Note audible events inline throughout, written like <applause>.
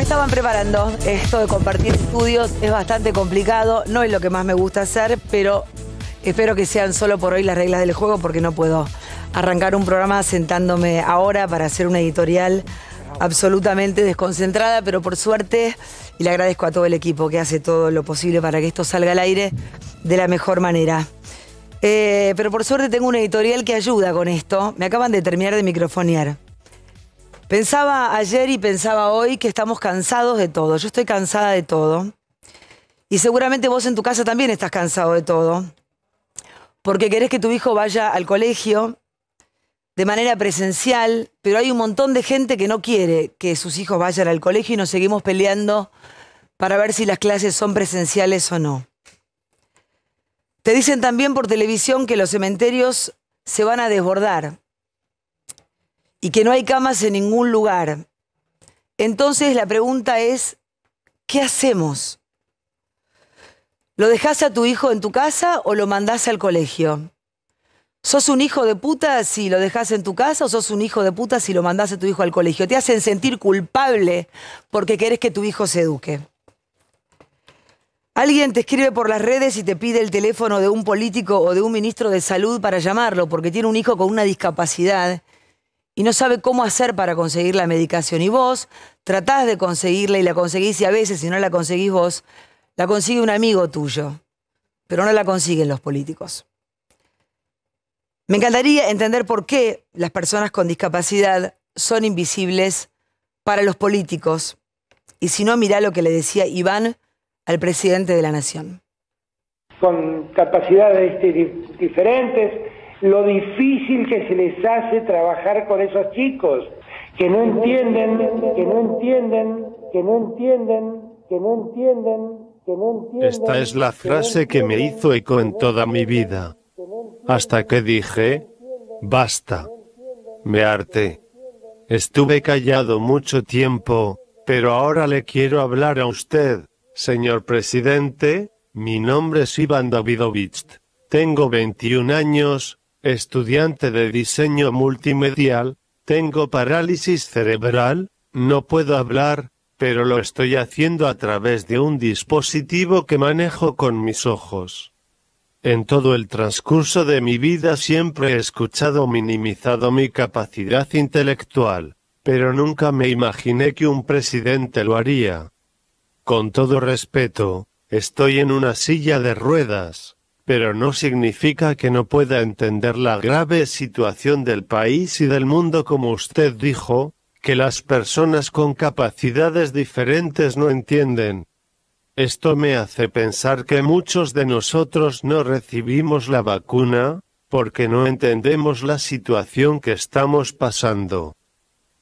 me estaban preparando, esto de compartir estudios es bastante complicado, no es lo que más me gusta hacer, pero espero que sean solo por hoy las reglas del juego porque no puedo arrancar un programa sentándome ahora para hacer una editorial absolutamente desconcentrada, pero por suerte, y le agradezco a todo el equipo que hace todo lo posible para que esto salga al aire de la mejor manera. Eh, pero por suerte tengo una editorial que ayuda con esto. Me acaban de terminar de microfonear. Pensaba ayer y pensaba hoy que estamos cansados de todo. Yo estoy cansada de todo. Y seguramente vos en tu casa también estás cansado de todo. Porque querés que tu hijo vaya al colegio de manera presencial, pero hay un montón de gente que no quiere que sus hijos vayan al colegio y nos seguimos peleando para ver si las clases son presenciales o no. Te dicen también por televisión que los cementerios se van a desbordar y que no hay camas en ningún lugar. Entonces la pregunta es, ¿qué hacemos? ¿Lo dejás a tu hijo en tu casa o lo mandás al colegio? ¿Sos un hijo de puta si lo dejás en tu casa o sos un hijo de puta si lo mandás a tu hijo al colegio? Te hacen sentir culpable porque querés que tu hijo se eduque. Alguien te escribe por las redes y te pide el teléfono de un político o de un ministro de salud para llamarlo porque tiene un hijo con una discapacidad y no sabe cómo hacer para conseguir la medicación. Y vos tratás de conseguirla y la conseguís y a veces si no la conseguís vos, la consigue un amigo tuyo, pero no la consiguen los políticos. Me encantaría entender por qué las personas con discapacidad son invisibles para los políticos. Y si no, mirá lo que le decía Iván al presidente de la Nación. Con capacidades diferentes, lo difícil que se les hace trabajar con esos chicos, que no entienden, que no entienden, que no entienden, que no entienden, que no entienden. Esta es la frase que me hizo eco en toda mi vida, hasta que dije, basta, me harté. Estuve callado mucho tiempo, pero ahora le quiero hablar a usted, señor presidente, mi nombre es Ivan Davidovich. Tengo 21 años, estudiante de diseño multimedial, tengo parálisis cerebral, no puedo hablar, pero lo estoy haciendo a través de un dispositivo que manejo con mis ojos. En todo el transcurso de mi vida siempre he escuchado minimizado mi capacidad intelectual, pero nunca me imaginé que un presidente lo haría. Con todo respeto, estoy en una silla de ruedas, pero no significa que no pueda entender la grave situación del país y del mundo como usted dijo, que las personas con capacidades diferentes no entienden. Esto me hace pensar que muchos de nosotros no recibimos la vacuna, porque no entendemos la situación que estamos pasando.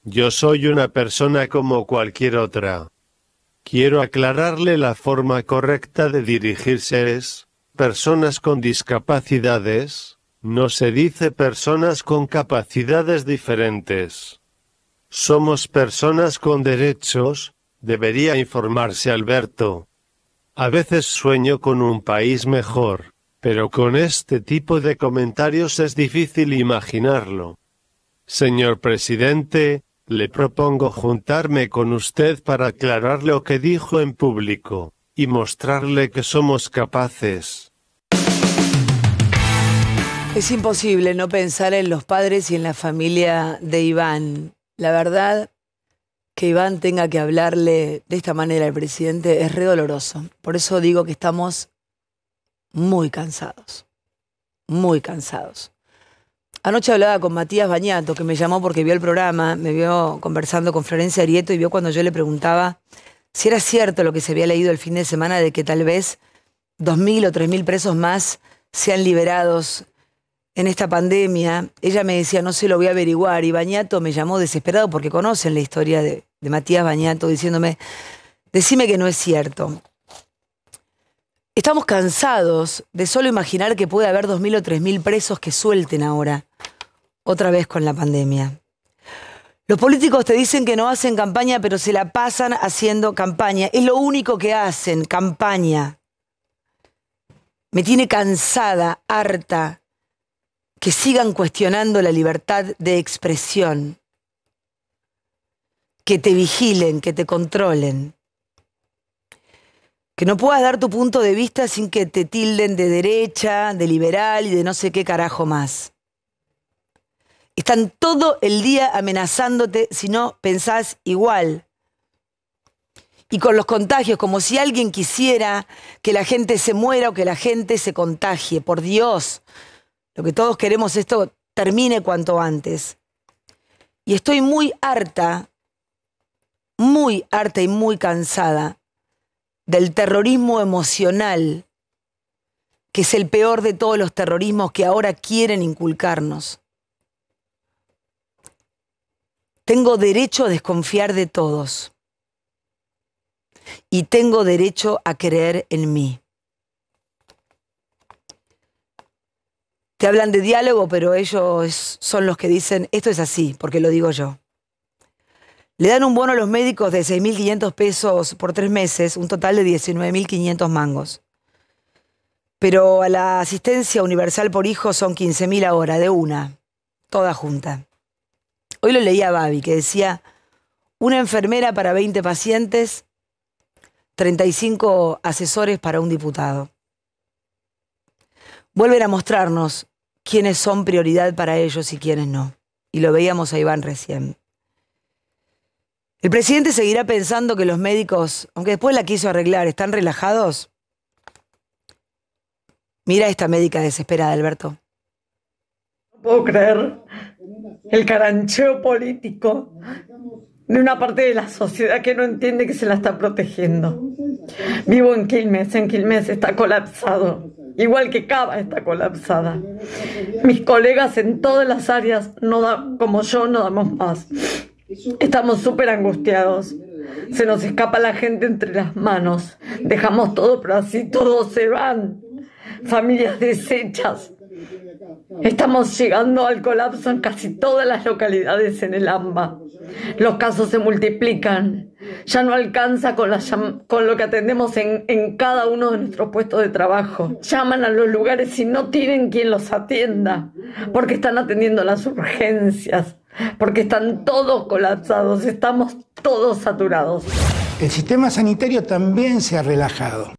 Yo soy una persona como cualquier otra. Quiero aclararle la forma correcta de dirigirse es, personas con discapacidades, no se dice personas con capacidades diferentes. Somos personas con derechos, debería informarse Alberto. A veces sueño con un país mejor, pero con este tipo de comentarios es difícil imaginarlo. Señor presidente, le propongo juntarme con usted para aclarar lo que dijo en público, y mostrarle que somos capaces. Es imposible no pensar en los padres y en la familia de Iván. La verdad que Iván tenga que hablarle de esta manera al presidente es re doloroso. Por eso digo que estamos muy cansados, muy cansados. Anoche hablaba con Matías Bañato, que me llamó porque vio el programa, me vio conversando con Florencia Arieto y vio cuando yo le preguntaba si era cierto lo que se había leído el fin de semana de que tal vez dos mil o tres mil presos más sean liberados en esta pandemia, ella me decía, no se lo voy a averiguar, y Bañato me llamó desesperado porque conocen la historia de, Matías Bañato diciéndome, decime que no es cierto. Estamos cansados de solo imaginar que puede haber 2.000 o 3.000 presos que suelten ahora, otra vez con la pandemia. Los políticos te dicen que no hacen campaña, pero se la pasan haciendo campaña. Es lo único que hacen, campaña. Me tiene cansada, harta, que sigan cuestionando la libertad de expresión, que te vigilen, que te controlen, que no puedas dar tu punto de vista sin que te tilden de derecha, de liberal y de no sé qué carajo más. Están todo el día amenazándote si no pensás igual. Y con los contagios, como si alguien quisiera que la gente se muera o que la gente se contagie. Por Dios, lo que todos queremos esto termine cuanto antes. Y estoy muy harta, muy harta y muy cansada del terrorismo emocional, que es el peor de todos los terrorismos que ahora quieren inculcarnos. Tengo derecho a desconfiar de todos y tengo derecho a creer en mí. te hablan de diálogo, pero ellos son los que dicen, esto es así, porque lo digo yo. Le dan un bono a los médicos de 6.500 pesos por tres meses, un total de 19.500 mangos. Pero a la asistencia universal por hijo son 15.000 ahora, de una, toda junta. Hoy lo leía a Babi, que decía, una enfermera para 20 pacientes, 35 asesores para un diputado. Vuelven a mostrarnos quiénes son prioridad para ellos y quiénes no. Y lo veíamos a Iván recién. El presidente seguirá pensando que los médicos, aunque después la quiso arreglar, están relajados. Mira esta médica desesperada, Alberto. No puedo creer el carancheo político de una parte de la sociedad que no entiende que se la está protegiendo. Vivo en Quilmes, en Quilmes está colapsado igual que Cava está colapsada. Mis colegas en todas las áreas, no da, como yo, no damos más. Estamos súper angustiados. Se nos escapa la gente entre las manos. Dejamos todo, pero así todos se van. Familias deshechas. Estamos llegando al colapso en casi todas las localidades en el AMBA. Los casos se multiplican. Ya no alcanza con, lo que atendemos en, en, cada uno de nuestros puestos de trabajo. Llaman a los lugares y no tienen quien los atienda, porque están atendiendo las urgencias, porque están todos colapsados, estamos todos saturados. El sistema sanitario también se ha relajado.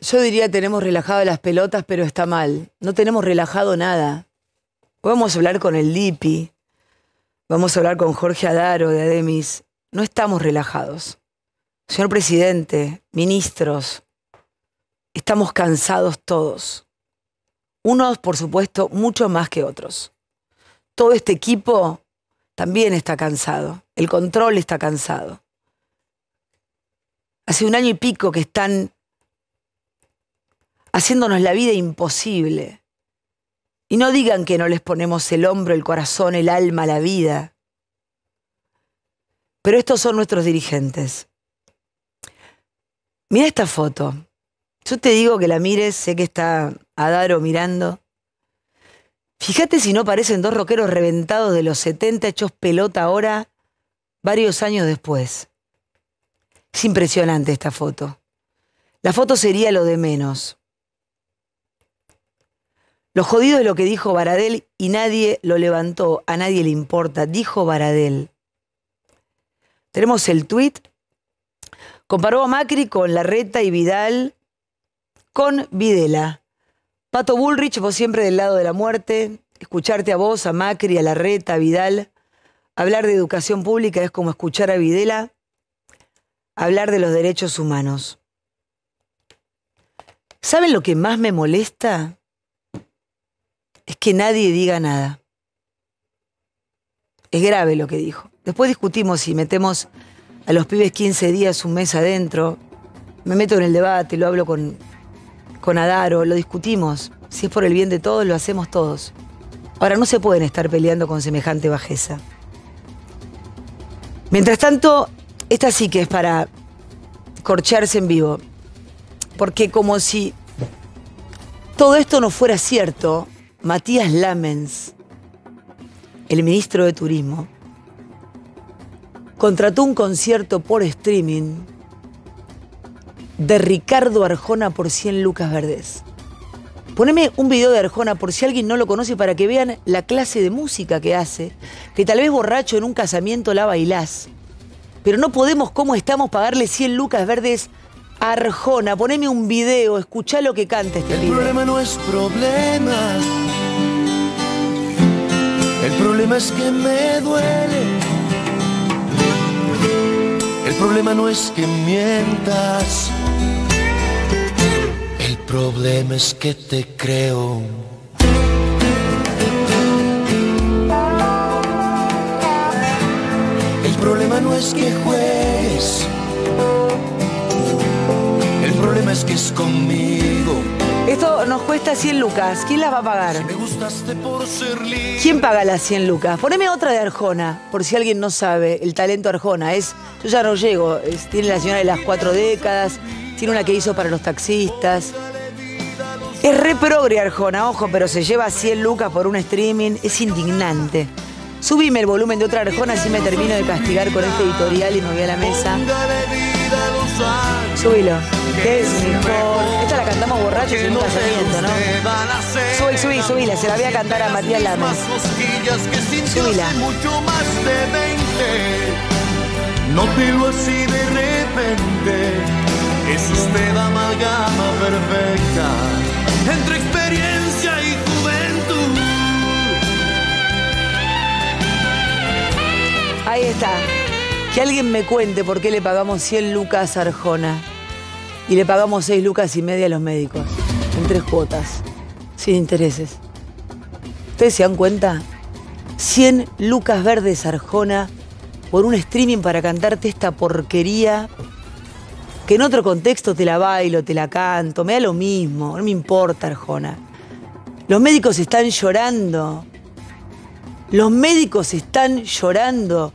Yo diría tenemos relajado las pelotas, pero está mal. No tenemos relajado nada. Podemos hablar con el DIPI, Vamos a hablar con Jorge Adaro de Ademis. No estamos relajados. Señor presidente, ministros, estamos cansados todos. Unos, por supuesto, mucho más que otros. Todo este equipo también está cansado. El control está cansado. Hace un año y pico que están haciéndonos la vida imposible. Y no digan que no les ponemos el hombro, el corazón, el alma, la vida. Pero estos son nuestros dirigentes. Mira esta foto. Yo te digo que la mires, sé que está Adaro mirando. Fíjate si no parecen dos roqueros reventados de los 70 hechos pelota ahora, varios años después. Es impresionante esta foto. La foto sería lo de menos. Lo jodido es lo que dijo Baradel y nadie lo levantó, a nadie le importa, dijo Baradel. Tenemos el tuit. Comparó a Macri con Larreta y Vidal con Videla. Pato Bullrich, vos siempre del lado de la muerte. Escucharte a vos, a Macri, a Larreta, a Vidal. Hablar de educación pública es como escuchar a Videla. Hablar de los derechos humanos. ¿Saben lo que más me molesta? es que nadie diga nada. Es grave lo que dijo. Después discutimos si metemos a los pibes 15 días, un mes adentro. Me meto en el debate, lo hablo con, con Adaro, lo discutimos. Si es por el bien de todos, lo hacemos todos. Ahora, no se pueden estar peleando con semejante bajeza. Mientras tanto, esta sí que es para corcharse en vivo. Porque como si todo esto no fuera cierto, Matías Lamens, el ministro de Turismo, contrató un concierto por streaming de Ricardo Arjona por 100 lucas verdes. Poneme un video de Arjona por si alguien no lo conoce para que vean la clase de música que hace, que tal vez borracho en un casamiento la bailás. Pero no podemos, como estamos, pagarle 100 lucas verdes a Arjona. Poneme un video, escucha lo que canta este el problema no es problema el problema es que me duele. El problema no es que mientas. El problema es que te creo. El problema no es que juegues. El problema es que es conmigo. Esto nos cuesta 100 lucas. ¿Quién las va a pagar? ¿Quién paga las 100 lucas? Poneme otra de Arjona, por si alguien no sabe. El talento Arjona es. Yo ya no llego. tiene la señora de las cuatro décadas. Tiene una que hizo para los taxistas. Es re Arjona, ojo, pero se lleva 100 lucas por un streaming. Es indignante. Subime el volumen de otra arjona, así me termino de castigar con este editorial y me voy a la mesa. Subilo. ¿Qué es mejor? Esta la cantamos borracho en un casamiento, ¿no? Subí, subí, Se la voy a cantar a Matías de 20. No te lo así de repente. Es usted amalgama perfecta. Entre Ahí está. Que alguien me cuente por qué le pagamos 100 lucas a Arjona y le pagamos 6 lucas y media a los médicos, en tres cuotas, sin intereses. ¿Ustedes se dan cuenta? 100 lucas verdes Arjona por un streaming para cantarte esta porquería que en otro contexto te la bailo, te la canto, me da lo mismo, no me importa Arjona. Los médicos están llorando los médicos están llorando.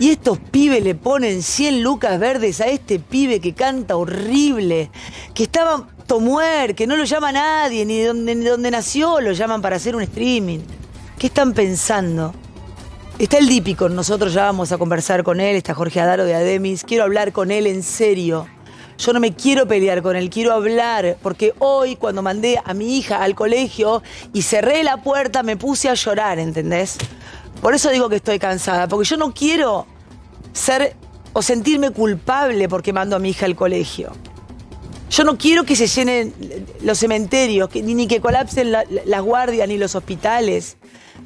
Y estos pibes le ponen 100 lucas verdes a este pibe que canta horrible, que estaba Tomuer, que no lo llama nadie, ni donde, donde nació lo llaman para hacer un streaming. ¿Qué están pensando? Está el Dípico, nosotros, ya vamos a conversar con él, está Jorge Adaro de Ademis, quiero hablar con él en serio yo no me quiero pelear con él, quiero hablar, porque hoy cuando mandé a mi hija al colegio y cerré la puerta, me puse a llorar, ¿entendés? Por eso digo que estoy cansada, porque yo no quiero ser o sentirme culpable porque mando a mi hija al colegio. Yo no quiero que se llenen los cementerios, ni que colapsen las guardias ni los hospitales.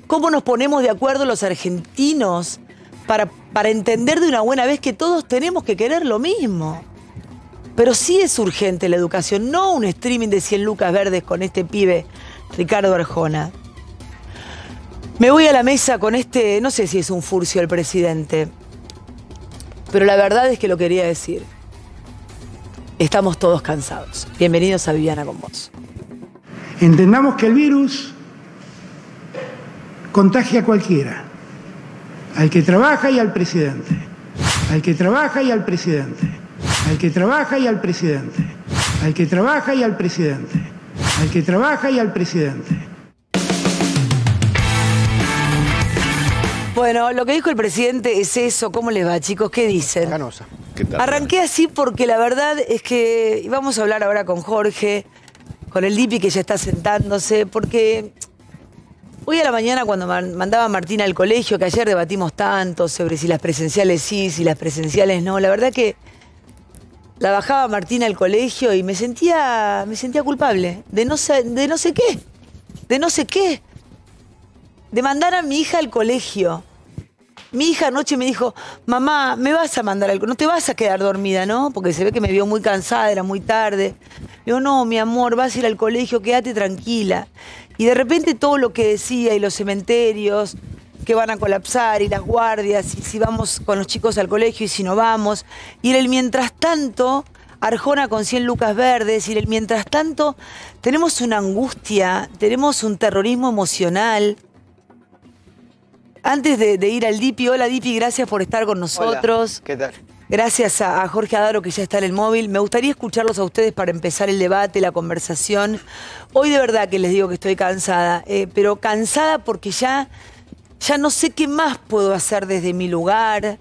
¿Cómo nos ponemos de acuerdo los argentinos para, para entender de una buena vez que todos tenemos que querer lo mismo? Pero sí es urgente la educación, no un streaming de 100 lucas verdes con este pibe, Ricardo Arjona. Me voy a la mesa con este, no sé si es un furcio el presidente, pero la verdad es que lo quería decir. Estamos todos cansados. Bienvenidos a Viviana con vos. Entendamos que el virus contagia a cualquiera, al que trabaja y al presidente, al que trabaja y al presidente al que trabaja y al presidente, al que trabaja y al presidente, al que trabaja y al presidente. Bueno, lo que dijo el presidente es eso. ¿Cómo les va, chicos? ¿Qué dicen? Arranqué así porque la verdad es que vamos a hablar ahora con Jorge, con el Dipi que ya está sentándose, porque Hoy a la mañana cuando mandaba a Martina al colegio, que ayer debatimos tanto sobre si las presenciales sí, si las presenciales no, la verdad que la bajaba Martina al colegio y me sentía, me sentía culpable de no, sé, de no sé qué, de no sé qué, de mandar a mi hija al colegio. Mi hija anoche me dijo, mamá, me vas a mandar al colegio, no te vas a quedar dormida, ¿no? Porque se ve que me vio muy cansada, era muy tarde. Yo, no, mi amor, vas a ir al colegio, quédate tranquila. Y de repente todo lo que decía y los cementerios que van a colapsar y las guardias y si vamos con los chicos al colegio y si no vamos. Y el mientras tanto, Arjona con 100 lucas verdes y el mientras tanto, tenemos una angustia, tenemos un terrorismo emocional. Antes de, ir al Dipi, hola Dipi, gracias por estar con nosotros. ¿Qué tal? Gracias a, Jorge Adaro que ya está en el móvil. Me gustaría escucharlos a ustedes para empezar el debate, la conversación. Hoy de verdad que les digo que estoy cansada, eh, pero cansada porque ya ya no sé qué más puedo hacer desde mi lugar,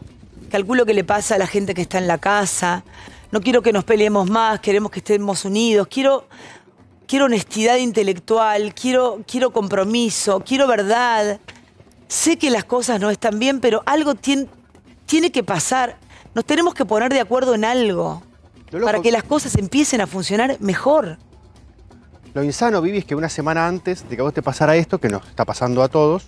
calculo que le pasa a la gente que está en la casa, no quiero que nos peleemos más, queremos que estemos unidos, quiero, quiero honestidad intelectual, quiero, quiero compromiso, quiero verdad. Sé que las cosas no están bien, pero algo tiene, que pasar. Nos tenemos que poner de acuerdo en algo para que las cosas empiecen a funcionar mejor. Lo insano, Vivi, es que una semana antes de que vos te pasara esto, que nos está pasando a todos,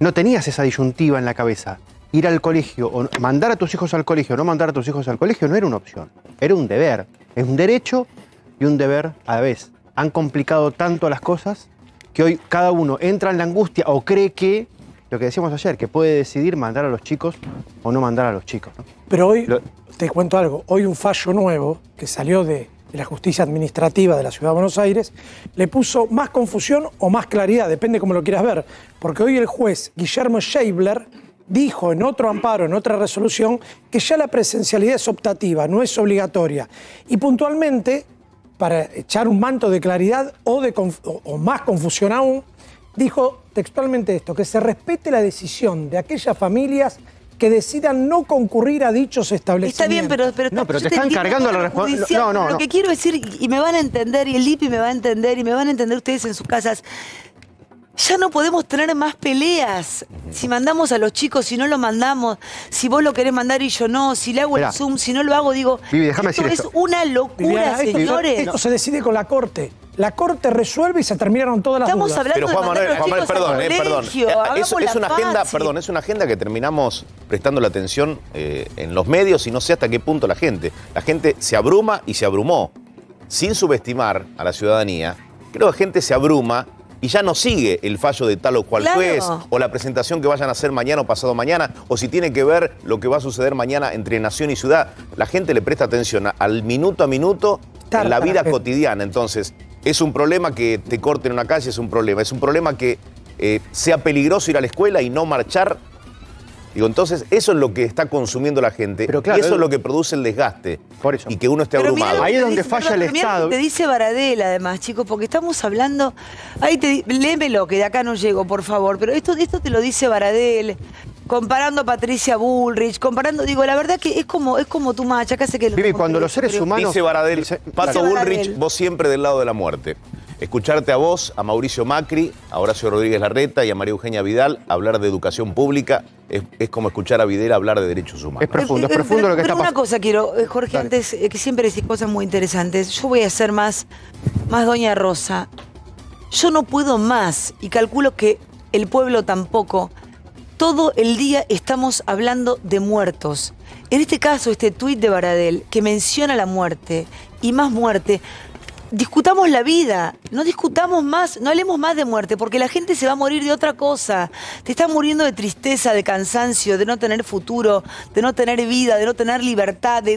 no tenías esa disyuntiva en la cabeza. Ir al colegio, o mandar a tus hijos al colegio, no mandar a tus hijos al colegio, no era una opción, era un deber. Es un derecho y un deber a la vez. Han complicado tanto las cosas que hoy cada uno entra en la angustia o cree que, lo que decíamos ayer, que puede decidir mandar a los chicos o no mandar a los chicos. Pero hoy, te cuento algo, hoy un fallo nuevo que salió de de la Justicia Administrativa de la Ciudad de Buenos Aires, le puso más confusión o más claridad, depende cómo lo quieras ver, porque hoy el juez Guillermo Scheibler dijo en otro amparo, en otra resolución, que ya la presencialidad es optativa, no es obligatoria. Y puntualmente, para echar un manto de claridad o, de o más confusión aún, dijo textualmente esto, que se respete la decisión de aquellas familias que decidan no concurrir a dichos establecimientos. Está bien, pero, no, te están cargando la responsabilidad. No, no, no, Lo que quiero decir, y me van a entender, y el IPI me va a entender, y me van a entender ustedes en sus casas. Ya no podemos tener más peleas. Si mandamos a los chicos, si no lo mandamos, si vos lo querés mandar y yo no, si le hago el Zoom, si no lo hago, digo. Vivi, déjame esto es una locura, señores. esto se decide con la corte. La corte resuelve y se terminaron todas las Estamos Hablando Pero Juan Manuel, perdón, eh, perdón. Eh, es, es una agenda, perdón, es una agenda que terminamos prestando la atención eh, en los medios y no sé hasta qué punto la gente. La gente se abruma y se abrumó. Sin subestimar a la ciudadanía, creo que la gente se abruma y ya no sigue el fallo de tal o cual juez o la presentación que vayan a hacer mañana o pasado mañana o si tiene que ver lo que va a suceder mañana entre nación y ciudad. La gente le presta atención al minuto a minuto en la vida cotidiana. Entonces, es un problema que te corten una calle, es un problema. Es un problema que eh, sea peligroso ir a la escuela y no marchar. Digo, entonces eso es lo que está consumiendo la gente. Pero y eso es... lo que produce el desgaste. Y que uno esté abrumado. Ahí es donde falla el Estado. Te dice Baradel, además, chicos, porque estamos hablando. Ahí te léemelo, que de acá no llego, por favor. Pero esto, esto te lo dice Baradel, comparando a Patricia Bullrich, comparando, digo, la verdad que es como, es como tu macha, que que... Vivi, cuando los seres humanos... Dice Baradel, Pato Bullrich, vos siempre del lado de la muerte. Escucharte a vos, a Mauricio Macri, a Horacio Rodríguez Larreta y a María Eugenia Vidal hablar de educación pública es, como escuchar a Videla hablar de derechos humanos. Es profundo, es profundo lo que está pasando. una cosa quiero, eh, Jorge, antes, eh, que siempre decís cosas muy interesantes. Yo voy a ser más, más Doña Rosa. Yo no puedo más y calculo que el pueblo tampoco todo el día estamos hablando de muertos. En este caso, este tuit de Baradel, que menciona la muerte y más muerte, discutamos la vida, no discutamos más, no hablemos más de muerte, porque la gente se va a morir de otra cosa. Te está muriendo de tristeza, de cansancio, de no tener futuro, de no tener vida, de no tener libertad, de,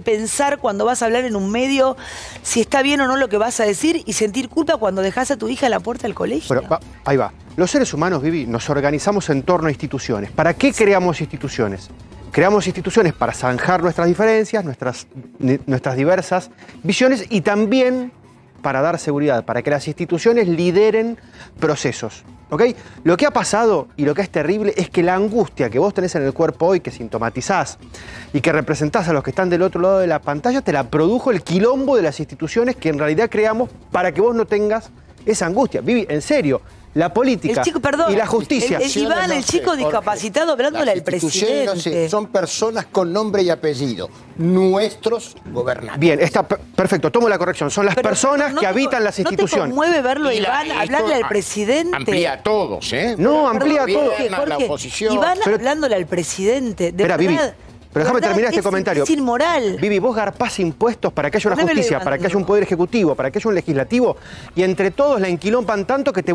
pensar cuando vas a hablar en un medio si está bien o no lo que vas a decir y sentir culpa cuando dejas a tu hija en la puerta del colegio. Pero, ahí va. Los seres humanos, Vivi, nos organizamos en torno a instituciones. ¿Para qué creamos instituciones? creamos instituciones para zanjar nuestras diferencias, nuestras, nuestras diversas visiones y también para dar seguridad, para que las instituciones lideren procesos. Lo que ha pasado y lo que es terrible es que la angustia que vos tenés en el cuerpo hoy, que sintomatizás y que representás a los que están del otro lado de la pantalla, te la produjo el quilombo de las instituciones que en realidad creamos para que vos no tengas esa angustia. Vivi, en serio, la política y la justicia. El, Iván, el chico discapacitado, hablándole al presidente. No son personas con nombre y apellido, nuestros gobernantes. Bien, está perfecto, tomo la corrección. Son las personas que habitan las instituciones. No te conmueve verlo, Iván, hablarle al presidente. Amplía a todos, ¿eh? No, amplía a todos. Iván hablándole al presidente. De verdad, pero déjame terminar este comentario. Es inmoral. Vivi, vos garpás impuestos para que haya una justicia, para que haya un poder ejecutivo, para que haya un legislativo, y entre todos la enquilompan tanto que te,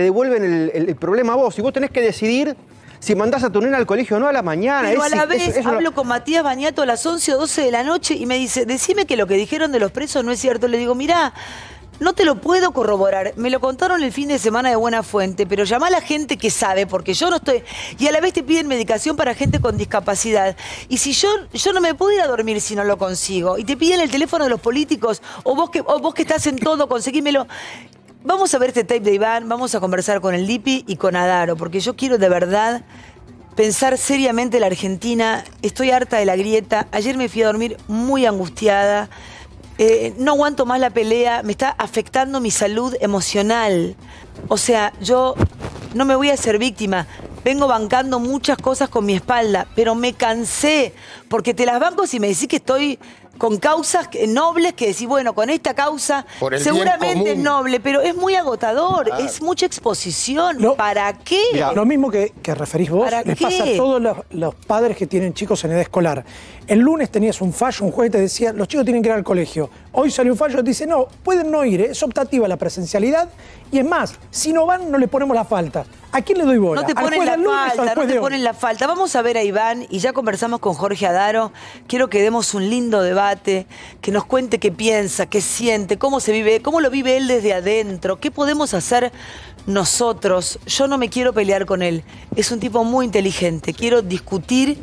devuelven el, problema a vos. Y vos tenés que decidir si mandás a tu nena al colegio o no a la mañana. Pero a la vez hablo con Matías Bañato a las 11 o 12 de la noche y me dice, decime que lo que dijeron de los presos no es cierto. Le digo, mirá, no te lo puedo corroborar. Me lo contaron el fin de semana de Buena Fuente, pero llama a la gente que sabe, porque yo no estoy. Y a la vez te piden medicación para gente con discapacidad. Y si yo, yo no me puedo ir a dormir si no lo consigo. Y te piden el teléfono de los políticos, o vos que, o vos que estás en todo, conseguímelo. Vamos a ver este tape de Iván, vamos a conversar con el Lipi y con Adaro, porque yo quiero de verdad pensar seriamente la Argentina. Estoy harta de la grieta. Ayer me fui a dormir muy angustiada. Eh, no aguanto más la pelea, me está afectando mi salud emocional. O sea, yo no me voy a ser víctima. Vengo bancando muchas cosas con mi espalda, pero me cansé, porque te las banco si me decís que estoy con causas nobles que decís, bueno, con esta causa seguramente es noble, pero es muy agotador, es mucha exposición. ¿Para qué? lo mismo que, referís vos, les pasa a todos los, padres que tienen chicos en edad escolar. El lunes tenías un fallo, un juez te decía, los chicos tienen que ir al colegio. Hoy salió un fallo, te dice, no, pueden no ir, ¿eh? es optativa la presencialidad. Y es más, si no van, no le ponemos la falta. ¿A quién le doy bola? No te ponen la falta, no te ponen la falta. Vamos a ver a Iván y ya conversamos con Jorge Adaro. Quiero que demos un lindo debate, que nos cuente qué piensa, qué siente, cómo se vive, cómo lo vive él desde adentro, qué podemos hacer nosotros. Yo no me quiero pelear con él. Es un tipo muy inteligente. Quiero discutir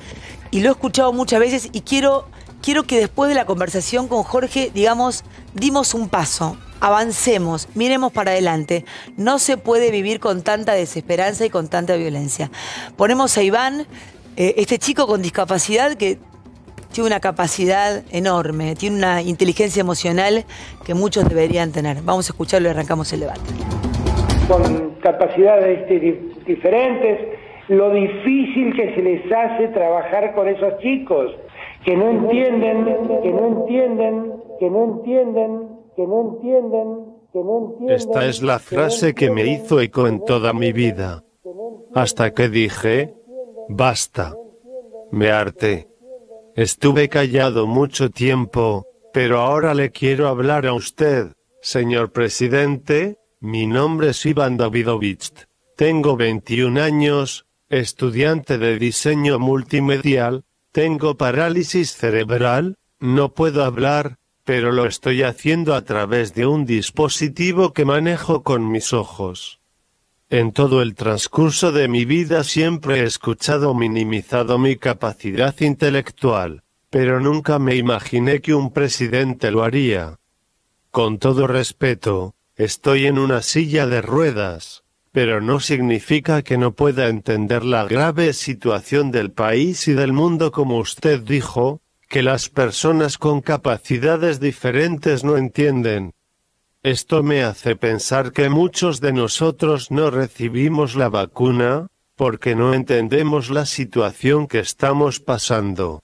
y lo he escuchado muchas veces y quiero quiero que después de la conversación con Jorge, digamos, dimos un paso avancemos, miremos para adelante. No se puede vivir con tanta desesperanza y con tanta violencia. Ponemos a Iván, eh, este chico con discapacidad que tiene una capacidad enorme, tiene una inteligencia emocional que muchos deberían tener. Vamos a escucharlo y arrancamos el debate. Con capacidades diferentes, lo difícil que se les hace trabajar con esos chicos, que no entienden, que no entienden, que no entienden no que Esta es la frase que, me hizo eco en toda mi vida, hasta que dije, basta, me harté. Estuve callado mucho tiempo, pero ahora le quiero hablar a usted, señor presidente, mi nombre es Ivan Davidovich. Tengo 21 años, estudiante de diseño multimedial, tengo parálisis cerebral, no puedo hablar, pero lo estoy haciendo a través de un dispositivo que manejo con mis ojos. En todo el transcurso de mi vida siempre he escuchado minimizado mi capacidad intelectual, pero nunca me imaginé que un presidente lo haría. Con todo respeto, estoy en una silla de ruedas, pero no significa que no pueda entender la grave situación del país y del mundo como usted dijo, que las personas con capacidades diferentes no entienden. Esto me hace pensar que muchos de nosotros no recibimos la vacuna, porque no entendemos la situación que estamos pasando.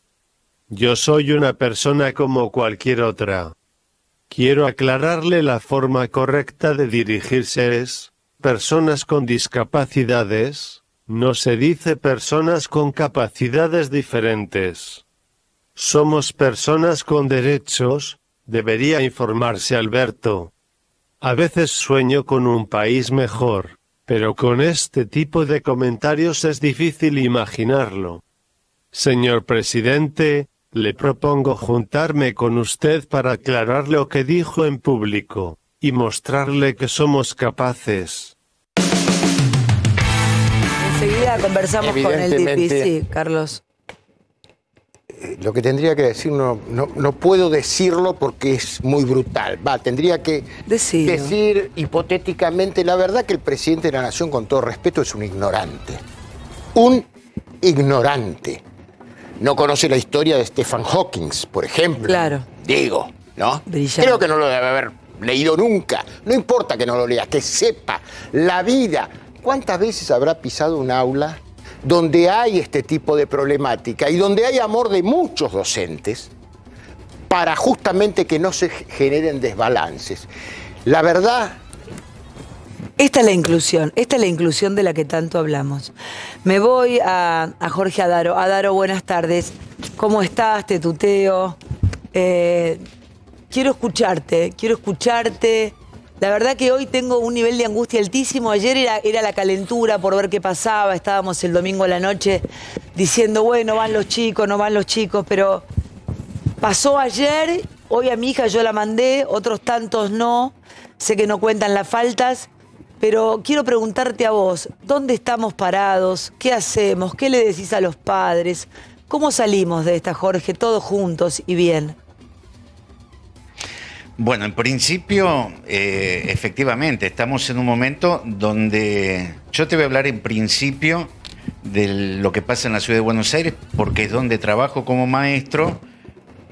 Yo soy una persona como cualquier otra. Quiero aclararle la forma correcta de dirigirse es, personas con discapacidades, no se dice personas con capacidades diferentes. Somos personas con derechos, debería informarse Alberto. A veces sueño con un país mejor, pero con este tipo de comentarios es difícil imaginarlo. Señor presidente, le propongo juntarme con usted para aclarar lo que dijo en público, y mostrarle que somos capaces. Enseguida conversamos con el DPC, Carlos. Eh, lo que tendría que decir no, no, puedo decirlo porque es muy brutal. Va, tendría que decir hipotéticamente la verdad que el presidente de la Nación, con todo respeto, es un ignorante. Un ignorante. No conoce la historia de Stephen Hawking, por ejemplo. Claro. Digo, ¿no? Brillante. Creo que no lo debe haber leído nunca. No importa que no lo lea, que sepa la vida. ¿Cuántas veces habrá pisado un aula donde hay este tipo de problemática y donde hay amor de muchos docentes para justamente que no se generen desbalances. La verdad... Esta es la inclusión, esta es la inclusión de la que tanto hablamos. Me voy a, Jorge Adaro. Adaro, buenas tardes. ¿Cómo estás? Te tuteo. Eh, quiero escucharte, quiero escucharte la verdad que hoy tengo un nivel de angustia altísimo. Ayer era, la calentura por ver qué pasaba. Estábamos el domingo a la noche diciendo, bueno, van los chicos, no van los chicos, pero pasó ayer. Hoy a mi hija yo la mandé, otros tantos no. Sé que no cuentan las faltas, pero quiero preguntarte a vos, ¿dónde estamos parados? ¿Qué hacemos? ¿Qué le decís a los padres? ¿Cómo salimos de esta, Jorge, todos juntos y bien? Bueno, en principio, eh, efectivamente, estamos en un momento donde yo te voy a hablar en principio de lo que pasa en la ciudad de Buenos Aires, porque es donde trabajo como maestro,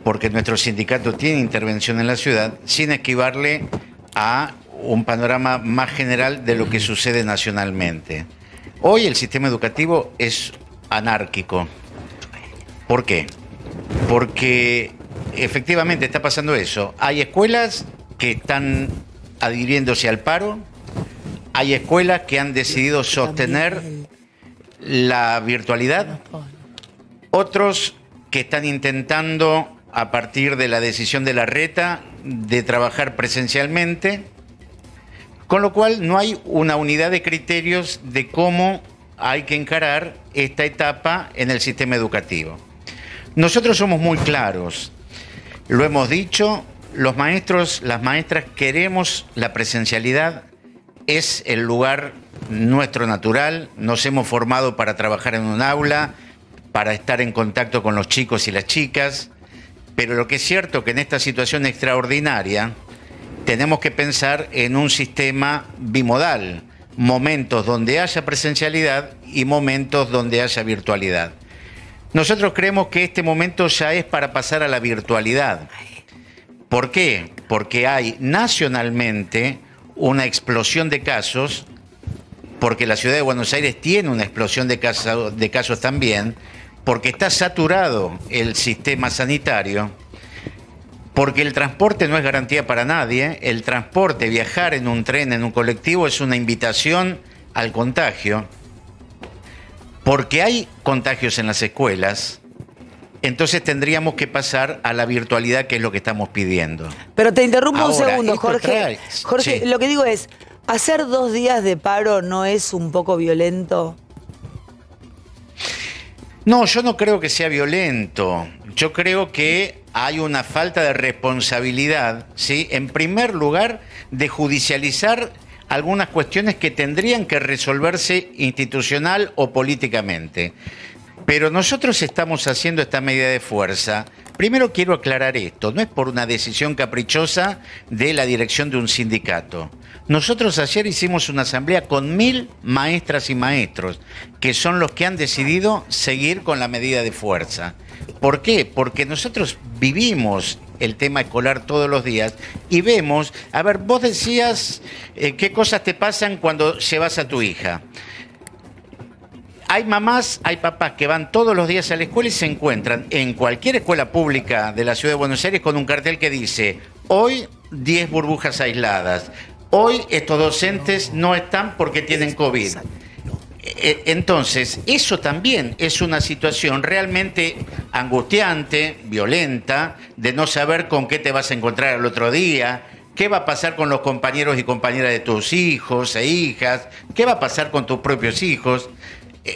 porque nuestro sindicato tiene intervención en la ciudad, sin esquivarle a un panorama más general de lo que sucede nacionalmente. Hoy el sistema educativo es anárquico. ¿Por qué? Porque efectivamente está pasando eso. Hay escuelas que están adhiriéndose al paro, hay escuelas que han decidido sostener la virtualidad, otros que están intentando, a partir de la decisión de la reta, de trabajar presencialmente, con lo cual no hay una unidad de criterios de cómo hay que encarar esta etapa en el sistema educativo. Nosotros somos muy claros, lo hemos dicho, los maestros, las maestras queremos la presencialidad, es el lugar nuestro natural, nos hemos formado para trabajar en un aula, para estar en contacto con los chicos y las chicas, pero lo que es cierto que en esta situación extraordinaria tenemos que pensar en un sistema bimodal, momentos donde haya presencialidad y momentos donde haya virtualidad. Nosotros creemos que este momento ya es para pasar a la virtualidad. ¿Por qué? Porque hay nacionalmente una explosión de casos, porque la ciudad de Buenos Aires tiene una explosión de casos, de casos también, porque está saturado el sistema sanitario, porque el transporte no es garantía para nadie, el transporte, viajar en un tren, en un colectivo, es una invitación al contagio porque hay contagios en las escuelas, entonces tendríamos que pasar a la virtualidad, que es lo que estamos pidiendo. Pero te interrumpo un segundo, Jorge. Jorge, lo que digo es, ¿hacer dos días de paro no es un poco violento? No, yo no creo que sea violento. Yo creo que hay una falta de responsabilidad, ¿sí? En primer lugar, de judicializar algunas cuestiones que tendrían que resolverse institucional o políticamente. Pero nosotros estamos haciendo esta medida de fuerza. Primero quiero aclarar esto, no es por una decisión caprichosa de la dirección de un sindicato. Nosotros ayer hicimos una asamblea con mil maestras y maestros, que son los que han decidido seguir con la medida de fuerza. ¿Por qué? Porque nosotros vivimos el tema escolar todos los días y vemos, a ver, vos decías eh, qué cosas te pasan cuando llevas a tu hija. Hay mamás, hay papás que van todos los días a la escuela y se encuentran en cualquier escuela pública de la ciudad de Buenos Aires con un cartel que dice, hoy 10 burbujas aisladas, hoy estos docentes no están porque tienen COVID. E, entonces, eso también es una situación realmente angustiante, violenta, de no saber con qué te vas a encontrar el otro día, qué va a pasar con los compañeros y compañeras de tus hijos e hijas, qué va a pasar con tus propios hijos. E,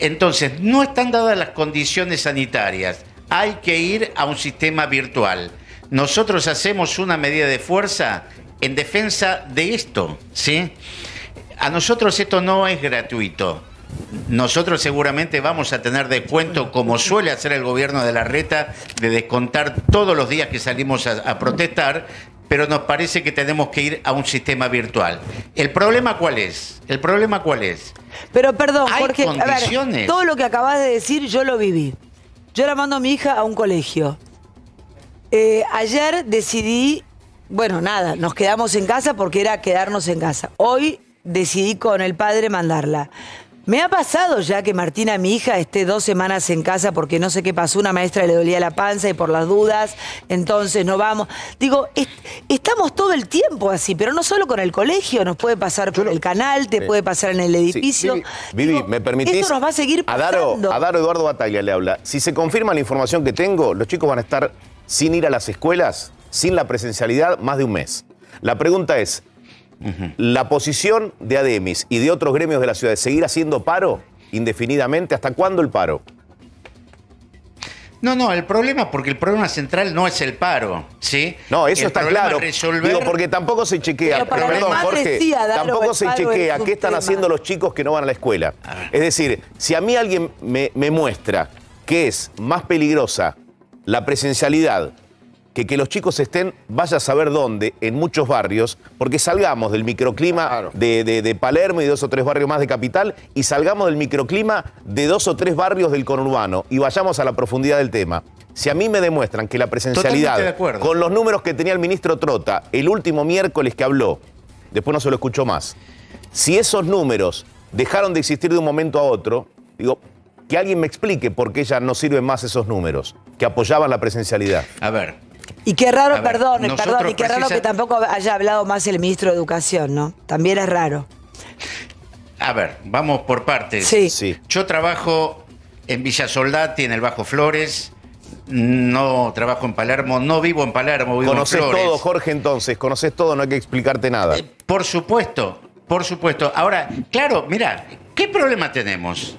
e, entonces, no están dadas las condiciones sanitarias, hay que ir a un sistema virtual. Nosotros hacemos una medida de fuerza en defensa de esto, ¿sí? A nosotros esto no es gratuito. Nosotros seguramente vamos a tener descuento, como suele hacer el gobierno de la reta, de descontar todos los días que salimos a, protestar, pero nos parece que tenemos que ir a un sistema virtual. ¿El problema cuál es? ¿El problema cuál es? Pero perdón, Jorge, todo lo que acabas de decir yo lo viví. Yo la mando a mi hija a un colegio. Eh, ayer decidí, bueno, nada, nos quedamos en casa porque era quedarnos en casa. Hoy decidí con el padre mandarla. Me ha pasado ya que Martina, mi hija, esté dos semanas en casa porque no sé qué pasó, una maestra le dolía la panza y por las dudas, entonces no vamos. Digo, estamos todo el tiempo así, pero no solo con el colegio, nos puede pasar por el canal, te puede pasar en el edificio. Vivi, me permitís. Esto nos va a seguir pasando. A Daro, Eduardo Batalla le habla. Si se confirma la información que tengo, los chicos van a estar sin ir a las escuelas, sin la presencialidad, más de un mes. La pregunta es, la posición de Ademis y de otros gremios de la ciudad de seguir haciendo paro indefinidamente, ¿hasta cuándo el paro? No, no, el problema, porque el problema central no es el paro, ¿sí? No, eso está claro. porque tampoco se chequea, perdón, Jorge, tampoco se chequea qué están haciendo los chicos que no van a la escuela. Es decir, si a mí alguien me muestra que es más peligrosa la presencialidad que que los chicos estén, vaya a saber dónde, en muchos barrios, porque salgamos del microclima de, Palermo y dos o tres barrios más de Capital, y salgamos del microclima de dos o tres barrios del conurbano, y vayamos a la profundidad del tema. Si a mí me demuestran que la presencialidad, de con los números que tenía el ministro Trota el último miércoles que habló, después no se lo escuchó más, si esos números dejaron de existir de un momento a otro, digo, que alguien me explique por qué ya no sirven más esos números que apoyaban la presencialidad. A ver, y qué raro, perdón, eh, perdón, y qué raro que tampoco haya hablado más el ministro de Educación, ¿no? También es raro. A ver, vamos por partes. Sí. sí. Yo trabajo en Villa Soldati, en el Bajo Flores. No trabajo en Palermo, no vivo en Palermo, vivo en Flores. todo, Jorge, entonces. Conoces todo, no hay que explicarte nada. Eh, por supuesto, por supuesto. Ahora, claro, mira, ¿qué problema tenemos?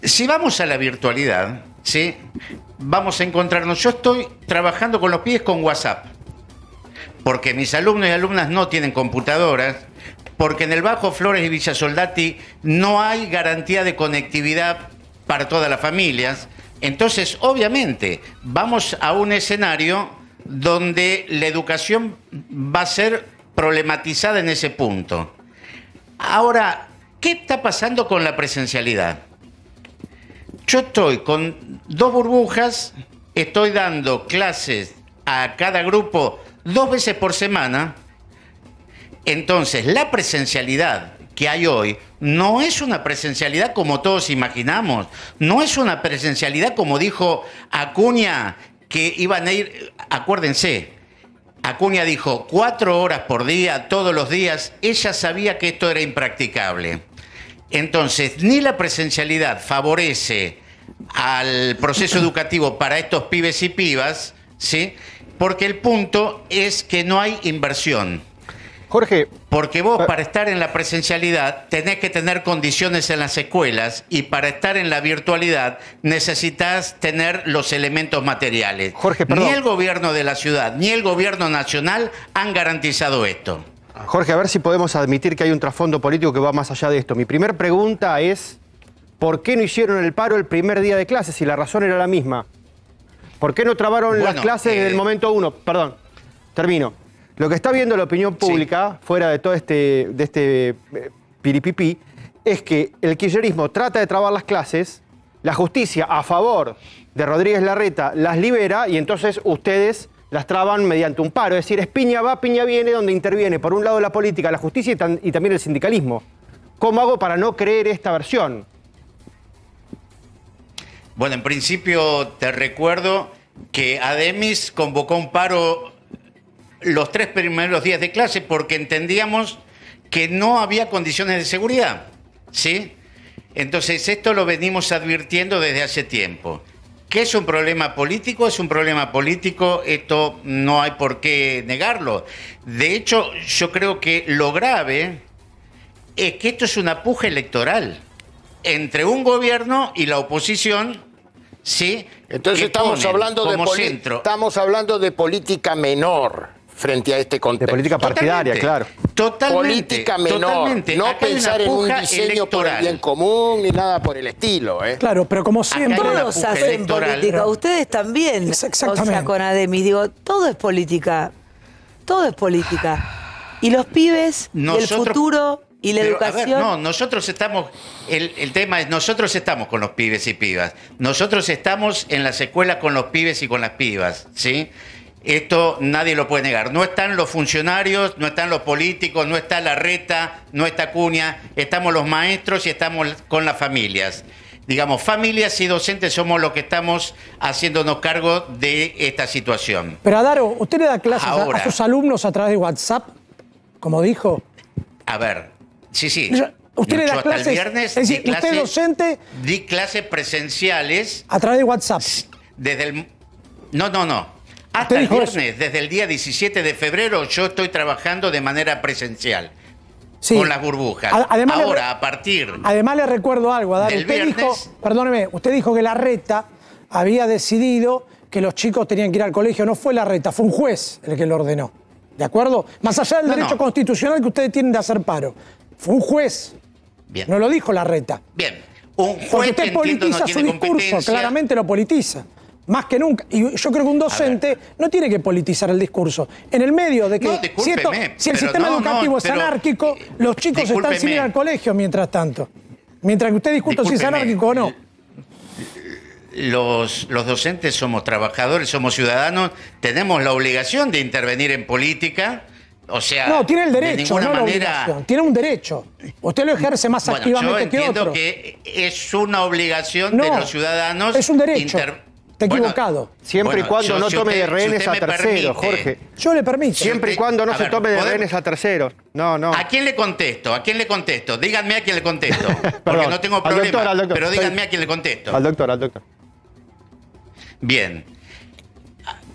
Si vamos a la virtualidad, ¿sí? vamos a encontrarnos. Yo estoy trabajando con los pies con WhatsApp, porque mis alumnos y alumnas no tienen computadoras, porque en el Bajo Flores y Villa Soldati no hay garantía de conectividad para todas las familias. Entonces, obviamente, vamos a un escenario donde la educación va a ser problematizada en ese punto. Ahora, ¿qué está pasando con la presencialidad? Yo estoy con dos burbujas, estoy dando clases a cada grupo dos veces por semana. Entonces, la presencialidad que hay hoy no es una presencialidad como todos imaginamos, no es una presencialidad como dijo Acuña, que iban a ir, acuérdense, Acuña dijo cuatro horas por día, todos los días, ella sabía que esto era impracticable. Entonces, ni la presencialidad favorece al proceso <clears throat> educativo para estos pibes y pibas, ¿sí? Porque el punto es que no hay inversión. Jorge. Porque vos para estar en la presencialidad tenés que tener condiciones en las escuelas y para estar en la virtualidad necesitas tener los elementos materiales. Jorge, Ni el gobierno de la ciudad ni el gobierno nacional han garantizado esto. Jorge, a ver si podemos admitir que hay un trasfondo político que va más allá de esto. Mi primera pregunta es, ¿por qué no hicieron el paro el primer día de clases si la razón era la misma? ¿Por qué no trabaron las clases en el eh, momento uno? Perdón, termino. Lo que está viendo la opinión pública, fuera de todo este, de este eh, piripipí, es que el kirchnerismo trata de trabar las clases, la justicia a favor de Rodríguez Larreta las libera y entonces ustedes las traban mediante un paro. Es decir, es piña va, piña viene, donde interviene por un lado la política, la justicia y, también el sindicalismo. ¿Cómo hago para no creer esta versión? Bueno, en principio te recuerdo que Ademis convocó un paro los tres primeros días de clase porque entendíamos que no había condiciones de seguridad. ¿Sí? Entonces, esto lo venimos advirtiendo desde hace tiempo. ¿Qué es un problema político? Es un problema político, esto no hay por qué negarlo. De hecho, yo creo que lo grave es que esto es una puja electoral entre un gobierno y la oposición, ¿sí? Entonces estamos hablando, de estamos hablando de política menor frente a este contexto. política partidaria, claro. Totalmente. Política No pensar en un diseño electoral. por bien común ni nada por el estilo. ¿eh? Claro, pero como siempre. Todos hacen política, ustedes también. Exactamente. O sea, con Ademis, digo, todo es política. Todo es política. Y los pibes, el futuro y la educación. no, nosotros estamos, el, tema es, nosotros estamos con los pibes y pibas, nosotros estamos en las escuelas con los pibes y con las pibas, ¿sí? Esto nadie lo puede negar. No están los funcionarios, no están los políticos, no está la reta, no está cuña. Estamos los maestros y estamos con las familias. Digamos, familias y docentes somos los que estamos haciéndonos cargo de esta situación. Pero Adaro, ¿usted le da clases a, sus alumnos a través de WhatsApp, como dijo? A ver, sí, sí. ¿Usted le da clases? el viernes, es docente? Di clases presenciales. A través de WhatsApp. Desde el... No, no, no hasta el viernes, desde el día 17 de febrero, yo estoy trabajando de manera presencial. Con las burbujas. Ahora, a partir. Además, le recuerdo algo, Adán. Usted dijo, perdóneme, usted dijo que la reta había decidido que los chicos tenían que ir al colegio. No fue la reta, fue un juez el que lo ordenó. ¿De acuerdo? Más allá del derecho constitucional que ustedes tienen de hacer paro. Fue un juez. Bien. No lo dijo la reta. Bien. Un juez Porque usted politiza su discurso, claramente lo politiza más que nunca. Y yo creo que un docente no tiene que politizar el discurso. En el medio de que no, si, si, el sistema educativo es anárquico, eh, los chicos están sin ir al colegio mientras tanto. Mientras que usted discute si es anárquico o no. Los, los docentes somos trabajadores, somos ciudadanos, tenemos la obligación de intervenir en política. O sea, no, tiene el derecho, de no manera... Tiene un derecho. Usted lo ejerce más activamente yo entiendo que es una obligación de los ciudadanos. Es un derecho. Está equivocado. Siempre y cuando no tome de rehenes a terceros, Jorge. Yo le permito. Siempre y cuando no se tome de rehenes a terceros. No, no. ¿A quién le contesto? ¿A quién le contesto? Díganme a quién le contesto. <laughs> Porque no tengo problema. Pero díganme a quién le contesto. Al doctor, al doctor. Bien.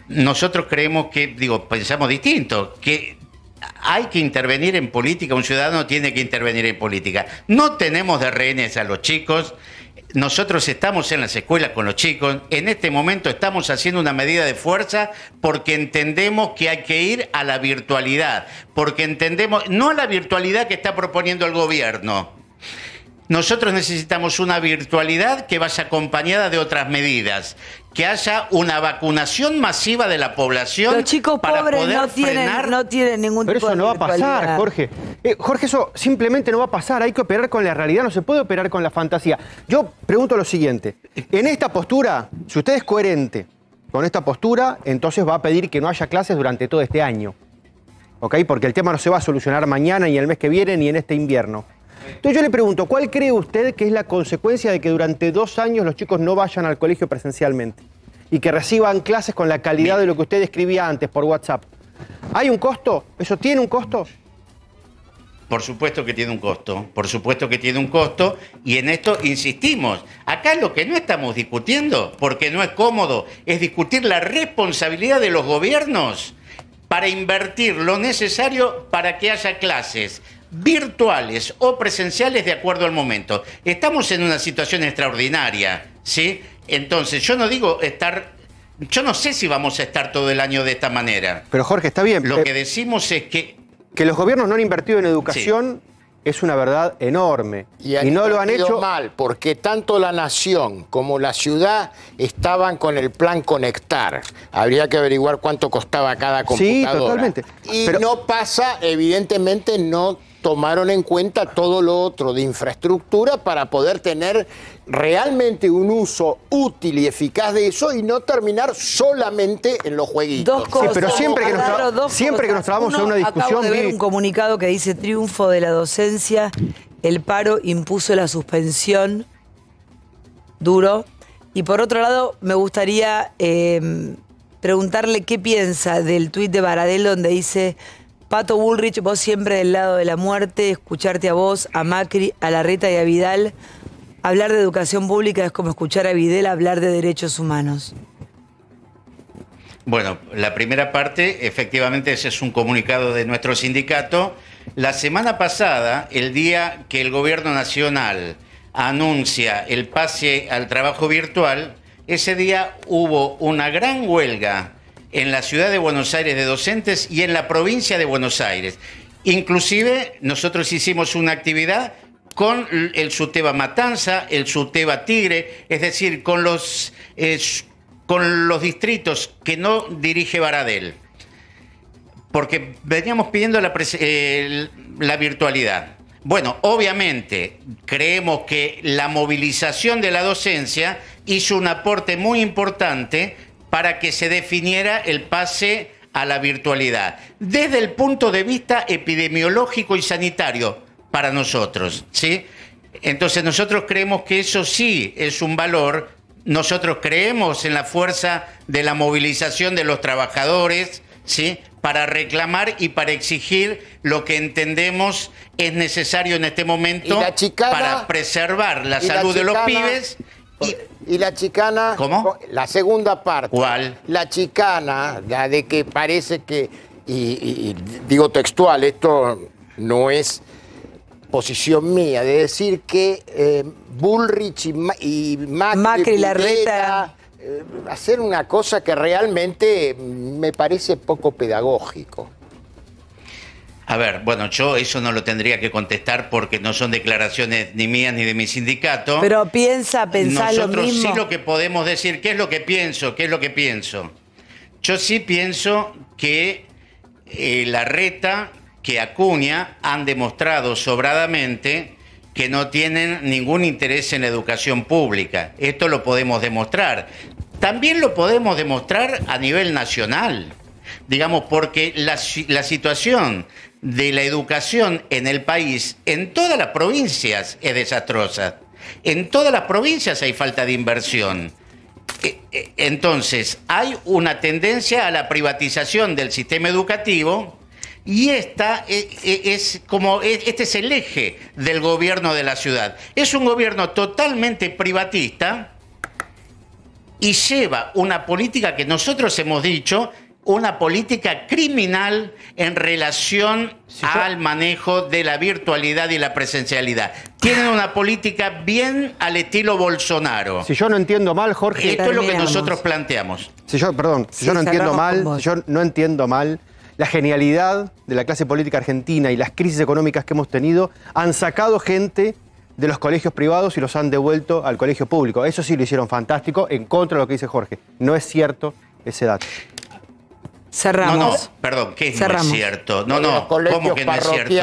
Nosotros creemos que, digo, pensamos distinto, que hay que intervenir en política, un ciudadano tiene que intervenir en política. No tenemos de rehenes a los chicos, nosotros estamos en las escuelas con los chicos. En este momento estamos haciendo una medida de fuerza porque entendemos que hay que ir a la virtualidad, porque entendemos, no a la virtualidad que está proponiendo el gobierno. Nosotros necesitamos una virtualidad que vaya acompañada de otras medidas que haya una vacunación masiva de la población. Los chicos pobres no, tienen, ningún no tienen ningún Pero eso no va a pasar, Jorge. Eh, Jorge, eso simplemente no va a pasar. Hay que operar con la realidad, no se puede operar con la fantasía. Yo pregunto lo siguiente. En esta postura, si usted es coherente con esta postura, entonces va a pedir que no haya clases durante todo este año. ¿Ok? Porque el tema no se va a solucionar mañana, ni el mes que viene, ni en este invierno. Entonces yo le pregunto, ¿cuál cree usted que es la consecuencia de que durante dos años los chicos no vayan al colegio presencialmente y que reciban clases con la calidad de lo que usted escribía antes por WhatsApp? ¿Hay un costo? ¿Eso tiene un costo? Por supuesto que tiene un costo, por supuesto que tiene un costo y en esto insistimos. Acá lo que no estamos discutiendo, porque no es cómodo, es discutir la responsabilidad de los gobiernos para invertir lo necesario para que haya clases virtuales o presenciales de acuerdo al momento. Estamos en una situación extraordinaria, ¿sí? Entonces, yo no digo estar yo no sé si vamos a estar todo el año de esta manera. Pero Jorge, está bien. Lo eh, que decimos es que... Que los gobiernos no han invertido en educación es una verdad enorme. Y, no lo han hecho mal, porque tanto la nación como la ciudad estaban con el plan Conectar. Habría que averiguar cuánto costaba cada computadora. Sí, totalmente. Y no pasa, evidentemente, no tomaron en cuenta todo lo otro de infraestructura para poder tener realmente un uso útil y eficaz de eso y no terminar solamente en los jueguitos. Dos cosas, pero siempre que nos, siempre que nos trabamos en una discusión... Acabo de ver un comunicado que dice triunfo de la docencia, el paro impuso la suspensión, duro. Y por otro lado, me gustaría eh, preguntarle qué piensa del tuit de Baradel donde dice... Pato Bullrich, vos siempre del lado de la muerte, escucharte a vos, a Macri, a Larreta y a Vidal. Hablar de educación pública es como escuchar a Vidal hablar de derechos humanos. Bueno, la primera parte, efectivamente, ese es un comunicado de nuestro sindicato. La semana pasada, el día que el gobierno nacional anuncia el pase al trabajo virtual, ese día hubo una gran huelga en la ciudad de Buenos Aires de docentes y en la provincia de Buenos Aires. Inclusive nosotros hicimos una actividad con el SUTEBA Matanza, el SUTEBA Tigre, es decir, con los, con los distritos que no dirige Baradel. Porque veníamos pidiendo la virtualidad. Bueno, obviamente creemos que la movilización de la docencia hizo un aporte muy importante para que se definiera el pase a la virtualidad, desde el punto de vista epidemiológico y sanitario para nosotros, ¿sí? Entonces nosotros creemos que eso sí es un valor, nosotros creemos en la fuerza de la movilización de los trabajadores, ¿sí? para reclamar y para exigir lo que entendemos es necesario en este momento para preservar la salud de los pibes y, la chicana. La segunda parte. ¿Cuál? La chicana, de que parece que. y, digo textual, esto no es posición mía, de decir que eh, Bullrich y, Macri, la Reta. Eh, hacer una cosa que realmente me parece poco pedagógico. A ver, bueno, yo eso no lo tendría que contestar porque no son declaraciones ni mías ni de mi sindicato. Pero piensa, pensar lo mismo. Nosotros sí lo que podemos decir, ¿qué es lo que pienso? ¿Qué es lo que pienso? Yo sí pienso que eh, la reta que Acuña han demostrado sobradamente que no tienen ningún interés en la educación pública. Esto lo podemos demostrar. También lo podemos demostrar a nivel nacional digamos, porque la, situación de la educación en el país, en todas las provincias, es desastrosa. En todas las provincias hay falta de inversión. E, e, entonces, hay una tendencia a la privatización del sistema educativo y esta e, es, como este es el eje del gobierno de la ciudad. Es un gobierno totalmente privatista y lleva una política que nosotros hemos dicho una política criminal en relación al manejo de la virtualidad y la presencialidad. Tienen una política bien al estilo Bolsonaro. Si yo no entiendo mal, Jorge. Esto es lo que nosotros planteamos. Si yo, perdón, yo no entiendo mal, si yo no entiendo mal, la genialidad de la clase política argentina y las crisis económicas que hemos tenido han sacado gente de los colegios privados y los han devuelto al colegio público. Eso sí lo hicieron fantástico, en contra de lo que dice Jorge. No es cierto ese dato. Cerramos. No, no, perdón, que no es cierto. No, no, ¿cómo que no es cierto?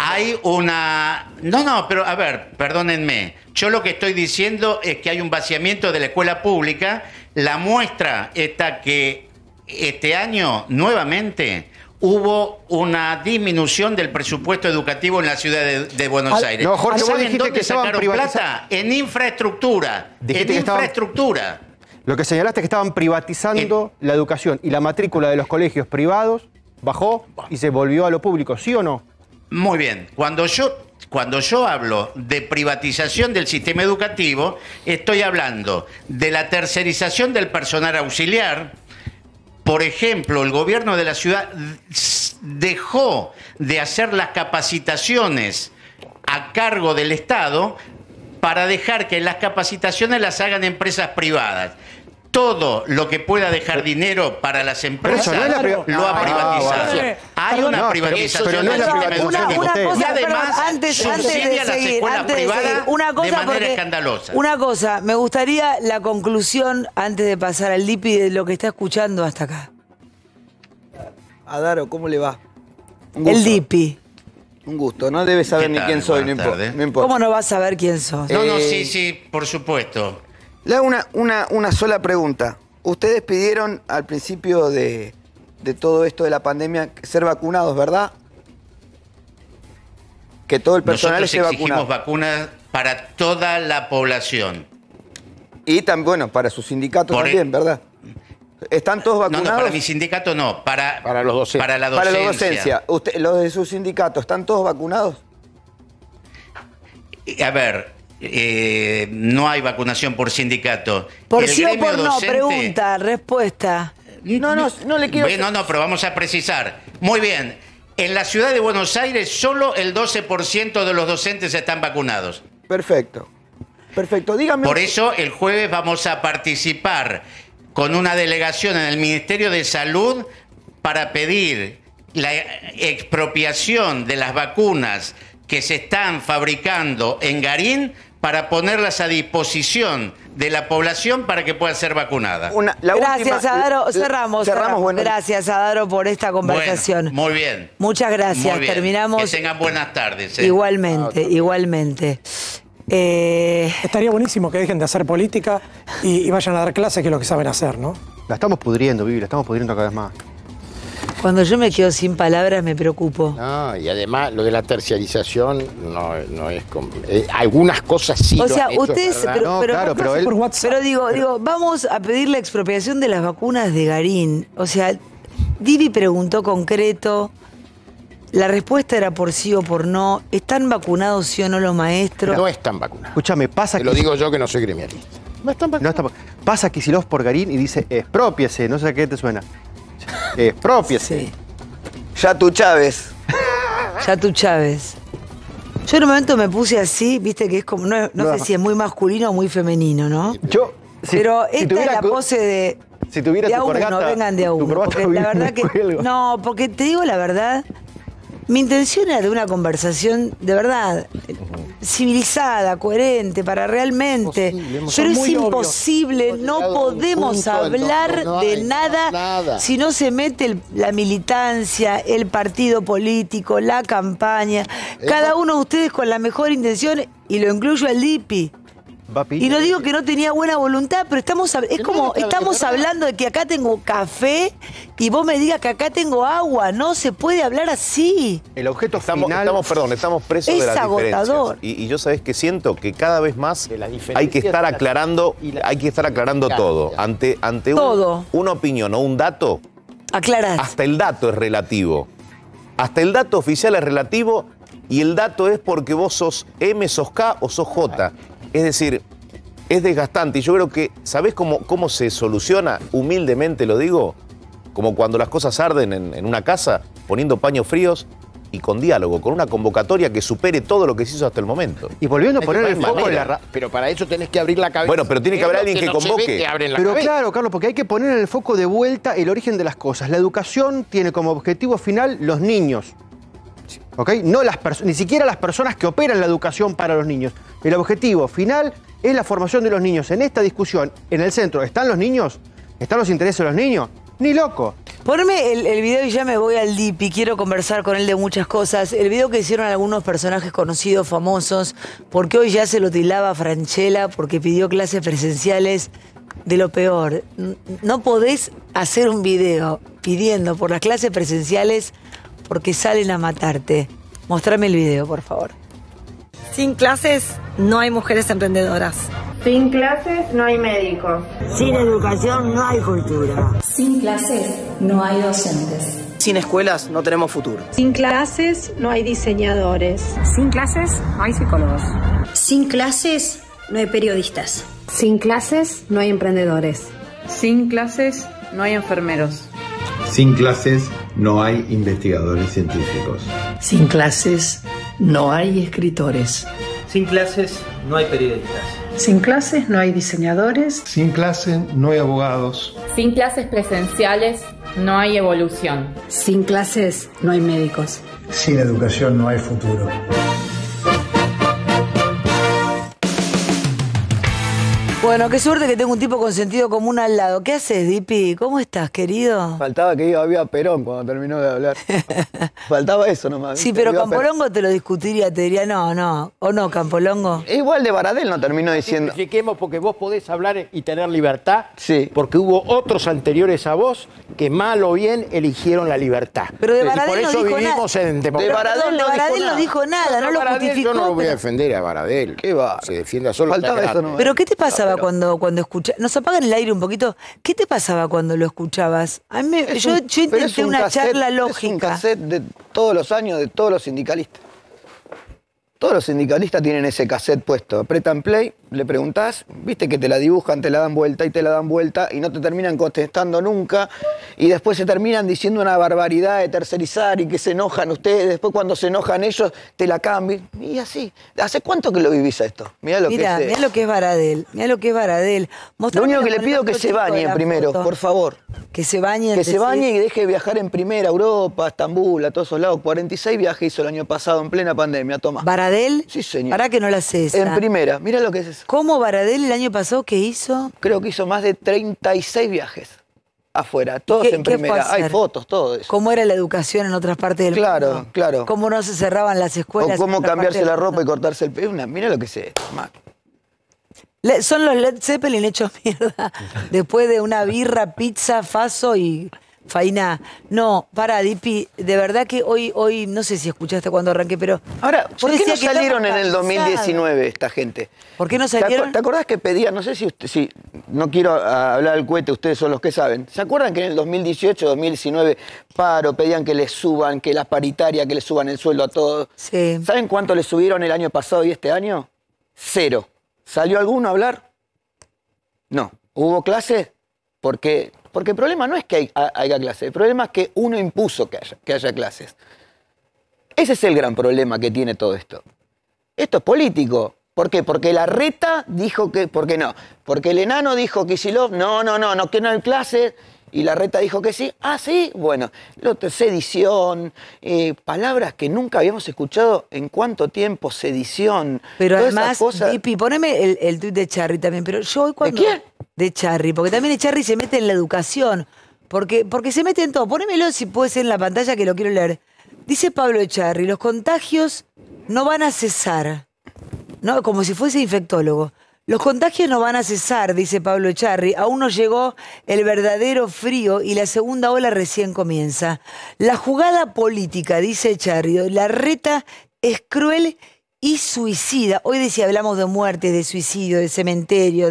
Hay una. No, no, pero a ver, perdónenme. Yo lo que estoy diciendo es que hay un vaciamiento de la escuela pública. La muestra está que este año, nuevamente, hubo una disminución del presupuesto educativo en la ciudad de, Buenos Aires. No, Jorge, ¿Saben dónde que sacaron plata? En infraestructura. en infraestructura. Lo que señalaste es que estaban privatizando la educación y la matrícula de los colegios privados bajó y se volvió a lo público, ¿sí o no? Muy bien. Cuando yo, cuando yo hablo de privatización del sistema educativo, estoy hablando de la tercerización del personal auxiliar. Por ejemplo, el gobierno de la ciudad dejó de hacer las capacitaciones a cargo del Estado para dejar que las capacitaciones las hagan empresas privadas todo lo que pueda dejar dinero para las empresas lo ha privatizado. Hay una privatización. Pero, no es la ah, privatización. Una, y además antes, de seguir, de una cosa de manera escandalosa. Una cosa, me gustaría la conclusión antes de pasar al DIPI de lo que está escuchando hasta acá. Adaro, ¿cómo le va? El DIPI Un gusto, no debes saber ni quién soy, no importa, ¿Cómo no vas a saber quién soy? No, no, sí, eh, sí, por supuesto. Le hago una, una, una sola pregunta. Ustedes pidieron al principio de, todo esto de la pandemia ser vacunados, ¿verdad? Que todo el personal Nosotros esté exigimos vacunas para toda la población. Y también bueno, para su sindicato e- también, ¿verdad? ¿Están todos vacunados? No, no, para mi sindicato no, para, para, los para la docencia. Para la docencia. ¿Los de su sindicato están todos vacunados? A ver, eh, no hay vacunación por sindicato. Por no, pregunta, respuesta. No, no, no le quiero... No, no, pero vamos a precisar. Muy bien, en la ciudad de Buenos Aires solo el 12% de los docentes están vacunados. Perfecto, perfecto. Dígame... Por eso el jueves vamos a participar con una delegación en el Ministerio de Salud para pedir la expropiación de las vacunas que se están fabricando en Garín para ponerlas a disposición de la población para que puedan ser vacunadas. gracias, eh, Adaro. Cerramos. cerramos, Gracias, Adaro, por esta conversación. muy bien. Muchas gracias. Terminamos. Que tengan buenas tardes. Eh. Igualmente, ah, igualmente. Eh, Estaría buenísimo que dejen de hacer política y, y, vayan a dar clases, que es lo que saben hacer, ¿no? La estamos pudriendo, Vivi, la estamos pudriendo cada vez más. Cuando yo me quedo sin palabras me preocupo. No, y además lo de la terciarización no, es eh, algunas cosas sí. O sea, ustedes pero, pero, digo, digo, vamos a pedir la expropiación de las vacunas de Garín. O sea, Divi preguntó concreto. La respuesta era por sí o por no. ¿Están vacunados sí o no los maestros? No están vacunados. Escúchame, pasa Te que. Lo digo yo que no soy gremialista. No están vacunados. No Pasa los por Garín y dice, expropiase, no sé a qué te suena. Expropiese. Eh, sí. Ya tu Chávez. Ya tu Chávez. Yo en un momento me puse así, viste que es como, no, sé si es muy masculino o muy femenino, ¿no? Yo, Pero esta es la pose de... Si tuviera de a uno, vengan de a uno. Porque la verdad que... No, porque te digo la verdad, mi intención era de una conversación de verdad civilizada, coherente, para realmente. pero es imposible, no podemos hablar de nada, si no se mete la militancia, el partido político, la campaña. Cada uno de ustedes con la mejor intención, y lo incluyo al DIPI. Y no digo que no tenía buena voluntad, pero estamos es como estamos hablando de que acá tengo café y vos me digas que acá tengo agua, no se puede hablar así. El objeto estamos, final perdón, estamos presos de agotador. Y, yo ¿sabés que siento que cada vez más hay que estar aclarando, hay que estar aclarando todo ante ante una opinión o un dato. Aclarás. Hasta el dato es relativo. Hasta el dato oficial es relativo y el dato es porque vos sos M, sos K o sos J. Es decir, es desgastante y yo creo que, ¿sabés cómo, cómo se soluciona? Humildemente lo digo, como cuando las cosas arden en, una casa, poniendo paños fríos y con diálogo, con una convocatoria que supere todo lo que se hizo hasta el momento. Y volviendo a poner el foco Pero para eso tenés que abrir la cabeza. Bueno, pero tiene que, haber alguien que, convoque. pero claro, Carlos, porque hay que poner en el foco de vuelta el origen de las cosas. La educación tiene como objetivo final los niños. No las ni siquiera las personas que operan la educación para los niños. El objetivo final es la formación de los niños. En esta discusión, en el centro, ¿están los niños? ¿Están los intereses de los niños? Ni loco. Poneme el, el, video y ya me voy al dip y Quiero conversar con él de muchas cosas. El video que hicieron algunos personajes conocidos, famosos, porque hoy ya se lo tilaba Franchella porque pidió clases presenciales de lo peor. No podés hacer un video pidiendo por las clases presenciales porque salen a matarte. Mostrame el video, por favor. Sin clases no hay mujeres emprendedoras. Sin clases no hay médico. Sin educación no hay cultura. Sin clases no hay docentes. Sin escuelas no tenemos futuro. Sin clases no hay diseñadores. Sin clases no hay psicólogos. Sin clases no hay periodistas. Sin clases no hay emprendedores. Sin clases no hay enfermeros. Sin clases no hay investigadores científicos. Sin clases no hay escritores. Sin clases no hay periodistas. Sin clases no hay diseñadores. Sin clases no hay abogados. Sin clases presenciales no hay evolución. Sin clases no hay médicos. Sin educación no hay futuro. Bueno, qué suerte que tengo un tipo con sentido común al lado. ¿Qué haces, Dipi? ¿Cómo estás, querido? Faltaba que iba a Perón cuando terminó de hablar. <laughs> Faltaba eso nomás. Sí, pero Campolongo te lo discutiría, te diría, no, no. ¿O no, Campolongo? Igual de Baradel no terminó diciendo. Expliquemos porque vos podés hablar y tener libertad. Sí. Porque hubo otros anteriores a vos que mal o bien eligieron la libertad. Pero de eh, Baradel y por eso no dijo vivimos en De Baradel, no, dijo nada, no, lo justificó. Yo no lo voy a defender a Baradel. ¿Qué va? Se a solo. Faltaba eso nomás. ¿Pero qué te pasaba cuando, cuando nos apagan el aire un poquito. ¿Qué te pasaba cuando lo escuchabas? A yo, yo, intenté una charla lógica. Es un cassette de todos los años de todos los sindicalistas. Todos los sindicalistas tienen ese cassette puesto. Apretan play, le preguntás, viste que te la dibujan, te la dan vuelta y te la dan vuelta y no te terminan contestando nunca. Y después se terminan diciendo una barbaridad de tercerizar y que se enojan ustedes. Después, cuando se enojan ellos, te la cambian. Y así. ¿Hace cuánto que lo vivís esto? Mirá lo que es. Mirá lo que es Baradel. Mirá lo que es Baradel. lo único que le pido es que se bañe primero, por favor. Que se bañe. Que se bañe y deje viajar en primera Europa, a Estambul, a todos esos lados. 46 viajes hizo el año pasado en plena pandemia. Toma. Sí, señor. Para que no la esa? En primera, mira lo que es eso. ¿Cómo Baradel el año pasado qué hizo? Creo que hizo más de 36 viajes afuera, todos en primera. Hay fotos, todo eso. ¿Cómo era la educación en otras partes del claro, mundo? Claro, claro. ¿Cómo no se cerraban las escuelas? cómo cambiarse la ropa y cortarse el pelo. Mira lo que se son los Led Zeppelin hechos mierda. <laughs> Después de una birra, pizza, faso y Faina, no, para, Dipi, de verdad que hoy, hoy, no sé si escuchaste cuando arranqué, pero. Ahora, ¿por qué no salieron en el 2019 esta gente? ¿Por qué no salieron? ¿Te acordás que pedían, no sé si si, no quiero hablar al cohete, ustedes son los que saben. ¿Se acuerdan que en el 2018, 2019, paro, pedían que les suban, que las paritarias, que les suban el sueldo a todos? Sí. ¿Saben cuánto les subieron el año pasado y este año? Cero. ¿Salió alguno a hablar? No. ¿Hubo clases? Porque porque el problema no es que haya clases, el problema es que uno impuso que haya, clases. Ese es el gran problema que tiene todo esto. Esto es político. ¿Por qué? Porque la reta dijo que. ¿Por qué no? Porque el enano dijo que no, no, no, no, que no hay clases. Y la reta dijo que sí. Ah, sí. Bueno, sedición, eh, palabras que nunca habíamos escuchado en cuánto tiempo, sedición. Pero además, poneme el, tuit de Charry también. Pero yo hoy cuando. ¿De De Charry, porque también Echarry se mete en la educación. Porque, porque se mete en todo. Ponémelo si puede ser en la pantalla que lo quiero leer. Dice Pablo Charry, los contagios no van a cesar. ¿no? Como si fuese infectólogo. Los contagios no van a cesar, dice Pablo Echarri. Aún no llegó el verdadero frío y la segunda ola recién comienza. La jugada política, dice Echarri, la reta es cruel y suicida. Hoy decía, hablamos de muerte, de suicidio, de cementerio.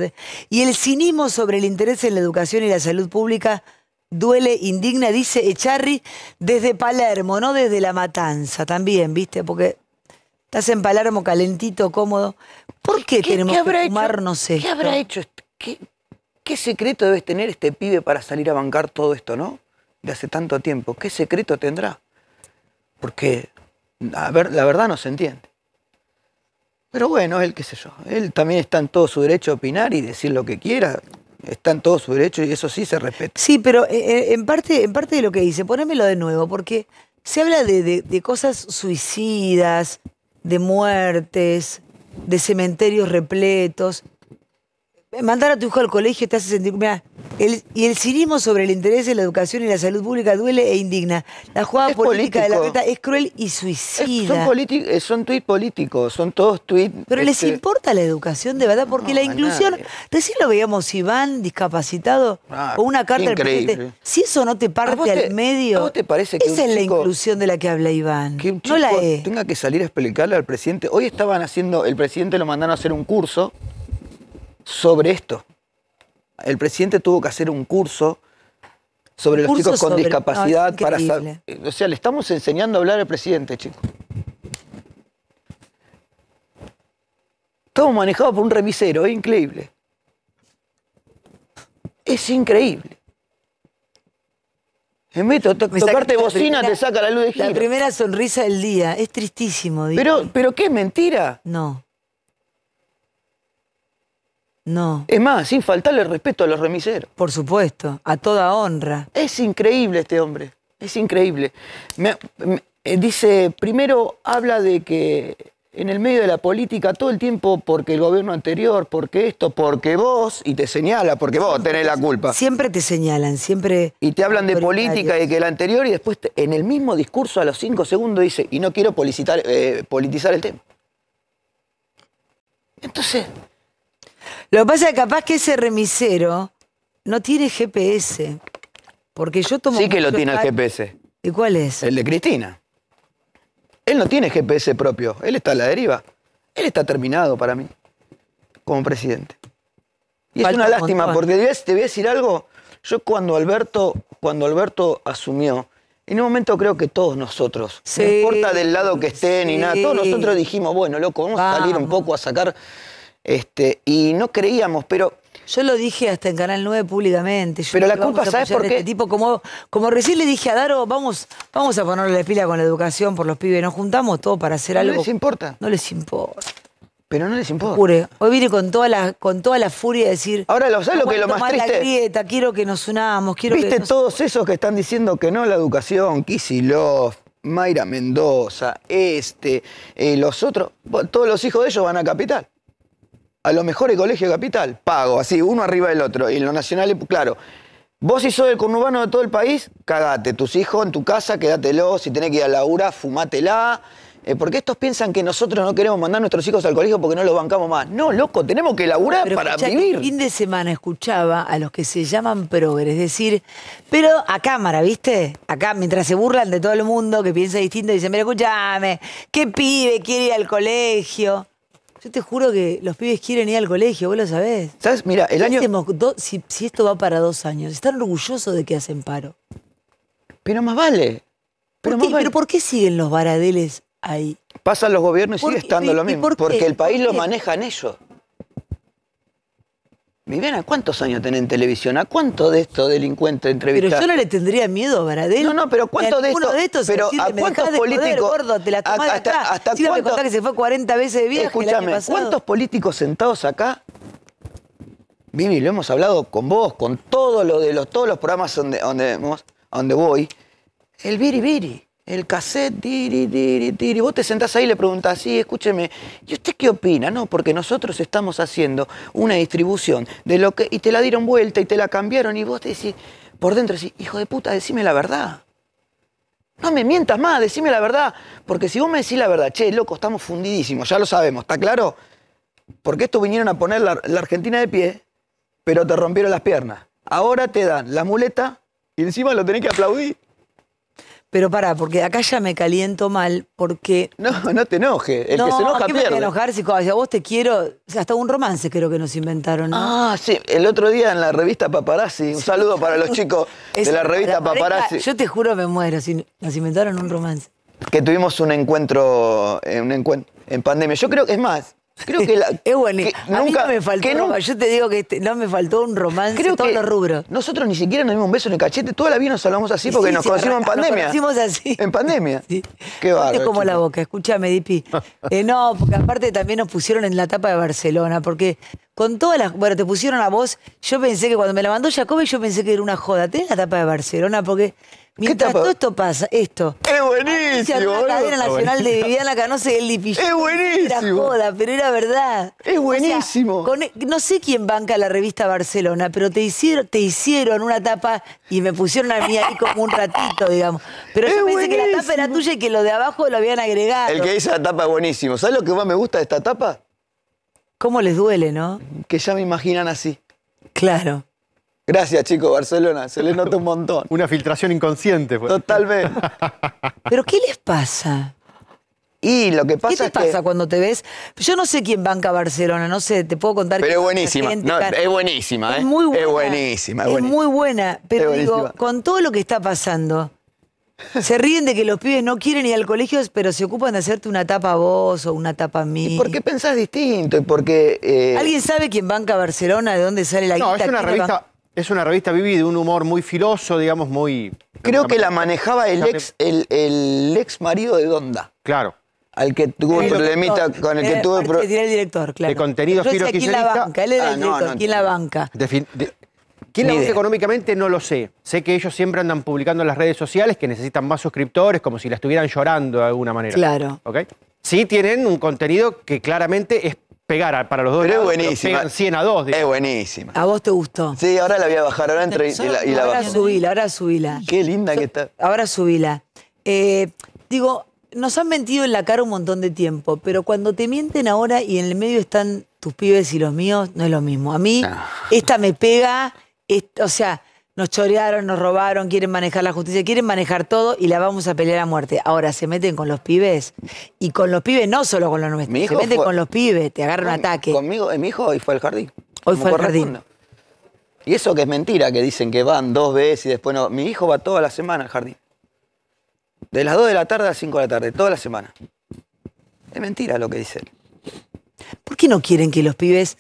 Y el cinismo sobre el interés en la educación y la salud pública duele, indigna, dice Echarri, desde Palermo, no desde La Matanza también, ¿viste? Porque Estás en Palermo, calentito, cómodo. ¿Por qué, tenemos que fumarnos No sé. ¿Qué habrá hecho? Este? ¿Qué, secreto debes tener este pibe para salir a bancar todo esto, no? De hace tanto tiempo. ¿Qué secreto tendrá? Porque a ver, la verdad no se entiende. Pero bueno, él qué sé yo. Él también está en todo su derecho a opinar y decir lo que quiera. Está en todo su derecho y eso sí se respeta. Sí, pero eh, eh, en parte, en parte de lo que dice, ponémelo de nuevo, porque se habla de cosas suicidas, de muertes, de cementerios repletos, mandar a tu hijo al colegio te hace sentir. y el cinismo sobre el interés de la educación y la salud pública duele e indigna. La jugada política de la reta es cruel y suicida. son, eh, son tuits políticos, son todos tweets... Pero les este, importa la educación de verdad, porque la inclusión. Recién lo veíamos Iván discapacitado ah, o una carta del presidente. Si eso no te parte al medio. ¿Cómo te parece que esa es la inclusión de la que habla Iván? no la es. tenga que salir a explicarle al presidente. Hoy estaban haciendo, el presidente lo mandaron a hacer un curso sobre esto. El presidente tuvo que hacer un curso sobre los chicos con discapacidad para saber. O sea, le estamos enseñando a hablar al presidente, chicos. Todo manejado por un revisero, es increíble. Es increíble. En vez tocarte bocina, te saca la luz de giro. La primera sonrisa del día. Es tristísimo. Pero, pero qué mentira. No. No. Es más, sin faltarle respeto a los remiseros. Por supuesto, a toda honra. Es increíble este hombre, es increíble. Me, eh, dice, primero habla de que en el medio de la política todo el tiempo porque el gobierno anterior, porque esto, porque vos, y te señala, porque vos tenés la culpa. Siempre te señalan, siempre... Y te hablan de política y que el anterior, y después en el mismo discurso a los cinco segundos dice, y no quiero politizar eh, el tema. Entonces, lo que pasa es que capaz que ese remisero no tiene GPS. Porque yo tomo. Sí que lo tiene el GPS. ¿Y cuál es? El de Cristina. Él no tiene GPS propio. Él está a la deriva. Él está terminado para mí. Como presidente. Y es una lástima, porque te voy a decir algo. Yo cuando Alberto, cuando Alberto asumió, en un momento creo que todos nosotros, se no importa del lado que estén y nada, todos nosotros dijimos, bueno, loco, vamos, a salir un poco a sacar este, y no creíamos, pero... Yo lo dije hasta en Canal 9 públicamente. pero la culpa, ¿sabes por qué? Este tipo, como, como recién le dije a Daro, vamos, vamos a ponerle pila con la educación por los pibes. Nos juntamos todo para hacer algo. No les importa. No les importa. Pero no les importa. hoy vine con toda la, con toda la furia de decir. Ahora, lo, ¿sabes lo que lo más triste? La quiero que nos unamos, quiero ¿Viste que todos esos que están diciendo que no la educación? Kisilov, Mayra Mendoza, este, eh, los otros. Todos los hijos de ellos van a Capital a lo mejor el de capital, pago, así, uno arriba del otro. Y en nacional nacionales, claro, vos si sos el conurbano de todo el país, cagate. Tus hijos en tu casa, quédatelo. Si tenés que ir a laura, fumátela. Eh, porque estos piensan que nosotros no queremos mandar nuestros hijos al colegio porque no los bancamos más. No, loco, tenemos que laburar pero para escuchá, El fin de semana escuchaba a los que se llaman progres decir, pero a cámara, ¿viste? Acá, mientras se burlan de todo el mundo que piensa distinto, dicen, mira, escúchame, qué pibe quiere ir al colegio. Yo te juro que los pibes quieren ir al colegio, vos lo sabés. ¿Sabes? Mira, el año. Si, esto va para dos años, están orgullosos de que hacen paro. Pero más vale. Pero, ¿Por qué? siguen los varadeles ahí? Pasan los gobiernos y sigue estando lo mismo. porque el país lo manejan ellos. Viviana, ¿cuántos años tenés en televisión? ¿A cuántos de estos delincuentes entrevistados? Pero yo no le tendría miedo a No, no, pero ¿cuántos de estos? de estos pero ¿a cuántos políticos? gordo, te la tomás hasta, de acá. Hasta sí, cuánto, me contar que se fue 40 veces de viaje Escúchame, ¿cuántos políticos sentados acá? Vivi, lo hemos hablado con vos, con todo lo de los, todos los programas donde, donde, donde voy. El Viri el cassette, tiri, tiri, tiri. Vos te sentás ahí y le preguntás, sí, escúcheme, ¿y usted qué opina? No, porque nosotros estamos haciendo una distribución de lo que. y te la dieron vuelta y te la cambiaron y vos te decís, por dentro decís, hijo de puta, decime la verdad. No me mientas más, decime la verdad. Porque si vos me decís la verdad, che, loco, estamos fundidísimos, ya lo sabemos, ¿está claro? Porque esto vinieron a poner la Argentina de pie, pero te rompieron las piernas. Ahora te dan la muleta y encima lo tenés que aplaudir. Pero pará, porque acá ya me caliento mal, porque. No, no te enoje. El que se enoja ¿qué pierde. No, enojar si a vos te quiero. hasta un romance creo que nos inventaron. ¿no? Ah, sí. El otro día en la revista Paparazzi. Un saludo para los chicos <laughs> de la revista Paparazzi. yo te juro me muero si nos inventaron un romance. Que tuvimos un encuentro, eh, un encuentro en pandemia. Yo creo que es más. Creo que, la, <laughs> es bueno. a mí no me faltó, yo te digo que este, no me faltó un romance creo todos los rubros. Nosotros ni siquiera nos dimos un beso en el cachete, toda la vida nos hablamos así porque nos conocimos en pandemia. Nos conocimos así. En pandemia. Sí. Qué como la boca, escúchame, Dipi. <laughs> Eh, no, porque aparte también nos pusieron en la tapa de Barcelona, porque con todas las. Bueno, te pusieron a vos. Yo pensé que cuando me la mandó Jacobi, yo pensé que era una joda. Tenés la tapa de Barcelona, porque Mientras todo esto pasa, esto. Es buenísimo. La cadena nacional de Viviana Canose y el Lipillito. Es buenísimo. Era joda, pero era verdad. Es buenísimo. E, no sé quién banca la revista Barcelona, pero te hicieron, te hicieron una tapa y me pusieron a mí ahí como un ratito, digamos. Pero yo pensé que la tapa era tuya y que lo de abajo lo habían agregado. El que hizo la tapa es buenísimo. ¿Sabes lo que más me gusta de esta tapa? Cómo les duele, ¿no? Que ya me imaginan así. Claro. Gracias, chico, Barcelona. Se le nota un montón. <laughs> Una filtración inconsciente. Pues. Totalmente. <laughs> ¿Pero qué les pasa? Y lo que pasa ¿Qué te pasa cuando te ves? Yo no sé quién banca Barcelona, no sé, te puedo contar. Pero es buenísima, es buenísima, ¿eh? Es muy buena. Es buenísima, es, buenísima. Es muy buena, pero digo, con todo lo que está pasando, se ríen de que los pibes no quieren ir al colegio, pero se ocupan de hacerte una tapa a vos o una tapa a mí. ¿Y por qué pensás distinto? ¿Y porque, eh, ¿Alguien sabe quién banca Barcelona? ¿De dónde sale la No, es una revista es una revista vivida, un humor muy filoso, digamos, muy... Creo que la manejaba el ex, el, ex marido de Donda. Claro. Al que tuvo un problemita, con el que eh, tuve... el director, claro. De contenido Yo ¿Quién la banca? Él era el director. la banca? ¿Quién la banca económicamente? No lo sé. Sé que ellos siempre andan publicando en las redes sociales que necesitan más suscriptores, como si la estuvieran llorando de alguna manera. Claro. ¿Ok? Sí tienen un contenido que claramente es pegar para los dos. Pero es buenísima. 100 a 2. Es buenísima. ¿A vos te gustó? Sí, ahora la voy a bajar. Ahora entre y la, y Ahora bajo. subila, ahora subila. Qué linda que está. Ahora subila. Eh, digo, nos han mentido en la cara un montón de tiempo, pero cuando te mienten ahora y en el medio están tus pibes y los míos, no es lo mismo. A mí, esta me pega, o sea, nos chorearon, nos robaron, quieren manejar la justicia, quieren manejar todo y la vamos a pelear a muerte. Ahora se meten con los pibes y con los pibes no solo con los nuestros, se meten con los pibes, te agarran un ataque. Conmigo, eh, mi hijo hoy fue al jardín. Hoy fue al jardín. Y eso que es mentira, que dicen que van dos veces y después no. Mi hijo va toda la semana al jardín. De las 2 de la tarde a las 5 de la tarde, toda la semana. Es mentira lo que dice él. ¿Por qué no quieren que los pibes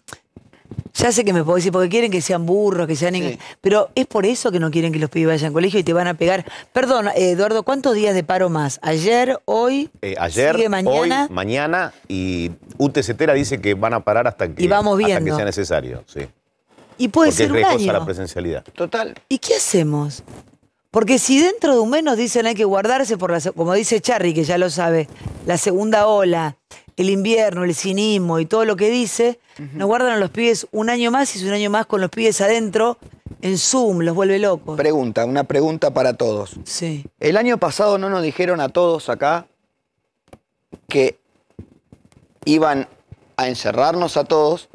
ya sé que me puedo decir, porque quieren que sean burros, que sean... Pero es por eso que no quieren que los pibes vayan al colegio y te van a pegar... Perdón, eh, Eduardo, ¿cuántos días de paro más? ¿Ayer, hoy? Eh, ayer, mañana? hoy, mañana. Y UTCTERA dice que van a parar hasta que, vamos que sea necesario. Sí. Y puede ser un la presencialidad. Total. ¿Y qué hacemos? Porque si dentro de un mes nos dicen hay que guardarse por la, como dice Charry, que ya lo sabe, la segunda ola, el invierno, el cinismo y todo lo que dice, nos guardan los pibes un año más y un año más con los pibes adentro en Zoom, los vuelve locos. Pregunta, una pregunta para todos. Sí. El año pasado no nos dijeron a todos acá que iban a encerrarnos a todos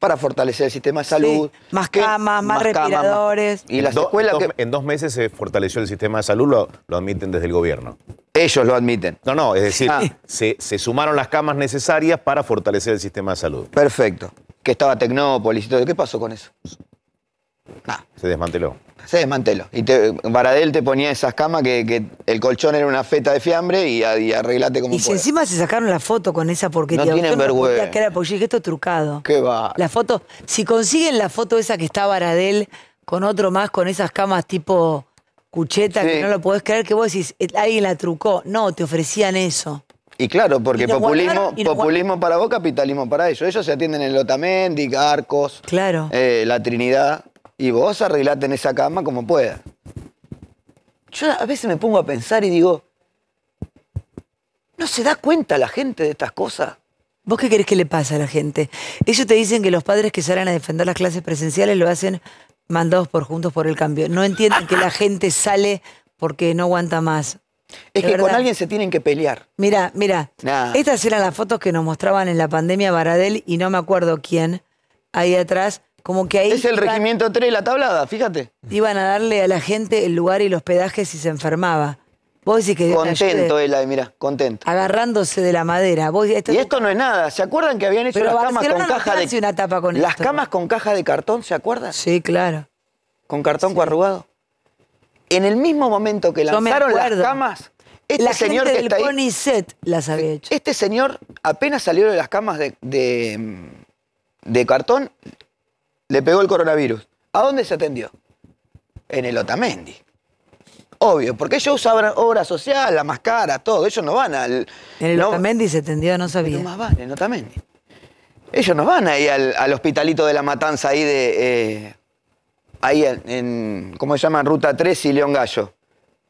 para fortalecer el sistema de salud. más camas, más, respiradores. y las escuelas, que... En dos meses se fortaleció el sistema de salud, lo, admiten desde el gobierno. Ellos lo admiten. No, no, es decir, ah. se, sumaron las camas necesarias para fortalecer el sistema de salud. Perfecto. Que estaba Tecnópolis y todo. ¿Qué pasó con eso? Nada. Se desmanteló. Se Y te, te ponía esas camas que, el colchón era una feta de fiambre y, arreglate como Y encima se sacaron la foto con esa porquería. No tienen vergüenza. que era porque dije, esto trucado. ¿Qué va? La foto, si consiguen la foto esa que está Baradel con otro más, con esas camas tipo cucheta, que no lo podés creer, que vos decís, eh, alguien la trucó. No, te ofrecían eso. Y claro, porque populismo, populismo para vos, capitalismo para ellos. Ellos se atienden en Lotamendi, Arcos, claro. Eh, la Trinidad y vos arreglate en esa cama como pueda. Yo a veces me pongo a pensar y digo, ¿no se da cuenta la gente de estas cosas? ¿Vos qué querés que le pasa a la gente? Ellos te dicen que los padres que salen a defender las clases presenciales lo hacen mandados por Juntos por el Cambio. No entienden que la <laughs> gente sale porque no aguanta más. Es que con alguien se tienen que pelear. Mira, mira, estas eran las fotos que nos mostraban en la pandemia Baradel y no me acuerdo quién ahí atrás es el regimiento 3 de la tablada, fíjate. Iban a darle a la gente el lugar y los pedajes si se enfermaba. Vos decís que. Contento, él contento. Agarrándose de la madera. y esto no es nada. ¿Se acuerdan que habían hecho las camas con caja de. Una tapa con las camas con caja de cartón, ¿se acuerdan? Sí, claro. Con cartón cuarrugado En el mismo momento que lanzaron las camas, este la señor gente que está set las había hecho. Este señor apenas salió de las camas de, de, de cartón, le pegó el coronavirus. ¿A dónde se atendió? En el Otamendi. Obvio, porque ellos usaban obra social, la máscara, todo. Ellos no van al. En el Otamendi se atendió, no sabía. No más van, en Otamendi. Ellos no van ahí al, al hospitalito de la matanza ahí de. Eh, ahí en, ¿Cómo se llama? Ruta 3 y León Gallo.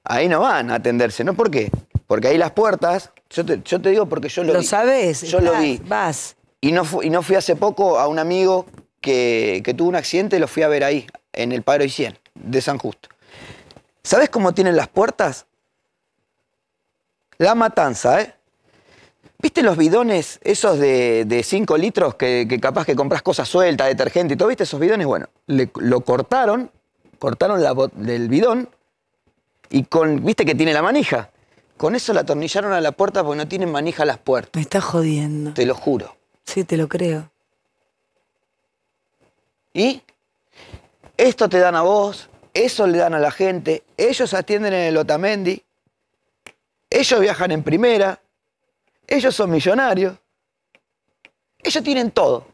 Ahí no van a atenderse, ¿no? ¿Por qué? Porque ahí las puertas. Yo te, digo porque yo lo, vi. ¿Lo sabes? Yo lo vi. Vas. Y no, y no fui hace poco a un amigo que, tuvo un accidente, lo fui a ver ahí, en el paro y 100, de San Justo. ¿Sabes cómo tienen las puertas? La matanza, ¿eh? ¿Viste los bidones esos de 5 litros que, capaz que compras cosas sueltas, detergente y todo? ¿Viste esos bidones? Bueno, lo cortaron, cortaron la, el bidón y con, ¿viste que tiene la manija? Con eso la atornillaron a la puerta porque no tienen manija las puertas. Me está jodiendo. Te lo juro. Sí, te lo creo. Y esto te dan a vos, eso le dan a la gente, ellos atienden en el Otamendi, ellos viajan en primera, ellos son millonarios, ellos tienen todo.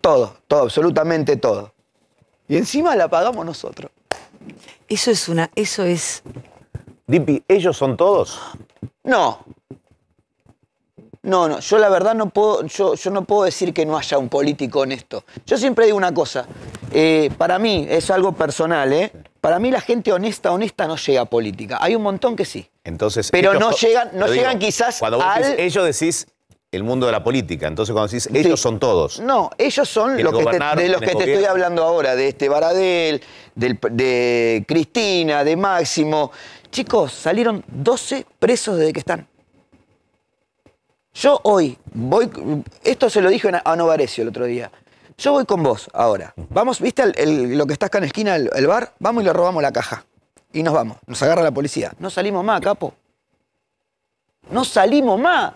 Todo, todo, absolutamente todo. Y encima la pagamos nosotros. Eso es una, eso es. Dipi, ¿ellos son todos? No, no, no, yo la verdad no puedo, yo, yo no puedo decir que no haya un político honesto. Yo siempre digo una cosa, eh, para mí es algo personal, ¿eh? Para mí la gente honesta, honesta no llega a política. Hay un montón que sí. Entonces, pero no llegan, no llegan quizás cuando ellos decís el mundo de la política. Entonces cuando decís ellos son todos. No, ellos son los que de los que te estoy hablando ahora, de este Baradel, de Cristina, de Máximo. Chicos, salieron 12 presos desde que están. Yo hoy voy, esto se lo dije a Novarecio el otro día. Yo voy con vos ahora. Vamos, ¿viste lo que está acá en la esquina, del bar? Vamos y le robamos la caja. Y nos vamos. Nos agarra la policía. No salimos más, capo. No salimos más.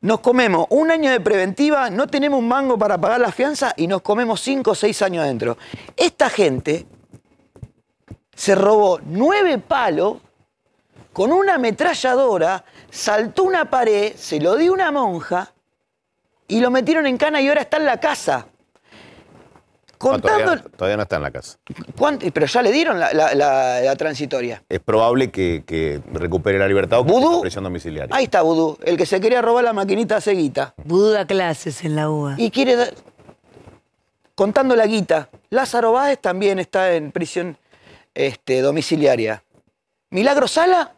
Nos comemos un año de preventiva, no tenemos un mango para pagar la fianza y nos comemos cinco o seis años adentro. Esta gente se robó nueve palos con una ametralladora saltó una pared, se lo dio una monja y lo metieron en cana y ahora está en la casa. todavía, no está en la casa. ¿Cuánto? Pero ya le dieron la, transitoria. Es probable que, recupere la libertad o domiciliaria. Ahí está Budú el que se quería robar la maquinita guita Budú da clases en la UA. Y quiere Contando la guita, Lázaro Báez también está en prisión este, domiciliaria. Milagro Sala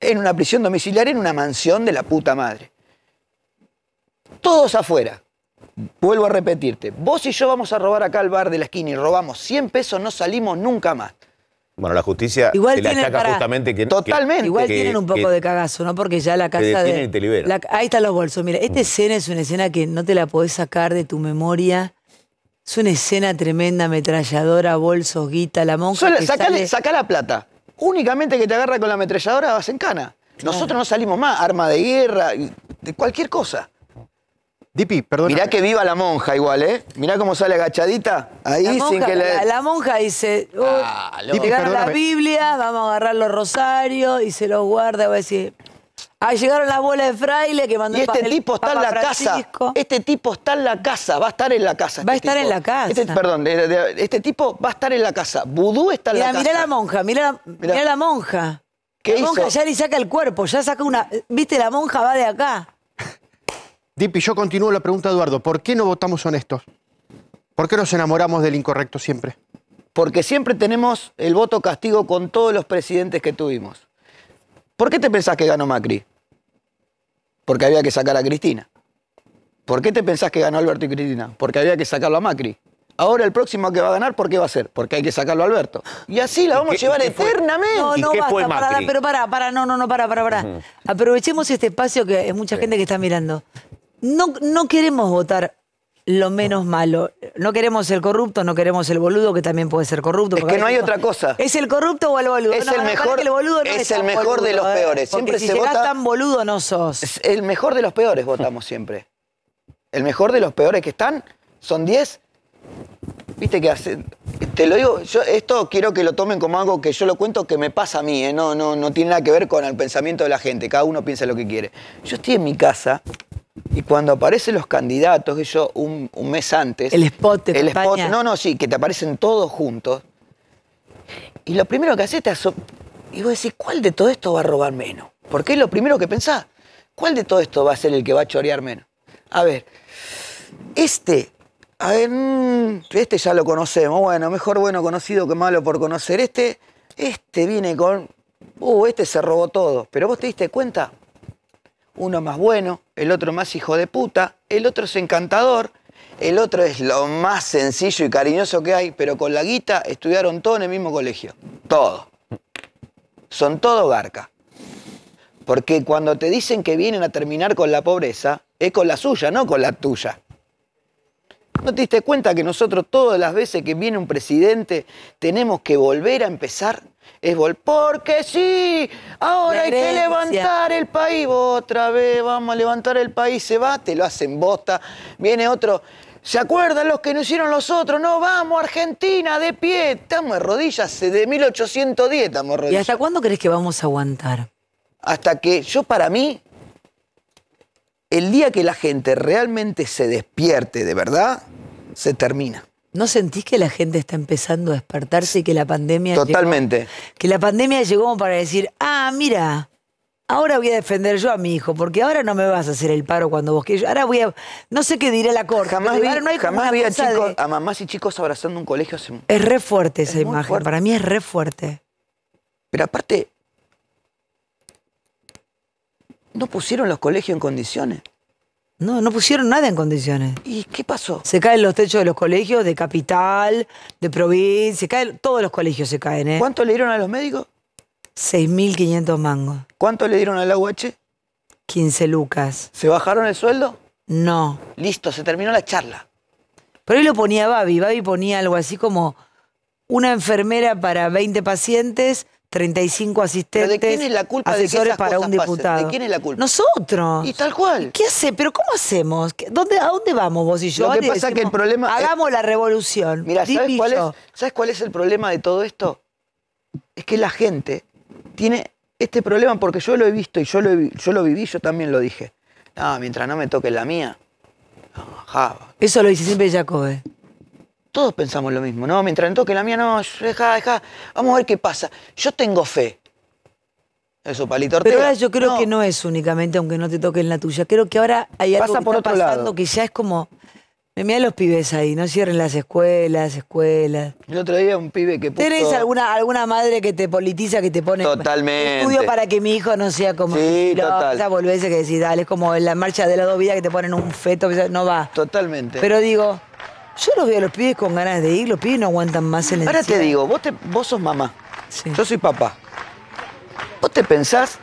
en una prisión domiciliaria, en una mansión de la puta madre. Todos afuera. Vuelvo a repetirte, vos y yo vamos a robar acá al bar de la esquina y robamos 100 pesos, no salimos nunca más. Bueno, la justicia Igual se justamente que... Totalmente. Igual tienen un poco de cagazo, ¿no? Porque ya la casa de... ahí están los bolsos. Mira, esta mm. escena es una escena que no te la podés sacar de tu memoria. Es una escena tremenda, ametralladora, bolsos, guita, la monja. saca la plata únicamente que te agarra con la ametralladora vas en cana. Nosotros no salimos más, arma de guerra, de cualquier cosa. Dipi, perdón. Mirá que viva la monja igual, ¿eh? Mirá cómo sale agachadita ahí sin que le... La, monja dice, y ah, Dipi, la Biblia, vamos a agarrar los rosarios y se los guarda va a decir, Ahí llegaron las bolas de fraile que mandó Y este tipo está en la casa. Este tipo está en la casa, va a estar en la casa. va a este estar en la casa. Este, perdón, este tipo va a estar en la casa. Vudú está en la casa. la monja, mira la, monja. la monja ya ni saca el cuerpo, ya saca una. ¿Viste? La monja va de acá. Dipi, yo continúo la pregunta Eduardo. ¿Por qué no votamos honestos? ¿Por qué nos enamoramos del incorrecto siempre? Porque siempre tenemos el voto castigo con todos los presidentes que tuvimos. ¿Por qué te pensás que ganó Macri? Porque había que sacar a Cristina. ¿Por qué te pensás que ganó Alberto y Cristina? Porque había que sacarlo a Macri. Ahora el próximo que va a ganar, ¿por qué va a ser? Porque hay que sacarlo a Alberto. Y así la vamos a llevar eternamente. No, no, basta, para, pero para, para, no, no, no, para, para, para. Aprovechemos este espacio que es mucha gente que está mirando. No, no queremos votar lo menos malo. No queremos el corrupto, no queremos el boludo, que también puede ser corrupto. Es que no hay otra cosa. ¿Es el corrupto o el boludo? Es el mejor, es, el mejor de los ¿eh? peores. siempre se vota, tan boludo no sos. el mejor de los peores votamos siempre. El mejor de los peores que están son 10. Viste qué hacen? te lo digo, yo esto quiero que lo tomen como algo que yo lo cuento que me pasa a mí, ¿eh? no, no, no tiene nada que ver con el pensamiento de la gente, cada uno piensa lo que quiere. Yo estoy en mi casa y cuando aparecen los candidatos, yo un, mes antes. El spot el Spot, no, no, sí, que te aparecen todos juntos. Y lo primero que haces te Y vos decís, ¿cuál de todo esto va a robar menos? Porque es lo primero que pensás. ¿Cuál de todo esto va a ser el que va a chorear menos? A ver, este, a ver, mm, este ya lo conocemos. Bueno, mejor bueno conocido que malo por conocer. Este, este viene con. Uh, este se robó todo. Pero vos te diste cuenta, uno más bueno, el otro más hijo de puta, el otro es encantador, el otro es lo más sencillo y cariñoso que hay, pero con la guita estudiaron todo en el mismo colegio. Todo. Son todo garca. Porque cuando te dicen que vienen a terminar con la pobreza, es con la suya, no con la tuya. ¿No te diste cuenta que nosotros todas las veces que viene un presidente tenemos que volver a empezar es Porque sí, ahora hay que levantar el país. Otra vez vamos a levantar el país. Se va, te lo hacen bosta. Viene otro. ¿Se acuerdan los que no hicieron los otros? No, vamos, Argentina, de pie. Estamos de rodillas, eh, de 1810 estamos de rodillas. ¿Y hasta cuándo crees que vamos a aguantar? Hasta que yo, para mí, el día que la gente realmente se despierte de verdad, se termina. ¿No sentís que la gente está empezando a despertarse y que la pandemia... Totalmente. que la pandemia llegó para decir, ah, mira, ahora voy a defender yo a mi hijo, porque ahora no me vas a hacer el paro cuando vos yo. Ahora voy a. No sé qué diré la corte. Jamás vi, a, mamás y chicos abrazando un colegio hace... Es re fuerte esa imagen. Para mí es re fuerte. Pero aparte. No pusieron los colegios en condiciones. No, no pusieron nada en condiciones. ¿Y qué pasó? Se caen los techos de los colegios, de capital, de provincia, se caen, todos los colegios se caen, ¿eh? ¿Cuánto le dieron a los médicos? 6.500 mangos. ¿Cuánto le dieron al AUH? 15 lucas. ¿Se bajaron el sueldo? No. Listo, se terminó la charla. Pero ahí lo ponía Babi. Babi ponía algo así como una enfermera para 20 pacientes, 35 asistentes, ¿Pero de quién es la culpa asesores de para un diputado. ¿De quién es la culpa? Nosotros. Y tal cual. ¿Qué hace? ¿Pero cómo hacemos? ¿Dónde, ¿A dónde vamos vos y yo? Lo que pasa que el problema... Hagamos la revolución. Mira, ¿sabes cuál, es, el problema de todo esto? Es que la gente tiene este problema porque yo lo he visto y yo lo, yo lo viví, yo también lo dije. Ah, mientras no me toque la mía. Eso lo dice siempre Jacobe todos pensamos lo mismo, ¿no? Mientras no toque la mía, no, deja, deja, vamos a ver qué pasa. Yo tengo fe. Eso, Palito Ortega. Pero ahora yo creo que no es únicamente aunque no te toque en la tuya. Creo que ahora hay algo que está pasando que ya es como... Me Mirá los pibes ahí, no cierren las escuelas, escuelas. El otro día un pibe que puso... ¿Tenés alguna, alguna madre que te politiza, que te pone... Totalmente. Estudio para que mi hijo no sea como... Sí, total. La volvés que decís, dale, es como en la marcha de la dos vidas que te ponen un feto, no va. Totalmente. Pero digo, yo los veo a los pibes con ganas de ir, los pibes no aguantan más el Ahora te digo, vos, vos sos mamá, yo soy papá. ¿Vos te pensás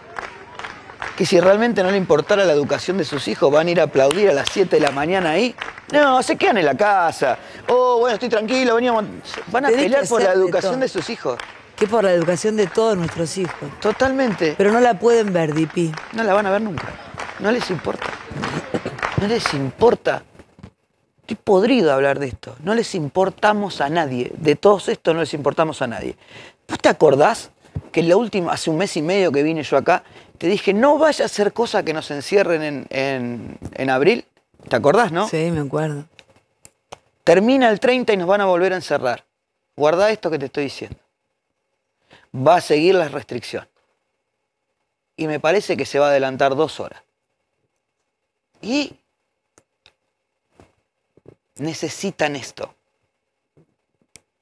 que si realmente no le importara la educación de sus hijos, van a ir a aplaudir a las 7 de la mañana ahí? No, se quedan en la casa. Oh, bueno, estoy tranquilo, veníamos. Van a pelear por la educación de, de sus hijos que por la educación de todos nuestros hijos. Totalmente. Pero no la pueden ver, Dipi. No la van a ver nunca. No les importa. No les importa. Estoy podrido hablar de esto. No les importamos a nadie. De todos esto no les importamos a nadie. ¿Vos te acordás que la última, hace un mes y medio que vine yo acá, te dije, no vaya a hacer cosa que nos encierren en, abril? ¿Te acordás, no? Sí, me acuerdo. Termina el 30 y nos van a volver a encerrar. Guarda esto que te estoy diciendo. Va a seguir la restricción. Y me parece que se va a adelantar dos horas. Y necesitan esto.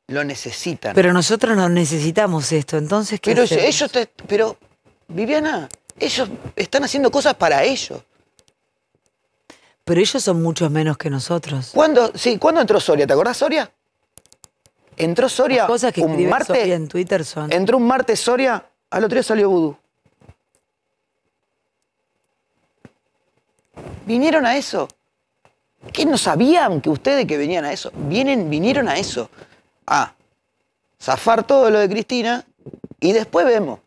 Lo necesitan. Pero nosotros no necesitamos esto, entonces ¿qué Pero ellos pero Viviana, ellos están haciendo cosas para ellos. Pero ellos son muchos menos que nosotros. ¿Cuándo, sí, ¿cuándo entró Soria? ¿Te acordás Soria? Entró Soria cosas que un martes en Twitter son. Entró un martes Soria, al otro día salió Vudú. Vinieron a eso. ¿Qué no sabían que ustedes que venían a eso? Vienen, vinieron a eso. A zafar todo lo de Cristina y después vemos.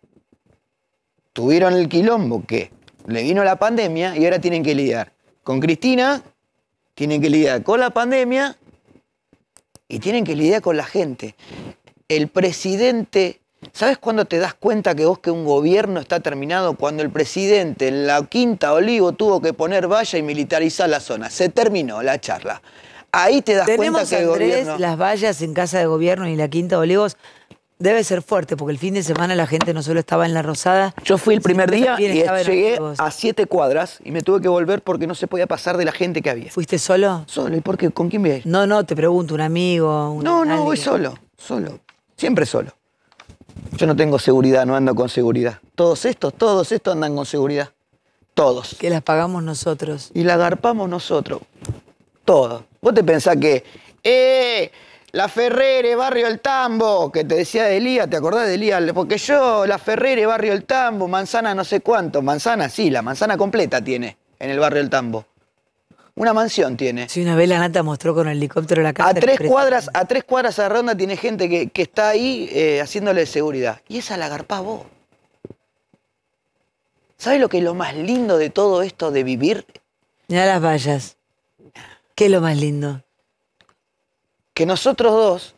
Tuvieron el quilombo que le vino la pandemia y ahora tienen que lidiar con Cristina, tienen que lidiar con la pandemia y tienen que lidiar con la gente. El presidente ¿Sabes cuándo te das cuenta que vos que un gobierno está terminado? Cuando el presidente en la Quinta Olivo tuvo que poner valla y militarizar la zona. Se terminó la charla. Ahí te das cuenta que el las vallas en Casa de Gobierno y la Quinta Olivos debe ser fuerte, porque el fin de semana la gente no solo estaba en La Rosada. Yo fui el primer día y llegué a siete cuadras y me tuve que volver porque no se podía pasar de la gente que había. ¿Fuiste solo? Solo, ¿y por qué? ¿Con quién vivías? No, no, te pregunto, un amigo. Un no, no, voy solo, solo. Siempre solo. Yo no tengo seguridad, no ando con seguridad. Todos estos, todos estos andan con seguridad. Todos. Que las pagamos nosotros. Y las garpamos nosotros. Todos. Vos te pensás que, ¡eh! La Ferrere, Barrio El Tambo, que te decía de Lía, ¿te acordás de Lía. Porque yo, La Ferrere, Barrio El Tambo, manzana no sé cuánto, manzana sí, la manzana completa tiene en el Barrio El Tambo. Una mansión tiene. Si una vez la nata mostró con el helicóptero la casa. A tres cuadras, a tres cuadras a ronda tiene gente que, está ahí eh, haciéndole seguridad. Y esa la garpa vos. ¿Sabes lo que es lo más lindo de todo esto de vivir? Ya las vallas. ¿Qué es lo más lindo? Que nosotros dos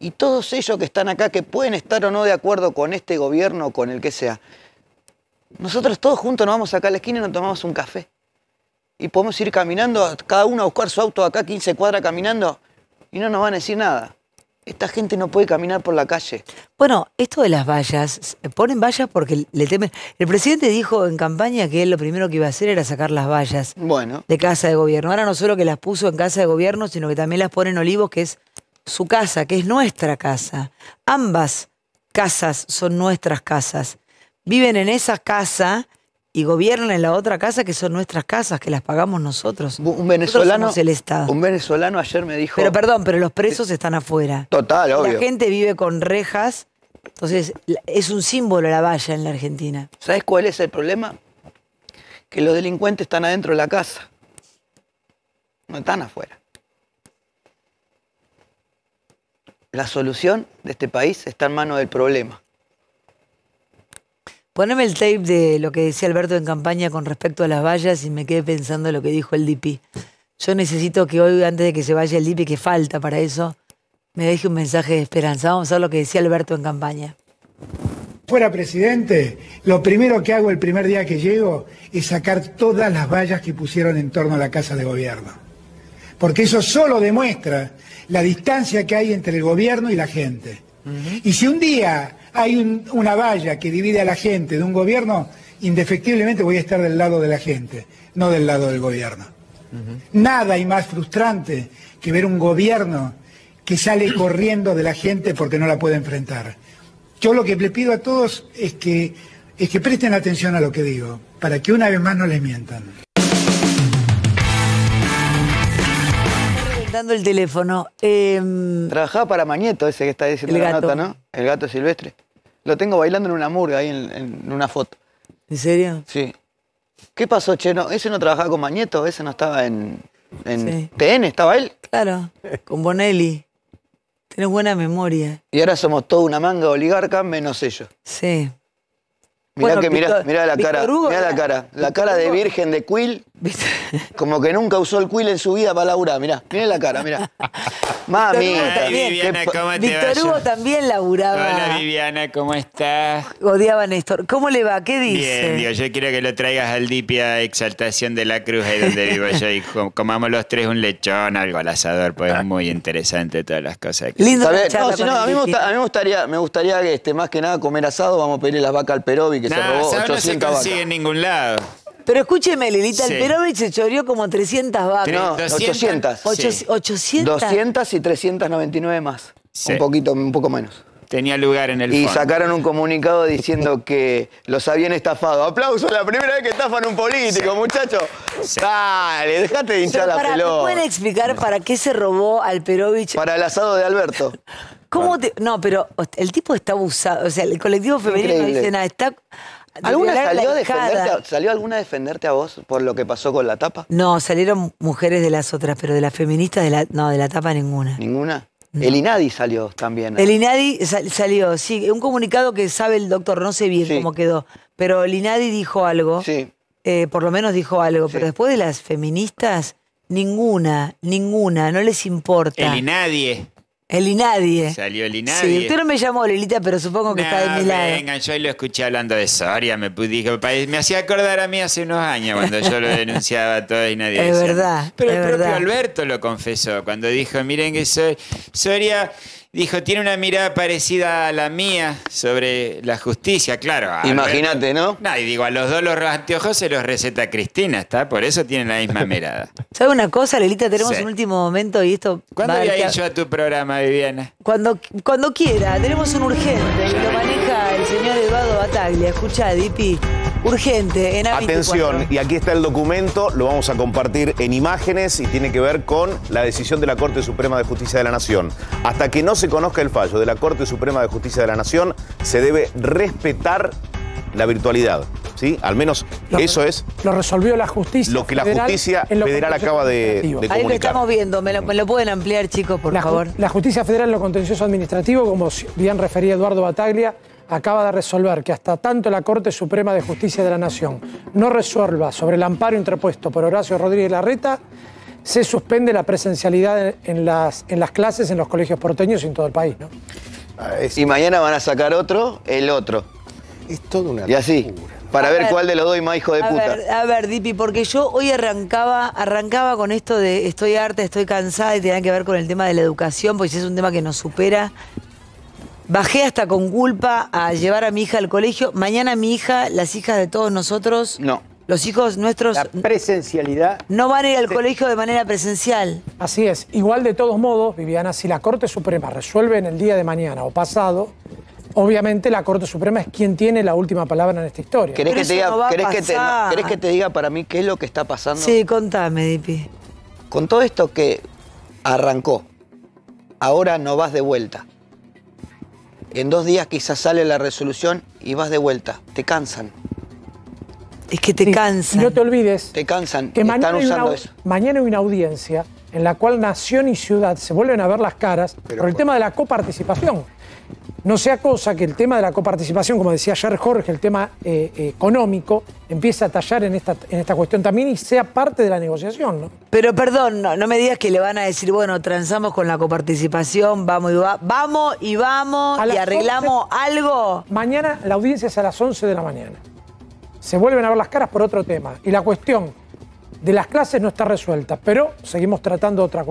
y todos ellos que están acá, que pueden estar o no de acuerdo con este gobierno o con el que sea, nosotros todos juntos nos vamos acá a la esquina y nos tomamos un café y podemos ir caminando, cada uno a buscar su auto acá, 15 cuadras caminando, y no nos van a decir nada. Esta gente no puede caminar por la calle. Bueno, esto de las vallas, ponen vallas porque le temen. El presidente dijo en campaña que él lo primero que iba a hacer era sacar las vallas bueno. de casa de gobierno. Ahora no solo que las puso en casa de gobierno, sino que también las pone en Olivos, que es su casa, que es nuestra casa. Ambas casas son nuestras casas. Viven en esa casa y gobiernan en la otra casa que son nuestras casas, que las pagamos nosotros. Un venezolano. el Estado. Un venezolano ayer me dijo. Pero perdón, pero los presos están afuera. Total, obvio. La gente vive con rejas. Entonces, es un símbolo la valla en la Argentina. ¿Sabes cuál es el problema? Que los delincuentes están adentro de la casa. No están afuera. La solución de este país está en manos del problema. Poneme el tape de lo que decía Alberto en campaña con respecto a las vallas y me quedé pensando lo que dijo el DP. Yo necesito que hoy, antes de que se vaya el DP, que falta para eso, me deje un mensaje de esperanza. Vamos a ver lo que decía Alberto en campaña. Fuera presidente, lo primero que hago el primer día que llego es sacar todas las vallas que pusieron en torno a la Casa de Gobierno. Porque eso solo demuestra la distancia que hay entre el gobierno y la gente. Y si un día hay una valla que divide a la gente de un gobierno, indefectiblemente voy a estar del lado de la gente, no del lado del gobierno. Nada hay más frustrante que ver un gobierno que sale <clears throat> corriendo de la gente porque no la puede enfrentar. Yo lo que le pido a todos es que, es que presten atención a lo que digo, para que una vez más no les mientan. el teléfono. Em, Trabajaba para Mañeto, ese que está diciendo la nota, ¿no? El gato silvestre. Lo tengo bailando en una murga ahí en, una foto. ¿En serio? Sí. ¿Qué pasó, Cheno? ese no trabajaba con Mañeto, ese no estaba en, en TN, ¿estaba él? Claro, con Bonelli. Tienes buena memoria. Y ahora somos toda una manga oligarca menos ellos. Sí. Mirá, que, la cara, la cara. La cara de virgen de Quill. Como que nunca usó el Quill en su vida para laburar. Mirá, mirá la cara, mirá. <laughs> Mami. Viviana, ¿cómo te Hugo también laburaba. Hola, Viviana, ¿cómo estás? Odiaba a Néstor. ¿Cómo le va? ¿Qué dice? Bien, Dios, yo quiero que lo traigas al Dipia Exaltación de la Cruz, ahí donde vivo yo, y comamos los tres un lechón, algo al asador, pues es muy interesante todas las cosas. Lindo. No, si no, a mí, me gustaría, me gustaría que, este, más que nada comer asado, vamos a pedirle las vacas al Perovi no, no se en ningún lado. Pero escúcheme, Lilita, el Perovich se choreó como 300 vacas. No, 800. 800. 200 y 399 más. Un poquito, un poco menos. Tenía lugar en el Y sacaron un comunicado diciendo que los habían estafado. aplauso la primera vez que estafan un político, muchacho. Dale, déjate de hinchar la pelota. pueden explicar para qué se robó al Perovich? Para el asado de Alberto. <laughs> No, pero el tipo está abusado. O sea, el colectivo femenino no dice nada. Está. ¿Alguna salió a, defenderte, alguna a defenderte a vos por lo que pasó con la tapa? No, salieron mujeres de las otras, pero de las feministas, de la, no, de la tapa ninguna. ¿Ninguna? El INADI salió también. El INADI salió, sí. Un comunicado que sabe el doctor, no sé bien cómo quedó. Pero el INADI dijo algo. Sí. Eh, por lo menos dijo algo. Pero después de las feministas, ninguna, ninguna, no les importa. El Nadie. El Inadie. Eh. Salió el Inadie. Sí, usted no me llamó Lilita, pero supongo que está de mi lado. venga, yo lo escuché hablando de Soria, me me hacía acordar a mí hace unos años cuando yo lo denunciaba todo y nadie. <laughs> Es verdad. Pero es el verdad. propio Alberto lo confesó cuando dijo, miren que soy, Soria Dijo, tiene una mirada parecida a la mía sobre la justicia, claro. Imagínate, ¿no? No, y digo, a los dos los anteojos se los receta Cristina, ¿está? Por eso tienen la misma <laughs> mirada. ¿Sabe una cosa, Lelita? Tenemos un último momento y esto... ¿Cuándo voy a yo a tu programa, Viviana? Cuando, cuando quiera. Tenemos un urgente y lo maneja el señor Eduardo Bataglia. Escucha, Dipi urgente en a Atención, y aquí está el documento, lo vamos a compartir en imágenes y tiene que ver con la decisión de la Corte Suprema de Justicia de la Nación. Hasta que no se conozca el fallo de la Corte Suprema de Justicia de la Nación, se debe respetar la virtualidad. ¿sí? Al menos eso es. Lo resolvió la justicia. Lo que la justicia federal acaba de, comunicar. Ahí lo estamos viendo. ¿Me lo, pueden ampliar, chicos, por favor? La justicia federal en lo contencioso administrativo, como bien refería Eduardo Bataglia, acaba de resolver que hasta tanto la Corte Suprema de Justicia de la Nación no resuelva sobre el amparo interpuesto por Horacio Rodríguez Larreta, se suspende la presencialidad en las, en las clases en los colegios porteños y en todo el país. ¿no? Ah, y mañana van a sacar otro, el otro. Es todo una Y así, para ver, cuál de los dos más hijo de puta. a ver, Dipi, porque yo hoy arrancaba, arrancaba con esto de estoy harta, estoy cansada y tenía que ver con el tema de la educación, porque es un tema que nos supera Bajé hasta con culpa a llevar a mi hija al colegio. Mañana mi hija, las hijas de todos nosotros, no. los hijos nuestros... La presencialidad. No van a ir al colegio de manera presencial. Así es. Igual de todos modos, Viviana, si la Corte Suprema resuelve en el día de mañana o pasado, obviamente la Corte Suprema es quien tiene la última palabra en esta historia. ¿Querés, que te, diga, que te diga para mí qué es lo que está pasando? Sí, contame, Dipi. Con todo esto que arrancó, ahora no vas de vuelta en dos días quizás sale la resolución y vas de vuelta. Te cansan. Es que te cansan. No te olvides. Te cansan. Que mañana, hay una, mañana una audiencia en la cual nación y ciudad se vuelven a ver las caras pero por el tema de la coparticipación. No sea cosa que el tema de la coparticipación, como decía ayer Jorge, el tema eh, eh, económico, empiece a tallar en esta, en esta cuestión también y sea parte de la negociación. Pero perdón, no, me digas que le van a decir, bueno, transamos con la coparticipación, vamos y, vamos, vamos, y vamos y arreglamos algo. Mañana la audiencia es a las 11 de la mañana. Se vuelven a ver las caras por otro tema. Y la cuestión de las clases no está resuelta, pero seguimos tratando otras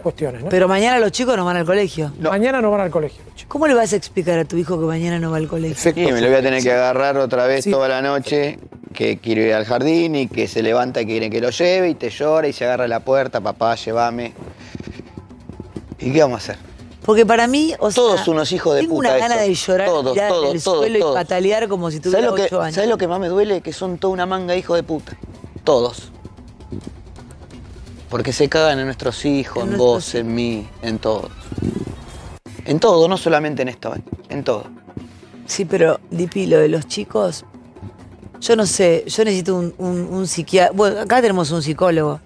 cuestiones. Pero mañana los chicos no van al colegio. Mañana no van al colegio. ¿Cómo le vas a explicar a tu hijo que mañana no va al colegio? me lo voy a tener que agarrar otra vez toda la noche, que quiere ir al jardín y que se levanta y quiere que lo lleve y te llora y se agarra la puerta, papá, llévame. ¿Y qué vamos a hacer? Porque para mí, o sea, todos unos hijos de tengo una gana de llorar, todos, suelo y patalear como si tuviera ocho años. ¿Sabes lo que más me duele? Que son toda una manga hijos de puta. Todos. Porque se cagan en nuestros hijos, en, vos, en mí, en todos. En todo, no solamente en esto, en todo. Sí, pero Lipi, lo de los chicos, yo no sé, yo necesito un, psiquiatra. Bueno, acá tenemos un psicólogo.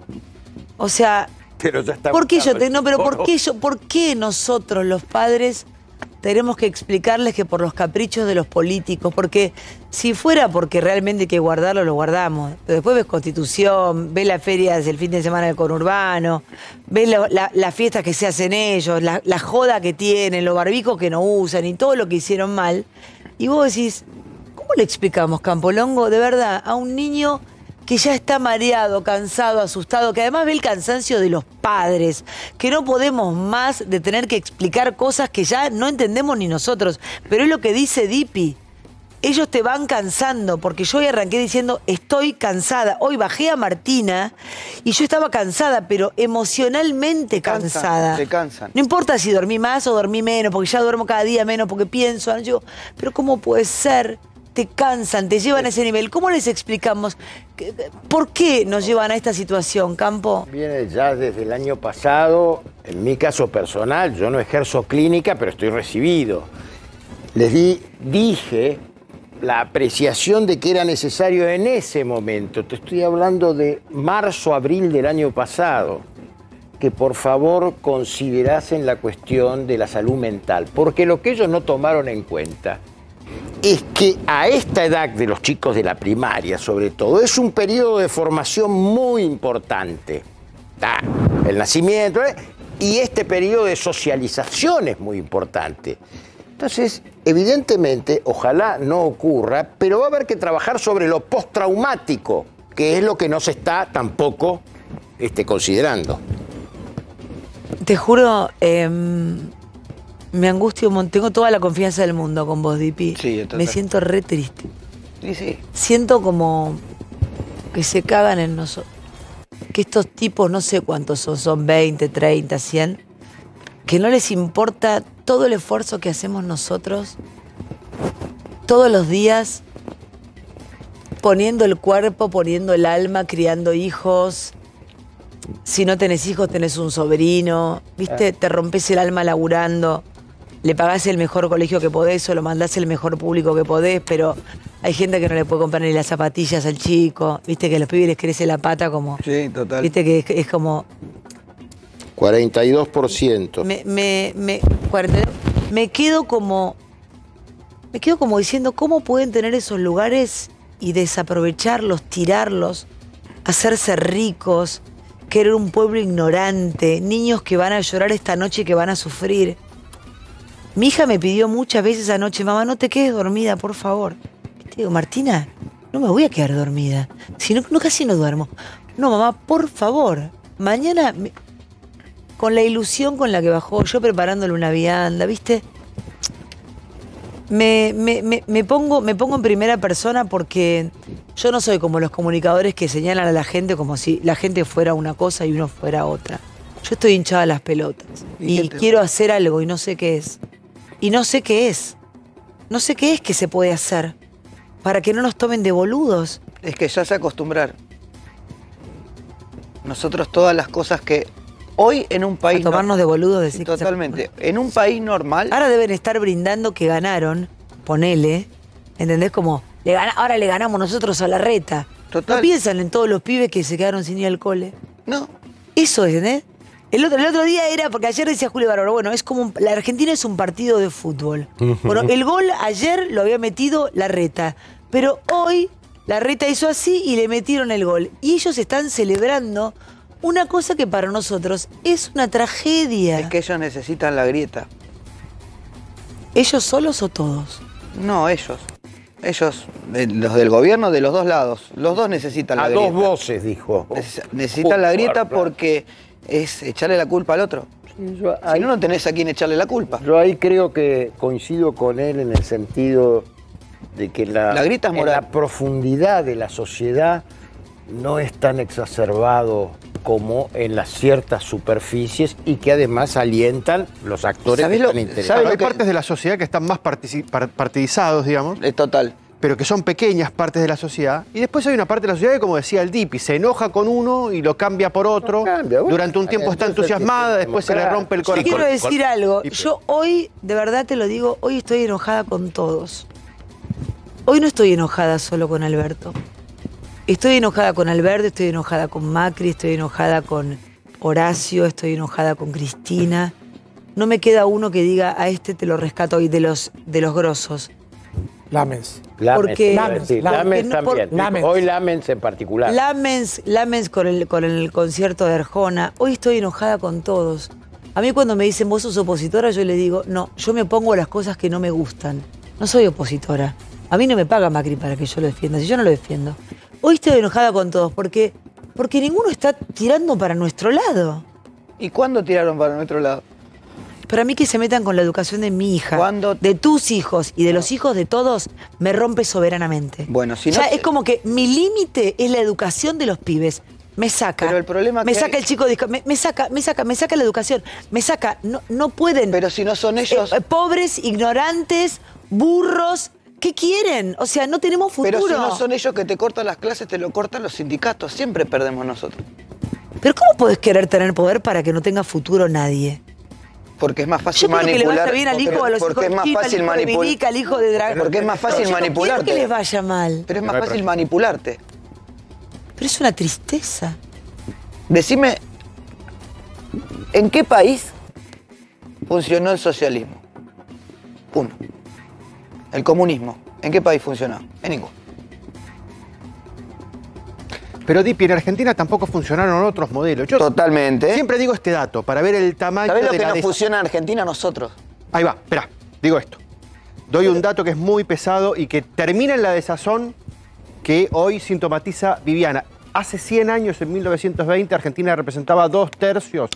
O sea, pero ya está ¿por qué yo te... no, pero ¿por qué yo, por qué nosotros los padres tenemos que explicarles que por los caprichos de los políticos, porque si fuera porque realmente hay que guardarlo, lo guardamos. después ves Constitución, ves las ferias el fin de semana del conurbano, ves las fiestas que se hacen ellos, la, la joda que tienen, los barbicos que no usan y todo lo que hicieron mal. Y vos decís, ¿cómo le explicamos Campolongo de verdad a un niño que ya está mareado, cansado, asustado, que además ve el cansancio de los padres, que no podemos más de tener que explicar cosas que ya no entendemos ni nosotros. Pero es lo que dice Dipi. Ellos te van cansando, porque yo hoy arranqué diciendo, estoy cansada. Hoy bajé a Martina y yo estaba cansada, pero emocionalmente cansada. Se cansan. No importa si dormí más o dormí menos, porque ya duermo cada día menos, porque pienso, yo, pero ¿cómo puede ser? te cansan, te llevan a ese nivel. ¿Cómo les explicamos por qué nos llevan a esta situación, Campo? Viene ya desde el año pasado, en mi caso personal, yo no ejerzo clínica, pero estoy recibido. Les di, dije la apreciación de que era necesario en ese momento, te estoy hablando de marzo, abril del año pasado, que por favor considerasen la cuestión de la salud mental, porque lo que ellos no tomaron en cuenta es que a esta edad de los chicos de la primaria, sobre todo, es un periodo de formación muy importante. Ah, el nacimiento eh, y este periodo de socialización es muy importante. Entonces, evidentemente, ojalá no ocurra, pero va a haber que trabajar sobre lo postraumático, que es lo que no se está tampoco este, considerando. Te juro, em, me angustio Tengo toda la confianza del mundo con vos, Dipi. Sí, me siento re triste. Sí, Siento como que se cagan en nosotros. Que estos tipos, no sé cuántos son, son 20, 30, 100, que no les importa todo el esfuerzo que hacemos nosotros todos los días poniendo el cuerpo, poniendo el alma, criando hijos. Si no tenés hijos, tenés un sobrino. ¿Viste? Ah. Te rompes el alma laburando le pagás el mejor colegio que podés o lo mandás el mejor público que podés, pero hay gente que no le puede comprar ni las zapatillas al chico, viste que a los pibes les crece la pata como... Sí, total. Viste que es, como... 42%. Me, me, me, me quedo como... Me quedo como diciendo, ¿cómo pueden tener esos lugares y desaprovecharlos, tirarlos, hacerse ricos, querer un pueblo ignorante, niños que van a llorar esta noche y que van a sufrir? Mi hija me pidió muchas veces anoche, mamá, no te quedes dormida, por favor. te digo, Martina, no me voy a quedar dormida. Si no, casi no duermo. No, mamá, por favor. Mañana, con la ilusión con la que bajó, yo preparándole una vianda, ¿viste? Me, me, pongo, me pongo en primera persona porque yo no soy como los comunicadores que señalan a la gente como si la gente fuera una cosa y uno fuera otra. Yo estoy hinchada a las pelotas y quiero hacer algo y no sé qué es. Y no sé qué es. No sé qué es que se puede hacer para que no nos tomen de boludos. Es que ya se acostumbrar. Nosotros todas las cosas que hoy en un país... tomarnos de boludos, Totalmente. En un país normal... Ahora deben estar brindando que ganaron, ponele, ¿entendés? Como, le ahora le ganamos nosotros a la reta. No piensan en todos los pibes que se quedaron sin ir cole. No. Eso es, ¿eh? El otro, día era, porque ayer decía Julio Bárbaro, bueno, es como la Argentina es un partido de fútbol. Bueno, el gol ayer lo había metido la reta, pero hoy la reta hizo así y le metieron el gol. Y ellos están celebrando una cosa que para nosotros es una tragedia. Es que ellos necesitan la grieta. ¿Ellos solos o todos? No, ellos. Ellos, eh, los del gobierno, de los dos lados. Los dos necesitan la grieta. A dos voces, dijo. necesitan la grieta porque es echarle la culpa al otro. si no, no tenés a quien echarle la culpa. Yo ahí creo que coincido con él en el sentido de que la, profundidad de la sociedad no es tan exacerbado como en las ciertas superficies y que además alientan los actores que lo, están Hay partes de la sociedad que están más partidizados, digamos. Es eh, total pero que son pequeñas partes de la sociedad. Y después hay una parte de la sociedad que, como decía el Dipi, se enoja con uno y lo cambia por otro. Durante un tiempo está este, entusiasmada, este después se le rompe el corazón. Yo quiero decir algo. Yo hoy, de verdad te lo digo, hoy estoy enojada con todos. Hoy no estoy enojada solo con Alberto. Estoy enojada con Alberto, estoy enojada con Macri, estoy enojada con Horacio, estoy enojada con Cristina. No me queda uno que diga a este te lo rescato hoy de los, de los grosos. Lamens. Lamens, también. Hoy Lamens en particular. Lamens, con el, con el concierto de Arjona. Hoy estoy enojada con todos. A mí cuando me dicen vos sos opositora, yo le digo, no, yo me pongo a las cosas que no me gustan. No soy opositora. A mí no me paga Macri para que yo lo defienda, si yo no lo defiendo. Hoy estoy enojada con todos porque, porque ninguno está tirando para nuestro lado. ¿Y cuándo tiraron para nuestro lado? Pero a mí que se metan con la educación de mi hija, de tus hijos y de los hijos de todos, me rompe soberanamente. Bueno, O sea, es como que mi límite es la educación de los pibes. Me saca. Pero el problema Me saca el chico Me, saca, me saca, me saca la educación. Me saca. No, no pueden. Pero si no son eh, ellos. Eh, pobres, ignorantes, burros. ¿Qué quieren? O sea, no tenemos futuro. Pero si no son ellos que te cortan las clases, te lo cortan los sindicatos. Siempre perdemos nosotros. Pero ¿cómo puedes querer tener poder para que no tenga futuro nadie? porque es más fácil manipular. al hijo, porque, porque es más fácil manipular. al hijo de Porque es más fácil manipularte. que les vaya mal. Pero es más fácil manipularte. Pero es una tristeza. Decime, ¿en qué país funcionó el socialismo? Uno. El comunismo. ¿En qué país funcionó? En ninguno. Pero Dipi, en Argentina tampoco funcionaron otros modelos. Totalmente. Siempre digo este dato para ver el tamaño. ¿Sabés lo que nos funciona en Argentina nosotros? Ahí va, espera, digo esto. Doy un dato que es muy pesado y que termina en la desazón que hoy sintomatiza Viviana. Hace 100 años, en 1920, Argentina representaba dos tercios,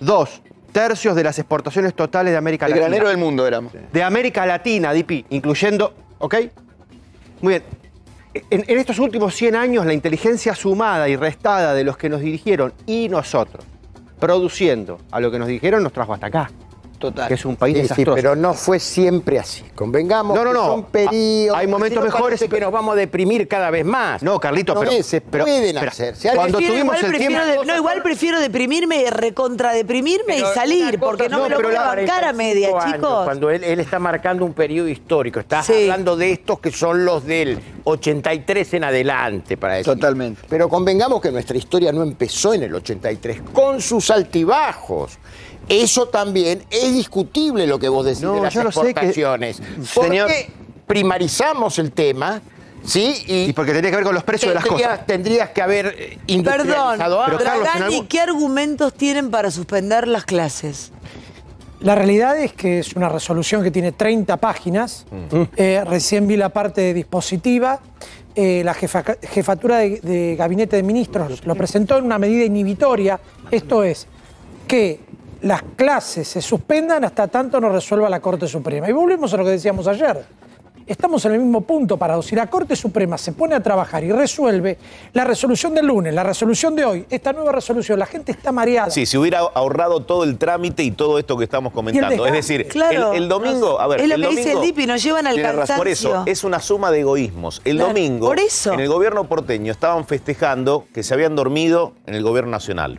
dos tercios de las exportaciones totales de América Latina. El granero del mundo éramos. De América Latina, Dipi, incluyendo, ¿ok? Muy bien, en, estos últimos 100 años, la inteligencia sumada y restada de los que nos dirigieron y nosotros, produciendo a lo que nos dijeron, nos trajo hasta acá que es un país pero no fue siempre así. Convengamos no, no, no. Hay momentos mejores que nos vamos a deprimir cada vez más. No, Carlitos, pero, pueden cuando el prefiero tiempo, no, igual prefiero deprimirme, recontradeprimirme y salir, porque no, me lo puedo a a media, chicos. Cuando él, está marcando un periodo histórico, está hablando de estos que son los del 83 en adelante, para eso Totalmente. Pero convengamos que nuestra historia no empezó en el 83, con sus altibajos. Eso también es discutible lo que vos decís de las exportaciones. Mm. Porque primarizamos el tema ¿Sí? Y, porque tenía que ver con los precios de las cosas. Tendrías que haber eh, industrializado Perdón, pero ¿qué argumentos tienen para suspender las clases? La realidad es que es una resolución que tiene 30 páginas. Mm. Eh, recién vi la parte de dispositiva. Eh, la jefatura de, de, Gabinete de Ministros lo presentó en una medida inhibitoria. Esto es que las clases se suspendan hasta tanto no resuelva la Corte Suprema. Y volvemos a lo que decíamos ayer. Estamos en el mismo punto parado. Si la Corte Suprema se pone a trabajar y resuelve la resolución del lunes, la resolución de hoy, esta nueva resolución, la gente está mareada. Sí, si hubiera ahorrado todo el trámite y todo esto que estamos comentando. Es decir, el, domingo, a ver, es lo el que dice el DIPI, nos llevan al cansancio. Por eso, es una suma de egoísmos. El domingo, en el gobierno porteño estaban festejando que se habían dormido en el gobierno nacional.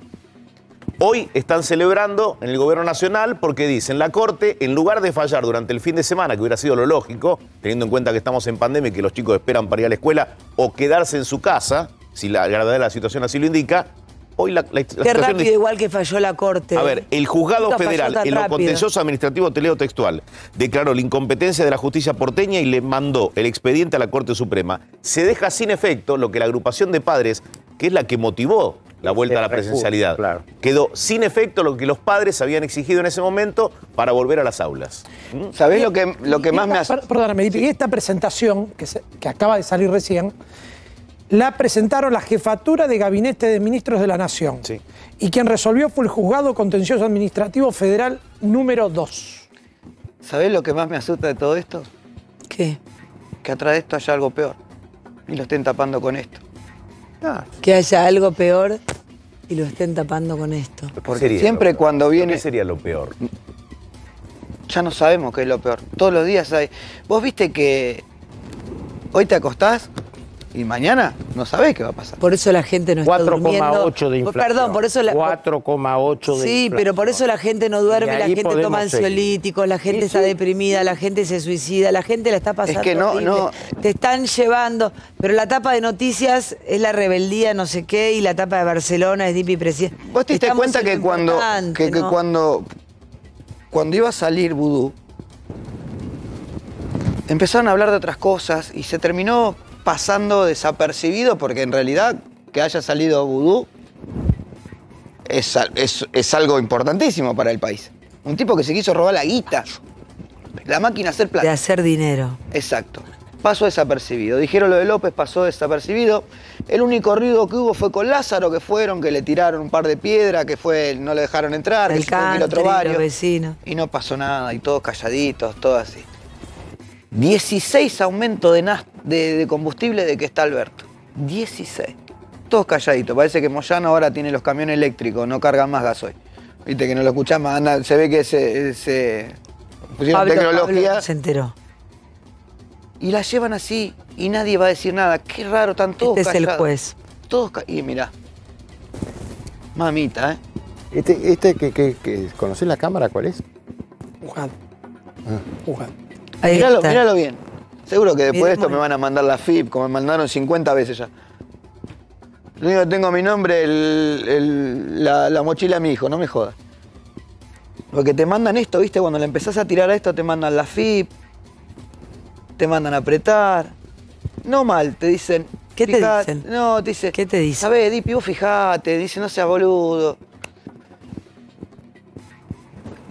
Hoy están celebrando en el gobierno nacional porque dicen, la Corte, en lugar de fallar durante el fin de semana, que hubiera sido lo lógico, teniendo en cuenta que estamos en pandemia y que los chicos esperan para ir a la escuela o quedarse en su casa, si la gravedad de la situación así lo indica, hoy la, Qué rápido, igual que falló la Corte. A ver, el juzgado federal en lo contencioso administrativo textual, declaró la incompetencia de la justicia porteña y le mandó el expediente a la Corte Suprema. Se deja sin efecto lo que la agrupación de padres, que es la que motivó la vuelta a la presencialidad. Quedó sin efecto lo que los padres habían exigido en ese momento para volver a las aulas. ¿Mm? ¿Sabés lo que, lo que más me asusta? Perdóname, y esta presentación que, acaba de salir recién, la presentaron la jefatura de gabinete de ministros de la Nación. Y quien resolvió fue el juzgado contencioso administrativo federal número 2. ¿Sabés lo que más me asusta de todo esto? ¿Qué? Que atrás de esto haya algo peor. Y lo estén tapando con esto. Que haya algo peor y lo estén tapando con esto. Porque siempre cuando viene. ¿Qué sería lo peor? Ya no sabemos qué es lo peor. Todos los días hay. Vos viste que hoy te acostás y mañana no sabés qué va a pasar. Por eso la gente no está durmiendo. 4,8 de inflación. Pues, perdón, por eso la... 4,8 de sí, pero por eso la gente no duerme, la gente toma ansiolíticos, la gente está deprimida, la gente se suicida, la gente la está pasando. Es que no, no, Te están llevando. Pero la tapa de noticias es la rebeldía, no sé qué, y la tapa de Barcelona es Dipi Presidente. ¿Vos te diste cuenta que cuando, que, cuando, cuando iba a salir Vudú, empezaron a hablar de otras cosas y se terminó pasando desapercibido porque en realidad que haya salido Vudú es, algo importantísimo para el país. Un tipo que se quiso robar la guita, la máquina hacer plata. De hacer dinero. Exacto. Pasó desapercibido. Dijeron lo de López, pasó desapercibido. El único ruido que hubo fue con Lázaro, que fueron, que le tiraron un par de piedras, que fue, no le dejaron entrar, el otro barrio. Vecino. Y no pasó nada, y todos calladitos, todo así. 16 aumento de, de, combustible de que está Alberto. 16. Todos calladitos. Parece que Moyano ahora tiene los camiones eléctricos, no cargan más gasoil. Viste que no lo escuchás más. Anda, se ve que se, se pusieron tecnología. se enteró. Y la llevan así y nadie va a decir nada. Qué raro, están todos este es el juez. Todos Y mirá. Mamita, ¿eh? Este, este que, que, ¿conocés la cámara cuál es? Juan. Ah. Míralo, míralo bien. Seguro que después de esto me van a mandar la FIP, como me mandaron 50 veces ya. Lo único que tengo a mi nombre es la, mochila a mi hijo, no me jodas. Porque te mandan esto, ¿viste? Cuando le empezás a tirar a esto, te mandan la FIP, te mandan a apretar. No mal, te dicen. ¿Qué te dicen? No, te dicen. ¿Qué te dicen? ver, Dipi, vos fijate, dice, no seas boludo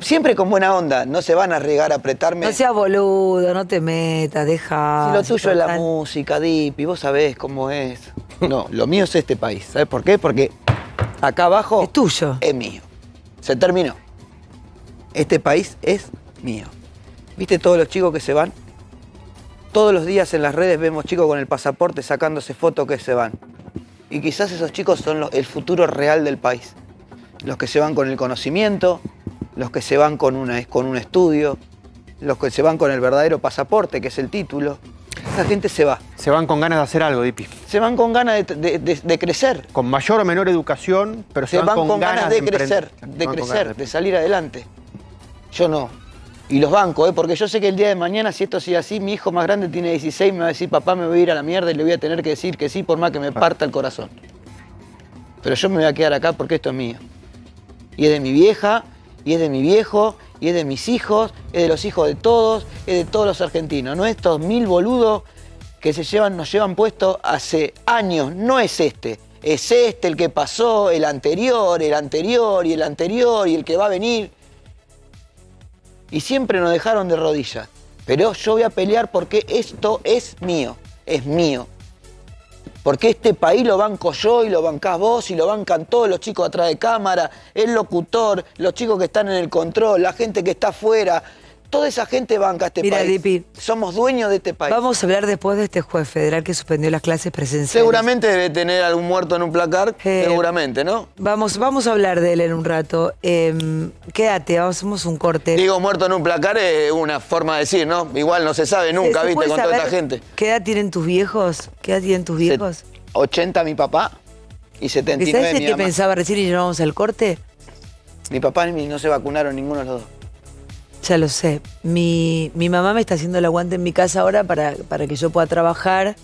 siempre con buena onda, no se van a arriesgar a apretarme. No seas boludo, no te metas, deja. Si lo tuyo es la música música, Dipi, vos sabés cómo es. No, lo mío es este país. ¿Sabes por qué? Porque acá abajo. Es tuyo. Es mío. Se terminó. Este país es mío. ¿Viste todos los chicos que se van? Todos los días en las redes vemos chicos con el pasaporte sacándose fotos que se van. Y quizás esos chicos son el futuro real del país los que se van con el conocimiento, los que se van con, un estudio, los que se van con el verdadero pasaporte, que es el título. La gente se va. Se van con ganas de hacer algo, Dipi. Se van con ganas de, crecer. Con mayor o menor educación, pero se, van, con, ganas, de crecer, de crecer, de salir adelante. Yo no. Y los bancos, ¿eh? porque yo sé que el día de mañana, si esto sigue así, mi hijo más grande tiene 16, me va a decir, papá, me voy a ir a la mierda y le voy a tener que decir que sí, por más que me ah. parta el corazón. Pero yo me voy a quedar acá porque esto es mío y es de mi vieja, y es de mi viejo, y es de mis hijos, es de los hijos de todos, es de todos los argentinos. No estos mil boludos que se llevan, nos llevan puesto hace años, no es este. Es este el que pasó, el anterior, el anterior y el anterior y el que va a venir. Y siempre nos dejaron de rodillas. Pero yo voy a pelear porque esto es mío, es mío. Porque este país lo banco yo y lo bancás vos y lo bancan todos los chicos atrás de cámara, el locutor, los chicos que están en el control, la gente que está afuera, Toda esa gente banca este Mira, país. Somos dueños de este país. Vamos a hablar después de este juez federal que suspendió las clases presenciales. Seguramente debe tener algún muerto en un placar, eh, seguramente, ¿no? Vamos, vamos a hablar de él en un rato. Em, quédate, hacemos un corte. Digo, muerto en un placar es una forma de decir, ¿no? Igual no se sabe nunca, viste, con toda esta gente. ¿Qué edad tienen tus viejos? ¿Qué edad tienen tus viejos? 80 mi papá y 79 ¿Sabes qué pensaba decir y llevamos al corte? Mi papá y mi no se vacunaron ninguno de los dos. Ya lo sé. Mi, mamá me está haciendo el aguante en mi casa ahora para, que yo pueda trabajar,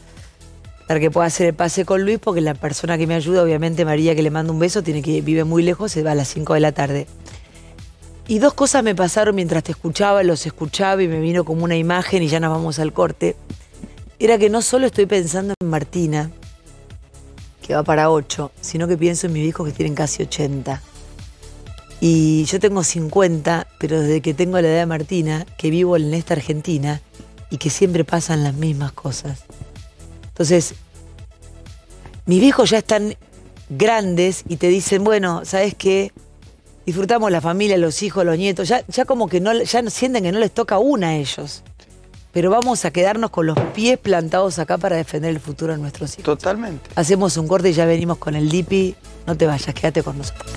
para que pueda hacer el pase con Luis, porque la persona que me ayuda, obviamente María, que le mando un beso, tiene que vive muy lejos, se va a las 5 de la tarde. Y dos cosas me pasaron mientras te escuchaba, los escuchaba y me vino como una imagen y ya nos vamos al corte. Era que no solo estoy pensando en Martina, que va para 8, sino que pienso en mis hijos que tienen casi 80 y yo tengo 50, pero desde que tengo la edad de Martina, que vivo en esta Argentina y que siempre pasan las mismas cosas. Entonces, mis viejos ya están grandes y te dicen, bueno, ¿sabes qué? Disfrutamos la familia, los hijos, los nietos. Ya, ya como que no, ya sienten que no les toca una a ellos. Pero vamos a quedarnos con los pies plantados acá para defender el futuro de nuestros hijos. Totalmente. Hacemos un corte y ya venimos con el DIPI. No te vayas, quédate con nosotros.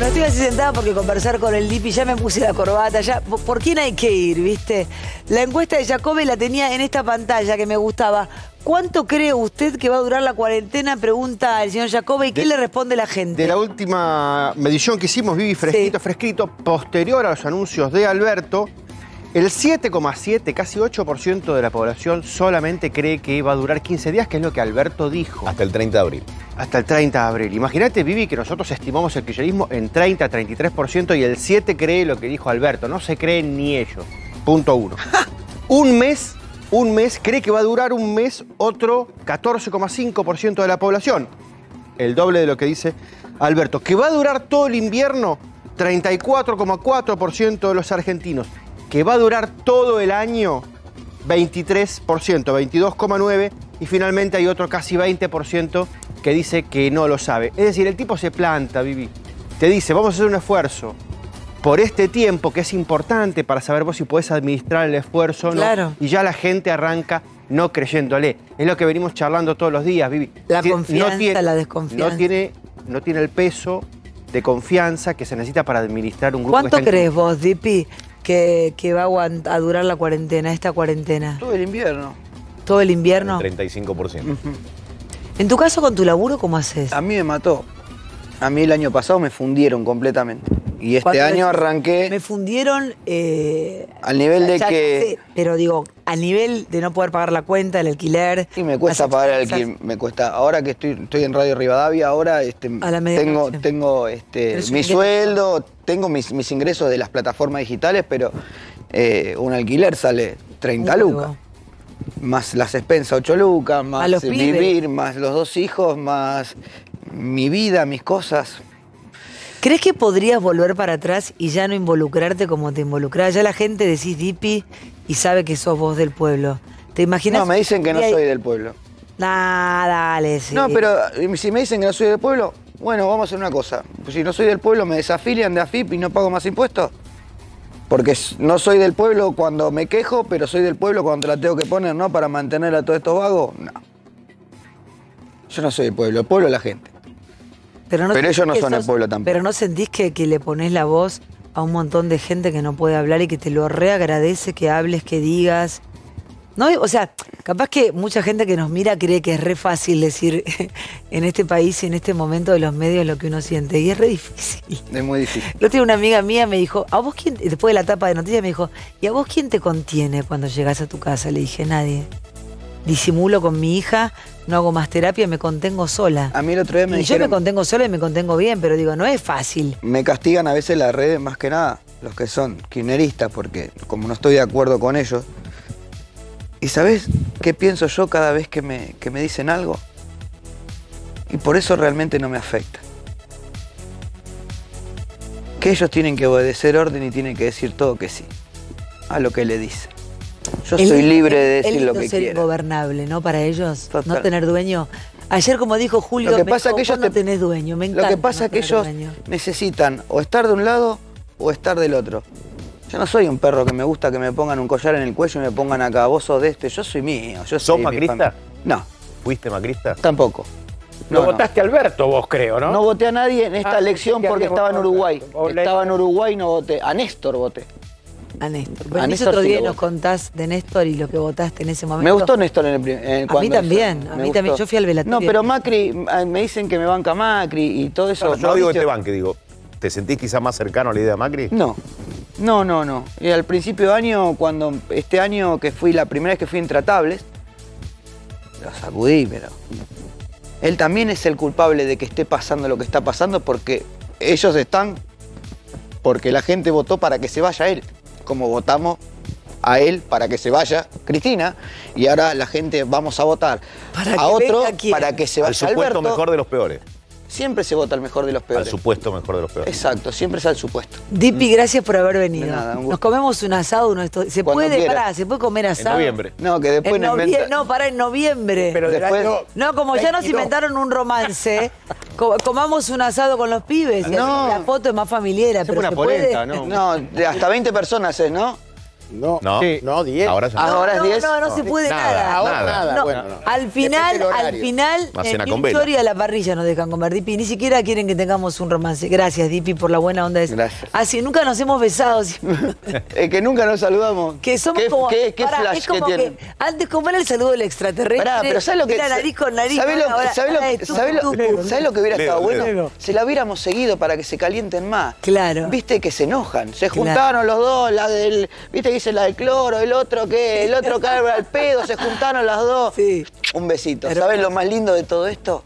No estoy así sentada porque conversar con el Lipi, ya me puse la corbata, ya. ¿Por quién hay que ir, viste? La encuesta de Jacobe la tenía en esta pantalla que me gustaba. ¿Cuánto cree usted que va a durar la cuarentena? Pregunta el señor Jacobi. y qué le responde la gente. De la última medición que hicimos, Vivi, fresquito, fresquito, posterior a los anuncios de Alberto, el 7,7, casi 8% de la población solamente cree que va a durar 15 días, que es lo que Alberto dijo. Hasta el 30 de abril. Hasta el 30 de abril. Imagínate, Vivi, que nosotros estimamos el kirchnerismo en 30, 33% y el 7 cree lo que dijo Alberto. No se creen ni ellos. Punto uno. <laughs> un mes, un mes, cree que va a durar un mes otro 14,5% de la población. El doble de lo que dice Alberto. Que va a durar todo el invierno 34,4% de los argentinos que va a durar todo el año 23%, 22,9%, y finalmente hay otro casi 20% que dice que no lo sabe. Es decir, el tipo se planta, Vivi, te dice, vamos a hacer un esfuerzo por este tiempo que es importante para saber vos si puedes administrar el esfuerzo o no. Claro. Y ya la gente arranca no creyéndole. Es lo que venimos charlando todos los días, Vivi. La confianza, no tiene, la desconfianza. No tiene, no tiene el peso de confianza que se necesita para administrar un grupo. ¿Cuánto crees vos, Dipi, que, va a, durar la cuarentena, esta cuarentena? Todo el invierno. ¿Todo el invierno? 35%. ¿En tu caso con tu laburo cómo haces? A mí me mató. A mí el año pasado me fundieron completamente. Y este año arranqué. Me fundieron. Eh, al nivel de que. pero digo, al nivel de no poder pagar la cuenta, el alquiler. Sí, me cuesta pagar el alquiler. Me cuesta. Ahora que estoy, estoy en Radio Rivadavia, ahora este, tengo, tengo este, mi sueldo, tengo mis, ingresos de las plataformas digitales, pero eh, un alquiler sale 30 lucas. Más las expensas 8 lucas, más eh, vivir, más los dos hijos, más mi vida, mis cosas. ¿Crees que podrías volver para atrás y ya no involucrarte como te involucras Ya la gente decís Dipi y sabe que sos vos del pueblo. ¿Te imaginas? No, me dicen que no soy del pueblo. nada dale, sí. No, pero eh, si me dicen que no soy del pueblo, bueno, vamos a hacer una cosa. Pues si no soy del pueblo, me desafilian de AFIP y no pago más impuestos. Porque no soy del pueblo cuando me quejo, pero soy del pueblo cuando la tengo que poner, ¿no? Para mantener a todo esto vago No. Yo no soy del pueblo, el pueblo es la gente. Pero, no ellos no son el pueblo tampoco. Pero no sentís que, que, le pones la voz a un montón de gente que no puede hablar y que te lo reagradece que hables, que digas. No, o sea, capaz que mucha gente que nos mira cree que es re fácil decir <laughs> en este país y en este momento de los medios lo que uno siente. Y es re difícil. Es muy difícil. Yo tiene una amiga mía, me dijo, ¿a vos quién? Después de la tapa de noticias me dijo, ¿y a vos quién te contiene cuando llegas a tu casa? Le dije, nadie disimulo con mi hija, no hago más terapia, me contengo sola. A mí el otro día me y yo me contengo sola y me contengo bien, pero digo, no es fácil. Me castigan a veces las redes más que nada, los que son kirchneristas, porque como no estoy de acuerdo con ellos. ¿Y sabes qué pienso yo cada vez que me, me dicen algo? Y por eso realmente no me afecta. Que ellos tienen que obedecer orden y tienen que decir todo que sí a lo que le dicen. Yo soy libre de decir lo que ser gobernable, ¿no? Para ellos, no tener dueño. Ayer, como dijo Julio, que pasa que no tenés dueño, me encanta. Lo que pasa es que ellos necesitan o estar de un lado o estar del otro. Yo no soy un perro que me gusta que me pongan un collar en el cuello y me pongan acá, vos sos de este, yo soy mío. ¿Sos macrista? No. ¿Fuiste macrista? Tampoco. No, votaste a Alberto vos, creo, ¿no? No voté a nadie en esta ah, elección porque estaba en Uruguay. Estaba en Uruguay y no voté. A Néstor voté a Néstor. Pero a otro día nos contás de Néstor y lo que votaste en ese momento. Me gustó Néstor en el primer. A mí también, a mí también. Yo fui al velatorio. No, pero Macri, ah, me dicen que me banca Macri y todo eso. no, digo que te banque, digo, ¿te sentís quizás más cercano a la idea de Macri? No. No, no, no. Y al principio de año, cuando este año que fui, la primera vez que fui Intratables, lo sacudí, pero. Él también es el culpable de que esté pasando lo que está pasando porque ellos están porque la gente votó para que se vaya él como votamos a él para que se vaya Cristina y ahora la gente vamos a votar a otro para que se vaya al supuesto mejor de los peores siempre se vota al mejor de los peores. Al supuesto mejor de los peores. Exacto, siempre es al supuesto. Dipi, gracias por haber venido. Nos comemos un asado, uno esto... ¿Se puede, pará, se puede comer asado? En noviembre. No, que después en no, no, para en noviembre. Pero después... No, como ya nos inventaron un romance, comamos un asado con los pibes. No. La foto es más familiar, pero una se ¿no? No, hasta 20 personas es, ¿no? No, no, 10. Ahora, es 10. No, no, no, se puede nada. nada. Ahora nada. Bueno, no. Al final, al final, en historia de la parrilla nos dejan comer, Dipi. Ni siquiera quieren que tengamos un romance. Gracias, Dipi, por la buena onda. Esa. Gracias. Así, nunca nos hemos besado. <laughs> es que nunca nos saludamos. Que somos ¿Qué, como... ¿Qué, qué flash es como que tienen? antes, como era el saludo del extraterrestre, Pará, pero ¿sabes lo que... nariz con nariz. ¿Sabes lo, lo, lo, que hubiera estado bueno? Se la hubiéramos seguido para que se calienten más. Claro. Viste que se enojan. Se juntaron los dos, la del... Viste el la de cloro, el otro que, el otro cabra al pedo, se juntaron las dos. Sí. Un besito. Pero... ¿Sabes lo más lindo de todo esto?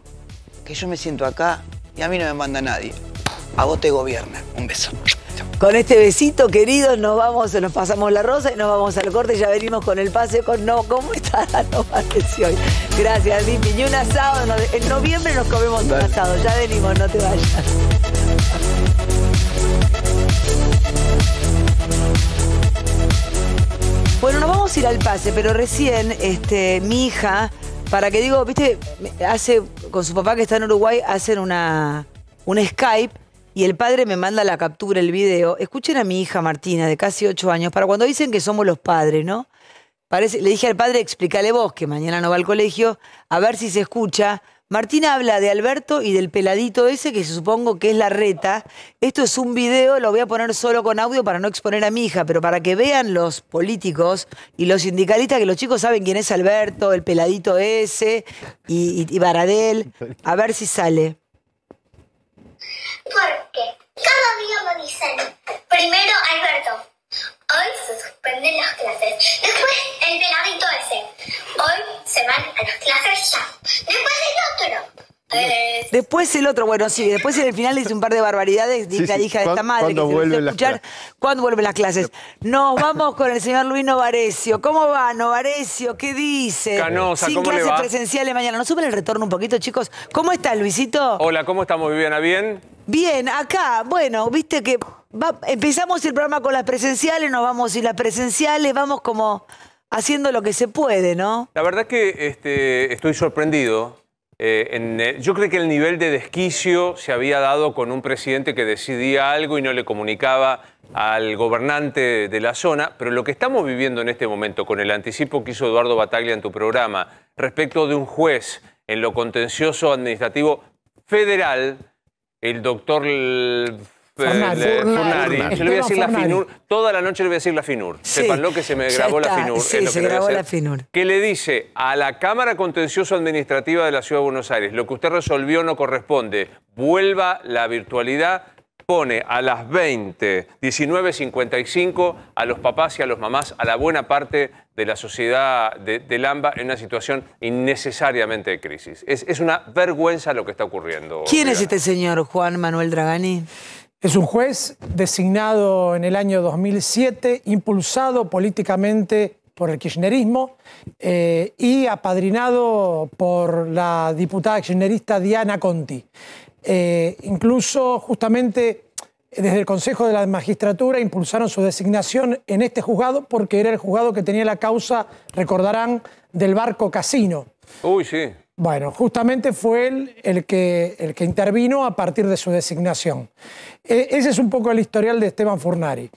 Que yo me siento acá y a mí no me manda nadie. A vos te gobierna. Un beso. Con este besito, queridos, nos vamos, nos pasamos la rosa y nos vamos al corte. Ya venimos con el pase con no, ¿cómo está la toma hoy? Gracias, Dimi, Y un asado, en noviembre nos comemos un asado. Ya venimos, no te vayas. Bueno, nos vamos a ir al pase, pero recién este, mi hija, para que digo, viste, hace con su papá que está en Uruguay, hacen una, un Skype y el padre me manda la captura, el video. Escuchen a mi hija Martina, de casi ocho años, para cuando dicen que somos los padres, ¿no? Parece, le dije al padre, explícale vos que mañana no va al colegio, a ver si se escucha Martina habla de Alberto y del peladito ese que supongo que es la reta. Esto es un video, lo voy a poner solo con audio para no exponer a mi hija, pero para que vean los políticos y los sindicalistas que los chicos saben quién es Alberto, el peladito ese y, Baradel. A ver si sale. Porque cada día me dicen, primero Alberto, Hoy se suspenden las clases. Después el peladito ese. Hoy se van a las clases ya. Después el otro. Eh, después el otro, bueno, sí, después en el final hice un par de barbaridades, Dice la hija de esta madre que se las escuchar. ¿Cuándo vuelven las clases? Nos vamos con el señor Luis Novarecio. ¿Cómo va, Novarecio? ¿Qué dice? Canosa, Sin ¿cómo clases le presenciales mañana. ¿No suben el retorno un poquito, chicos? ¿Cómo estás, Luisito? Hola, ¿cómo estamos, Viviana? ¿Bien? Bien, acá, bueno, viste que empezamos el programa con las presenciales, nos vamos y las presenciales, vamos como haciendo lo que se puede, ¿no? La verdad que este, estoy sorprendido. Eh, yo creo que el nivel de desquicio se había dado con un presidente que decidía algo y no le comunicaba al gobernante de la zona, pero lo que estamos viviendo en este momento con el anticipo que hizo Eduardo Bataglia en tu programa respecto de un juez en lo contencioso administrativo federal, el doctor este, Furnari. Yo le voy a decir la Finur. Toda la noche le voy a decir la Finur. Sí. Sepan lo que se me grabó la Finur. que grabó la Finur. le dice a la Cámara Contencioso Administrativa de la Ciudad de Buenos Aires, lo que usted resolvió no corresponde. Vuelva la virtualidad pone a las 20, 19.55 a los papás y a los mamás, a la buena parte de la sociedad de, del AMBA en una situación innecesariamente de crisis. Es, una vergüenza lo que está ocurriendo. ¿Quién es este señor, Juan Manuel Dragani? Es un juez designado en el año 2007, impulsado políticamente por el kirchnerismo eh, y apadrinado por la diputada kirchnerista Diana Conti. Eh, incluso justamente desde el Consejo de la Magistratura impulsaron su designación en este juzgado porque era el juzgado que tenía la causa, recordarán, del barco Casino. Uy, sí. Bueno, justamente fue él el que, el que intervino a partir de su designación. E, ese es un poco el historial de Esteban Furnari.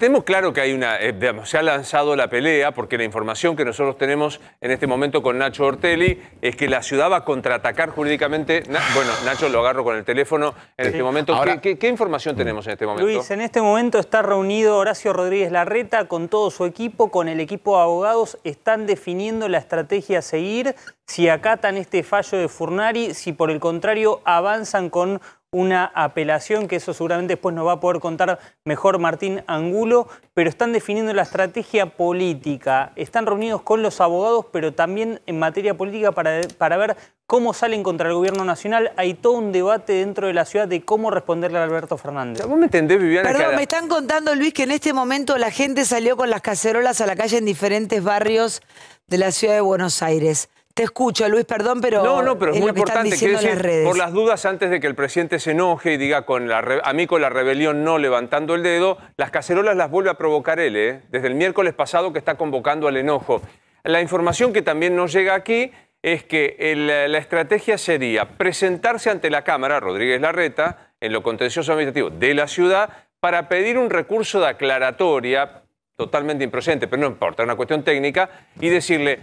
tenemos claro que hay una, eh, se ha lanzado la pelea porque la información que nosotros tenemos en este momento con Nacho Ortelli es que la ciudad va a contraatacar jurídicamente. bueno, Nacho lo agarro con el teléfono en este momento. ¿Qué, qué información tenemos en este momento? Luis, en este momento está reunido Horacio Rodríguez Larreta con todo su equipo, con el equipo de abogados, están definiendo la estrategia a seguir si acatan este fallo de Furnari, si por el contrario avanzan con una apelación, que eso seguramente después nos va a poder contar mejor Martín Angulo, pero están definiendo la estrategia política, están reunidos con los abogados, pero también en materia política para, para ver cómo salen contra el gobierno nacional. Hay todo un debate dentro de la ciudad de cómo responderle a Alberto Fernández. ¿Vos me Viviana? Perdón, me están contando, Luis, que en este momento la gente salió con las cacerolas a la calle en diferentes barrios de la ciudad de Buenos Aires. Te escucho, Luis, perdón, pero. No, no, pero es, muy importante que Por las dudas, antes de que el presidente se enoje y diga con a mí con la rebelión no levantando el dedo, las cacerolas las vuelve a provocar él, ¿eh? Desde el miércoles pasado que está convocando al enojo. La información que también nos llega aquí es que la estrategia sería presentarse ante la Cámara, Rodríguez Larreta, en lo contencioso administrativo de la ciudad, para pedir un recurso de aclaratoria totalmente improcedente, pero no importa, es una cuestión técnica, y decirle,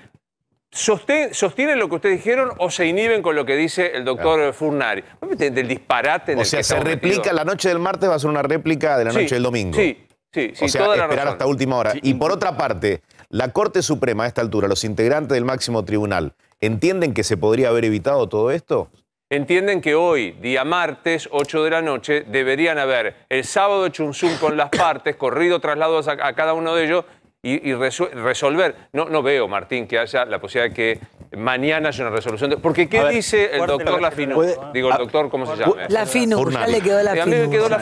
¿Sostienen lo que ustedes dijeron o se inhiben con lo que dice el doctor Furnari? Del disparate en o el sea, que se replica, la noche del martes va a ser una réplica de la noche del domingo. Sí, sí, sí. O sea, esperar hasta última hora. y por otra parte, la Corte Suprema a esta altura, los integrantes del máximo tribunal, ¿entienden que se podría haber evitado todo esto? Entienden que hoy, día martes, 8 de la noche, deberían haber el sábado hecho un Zoom con las partes, corrido traslados a cada uno de ellos y, resolver. No, no veo, Martín, que haya la posibilidad de que mañana haya una resolución. Porque, ¿qué dice el doctor Lafino? Digo, el doctor, ¿cómo se llama? Lafino, ya le quedó la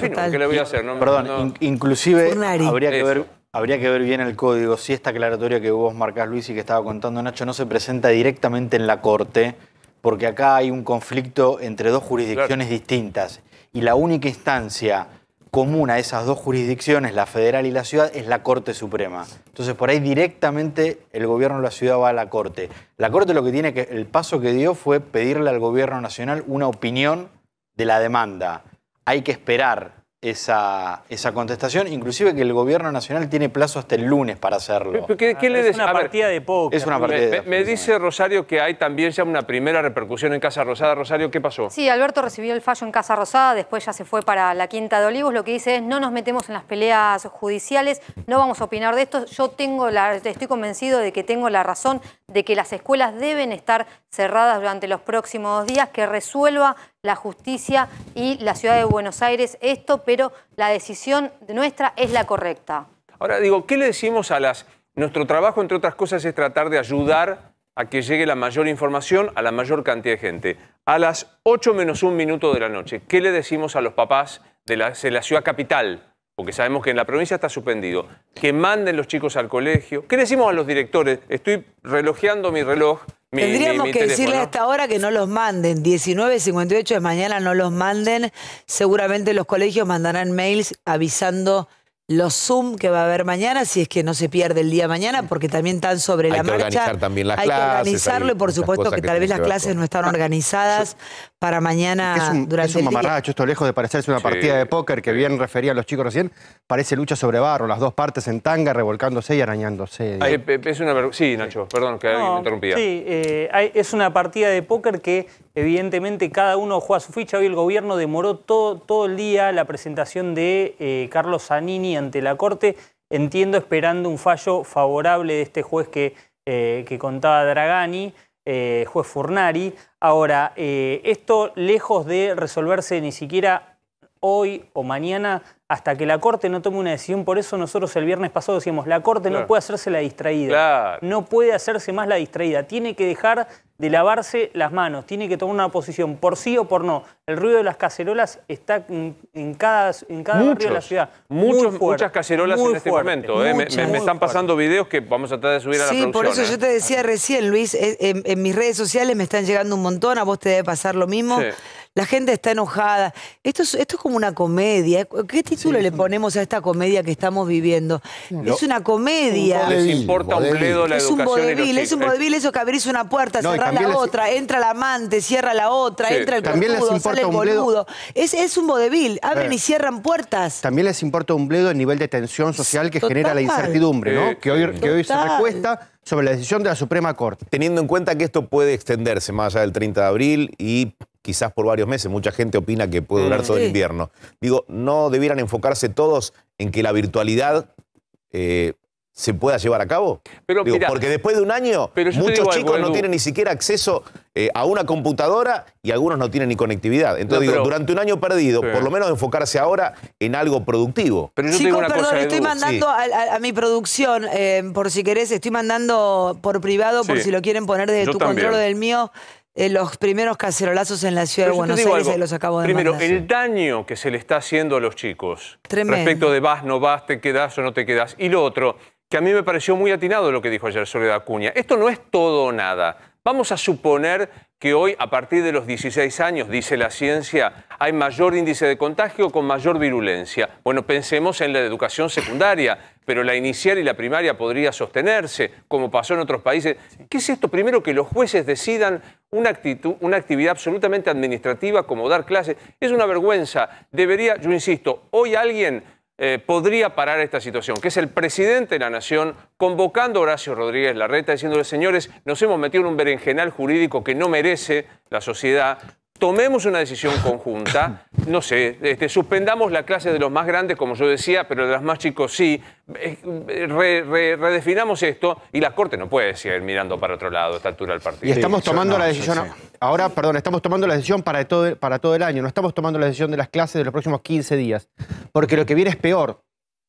quedó Perdón, inclusive habría que ver Habría que ver bien el código. Si esta aclaratoria que vos marcás, Luis, y que estaba contando Nacho, no se presenta directamente en la Corte, porque acá hay un conflicto entre dos jurisdicciones distintas. Y la única instancia común a esas dos jurisdicciones, la federal y la ciudad, es la Corte Suprema. Entonces, por ahí directamente el gobierno de la ciudad va a la Corte. La Corte lo que tiene que, el paso que dio fue pedirle al gobierno nacional una opinión de la demanda. Hay que esperar esa, esa contestación, inclusive que el gobierno nacional tiene plazo hasta el lunes para hacerlo. es una partida de poco. me, dice Rosario que hay también ya una primera repercusión en Casa Rosada. Rosario, ¿qué pasó? Sí, Alberto recibió el fallo en Casa Rosada, después ya se fue para la Quinta de Olivos. Lo que dice es no nos metemos en las peleas judiciales, no vamos a opinar de esto. Yo tengo la, estoy convencido de que tengo la razón de que las escuelas deben estar cerradas durante los próximos días, que resuelva la justicia y la ciudad de Buenos Aires esto, pero la decisión nuestra es la correcta. Ahora digo, ¿qué le decimos a las... Nuestro trabajo, entre otras cosas, es tratar de ayudar a que llegue la mayor información a la mayor cantidad de gente. A las 8 menos un minuto de la noche, ¿qué le decimos a los papás de la, de la ciudad capital? porque sabemos que en la provincia está suspendido, que manden los chicos al colegio. ¿Qué decimos a los directores? Estoy relojeando mi reloj. Tendríamos que decirles hasta ahora que no los manden. 19.58 de mañana no los manden. Seguramente los colegios mandarán mails avisando los Zoom que va a haber mañana, si es que no se pierde el día mañana, porque también están sobre hay la que Organizar también las hay que organizarlo y por supuesto que, tal vez las clases no están <laughs> organizadas para mañana es un, durante es un mamarracho, esto lejos de parecerse una partida de póker que bien refería a los chicos recién, parece lucha sobre barro, las dos partes en tanga, revolcándose y arañándose. es una Sí, Nacho, perdón que no, me interrumpía. Sí, eh, es una partida de póker que Evidentemente cada uno juega su ficha. Hoy el gobierno demoró todo, todo el día la presentación de eh, Carlos Zanini ante la Corte, entiendo esperando un fallo favorable de este juez que, eh, que contaba Dragani, eh, juez Furnari. Ahora, esto lejos de resolverse ni siquiera hoy o mañana hasta que la Corte no tome una decisión. Por eso nosotros el viernes pasado decíamos, la Corte no puede hacerse la distraída. No puede hacerse más la distraída. Tiene que dejar de lavarse las manos. Tiene que tomar una posición por sí o por no. El ruido de las cacerolas está en, cada, en cada barrio de la ciudad. muchas cacerolas en este momento. ¿eh? me, están pasando videos que vamos a tratar de subir a la producción. Sí, por eso yo ¿eh? te decía recién, Luis, eh, en, en, mis redes sociales me están llegando un montón. A vos te debe pasar lo mismo la gente está enojada. Esto es, como una comedia. ¿Qué título le ponemos a esta comedia que estamos viviendo? Es una comedia. No Les importa un bledo la es Un vodevil, es un vodevil, eso que abrís una puerta, la otra, entra el amante, cierra la otra, entra el también sale un Es, un vodevil, abren eh. y cierran puertas. También les importa un bledo el nivel de tensión social que genera la incertidumbre, ¿no? Eh, que hoy, que hoy se recuesta sobre la decisión de la Suprema Corte. Teniendo en cuenta que esto puede extenderse más allá del 30 de abril y quizás por varios meses. Mucha gente opina que puede durar todo el invierno. Digo, ¿no debieran enfocarse todos en que la virtualidad eh, se pueda llevar a cabo? porque después de un año, muchos chicos no tienen ni siquiera acceso eh, a una computadora y algunos no tienen ni conectividad. Entonces, digo, durante un año perdido, por lo menos enfocarse ahora en algo productivo. Pero yo Chicos, perdón, cosa, estoy mandando a, a, mi producción, eh, por si querés, estoy mandando por privado, por si lo quieren poner desde tu control o del mío. Eh, los primeros cacerolazos en la ciudad de Buenos Aires los acabo de Primero, el daño que se le está haciendo a los chicos Tremendo. respecto de vas, no vas, te quedas o no te quedas. Y lo otro, que a mí me pareció muy atinado lo que dijo ayer Soledad Acuña. Esto no es todo o nada. Vamos a suponer que hoy, a partir de los 16 años, dice la ciencia, hay mayor índice de contagio con mayor virulencia. Bueno, pensemos en la educación secundaria, pero la inicial y la primaria podría sostenerse, como pasó en otros países. ¿Qué es esto? Primero, que los jueces decidan una, actitud, una actividad absolutamente administrativa como dar clases. Es una vergüenza. Debería, yo insisto, hoy alguien eh, podría parar esta situación, que es el presidente de la Nación convocando a Horacio Rodríguez Larreta, diciéndole, señores, nos hemos metido en un berenjenal jurídico que no merece la sociedad, tomemos una decisión <coughs> conjunta, no sé, este, suspendamos la clase de los más grandes, como yo decía, pero de los más chicos sí, eh, redefinamos esto y la Corte no puede seguir mirando para otro lado a esta altura del partido. Y estamos tomando la decisión, ahora, perdón, estamos tomando la decisión para todo, para todo el año, no estamos tomando la decisión de las clases de los próximos 15 días, porque lo que viene es peor.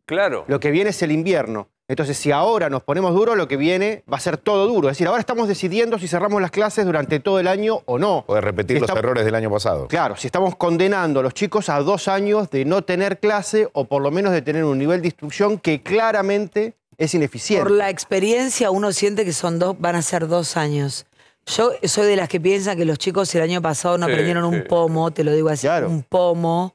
Claro. Lo que viene es el invierno. Entonces, si ahora nos ponemos duro, lo que viene va a ser todo duro. Es decir, ahora estamos decidiendo si cerramos las clases durante todo el año o no. O de repetir los errores del año pasado. Claro, si estamos condenando a los chicos a dos años de no tener clase o por lo menos de tener un nivel de instrucción que claramente es ineficiente. Por la experiencia uno siente que son dos, van a ser dos años. Yo soy de las que piensan que los chicos el año pasado no aprendieron un pomo, te lo digo así, un pomo.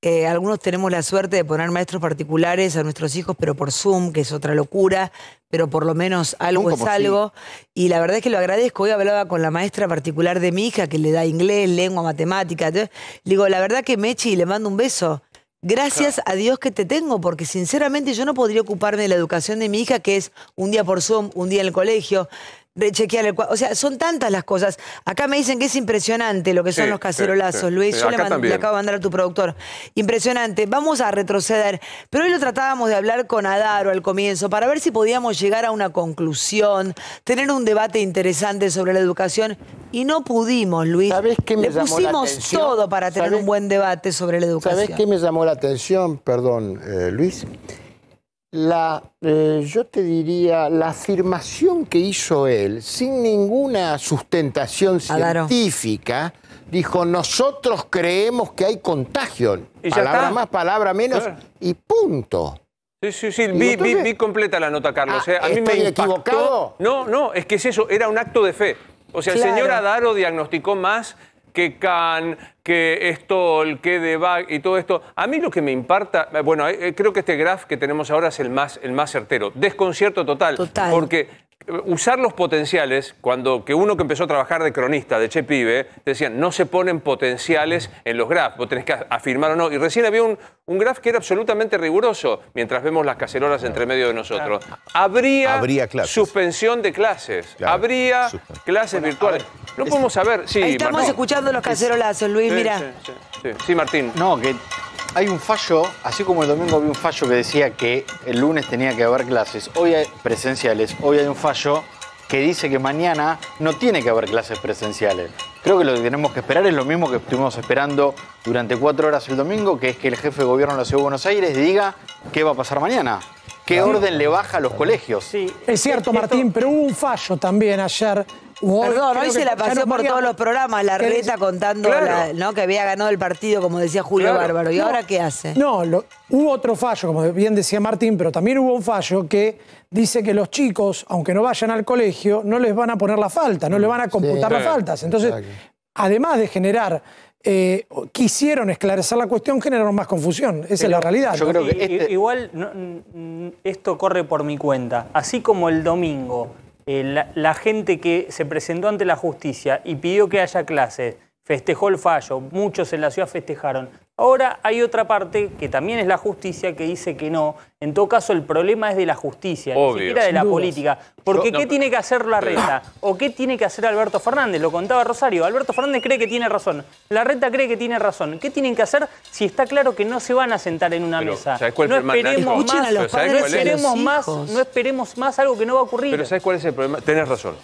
Eh, algunos tenemos la suerte de poner maestros particulares a nuestros hijos, pero por Zoom, que es otra locura, pero por lo menos algo es algo. Y la verdad es que lo agradezco. Hoy hablaba con la maestra particular de mi hija, que le da inglés, lengua, matemática. le digo, la verdad que Mechi, le mando un beso. Gracias a Dios que te tengo, porque sinceramente yo no podría ocuparme de la educación de mi hija, que es un día por Zoom, un día en el colegio chequear el O sea, son tantas las cosas. Acá me dicen que es impresionante lo que son los cacerolazos, Luis. yo le, acabo de mandar a tu productor. Impresionante. Vamos a retroceder. Pero hoy lo tratábamos de hablar con Adaro al comienzo para ver si podíamos llegar a una conclusión, tener un debate interesante sobre la educación. Y no pudimos, Luis. ¿Sabés qué me le pusimos todo para tener un buen debate sobre la educación. ¿Sabés qué me llamó la atención? Perdón, eh, Luis la, eh, yo te diría, la afirmación que hizo él, sin ninguna sustentación ah, científica, dijo, nosotros creemos que hay contagio. palabra más, palabra menos, y punto. Sí, sí, sí, vi, vi, vi, completa la nota, Carlos. Ah, eh. estoy me equivocado? No, no, es que es eso, era un acto de fe. O sea, el señor Adaro diagnosticó más que Can, que Stoll, que Debug y todo esto. A mí lo que me imparta, eh, bueno, eh, eh, creo que este graph que tenemos ahora es el más, el más certero. Desconcierto total. Total. Porque eh, usar los potenciales, cuando que uno que empezó a trabajar de cronista, de Che Pibe, decían, no se ponen potenciales en los graphs, vos tenés que afirmar o no. Y recién había un, un graph que era absolutamente riguroso, mientras vemos las cacerolas entre medio de nosotros. Habría, suspensión de clases, habría clases virtuales. No podemos saber. Sí, estamos escuchando los cacerolazos, Luis, mira. Sí, sí, Martín. No, que hay un fallo, así como el domingo había un fallo que decía que el lunes tenía que haber clases hoy hay presenciales, hoy hay un fallo que dice que mañana no tiene que haber clases presenciales. Creo que lo que tenemos que esperar es lo mismo que estuvimos esperando durante cuatro horas el domingo, que es que el jefe de gobierno de la Ciudad de Buenos Aires diga qué va a pasar mañana qué orden le baja a los colegios. Es cierto, Martín, pero hubo un fallo también ayer Perdón, hoy se la pasó por todos los programas, la reta contando ¿no? que había ganado el partido, como decía Julio Bárbaro. ¿Y ahora qué hace? No, hubo otro fallo, como bien decía Martín, pero también hubo un fallo que dice que los chicos, aunque no vayan al colegio, no les van a poner la falta, no mm, les van a computar las faltas. Entonces, además de generar eh, quisieron esclarecer la cuestión, generaron más confusión. Esa es la realidad. Este- igual esto corre por mi cuenta. Así como el domingo, eh, la, la, gente que se presentó ante la justicia y pidió que haya clases, festejó el fallo, muchos en la ciudad festejaron. Ahora hay otra parte, que también es la justicia, que dice que no. En todo caso, el problema es de la justicia, ni siquiera de la política. Porque ¿qué tiene que hacer la reta? ¿O qué tiene que hacer Alberto Fernández? Lo contaba Rosario. Alberto Fernández cree que tiene razón. La reta cree que tiene razón. ¿Qué tienen que hacer si está claro que no se van a sentar en una mesa? no esperemos más, a los padres, no esperemos, más no esperemos más algo que no va a ocurrir. Pero ¿sabes cuál es el problema? Tenés razón.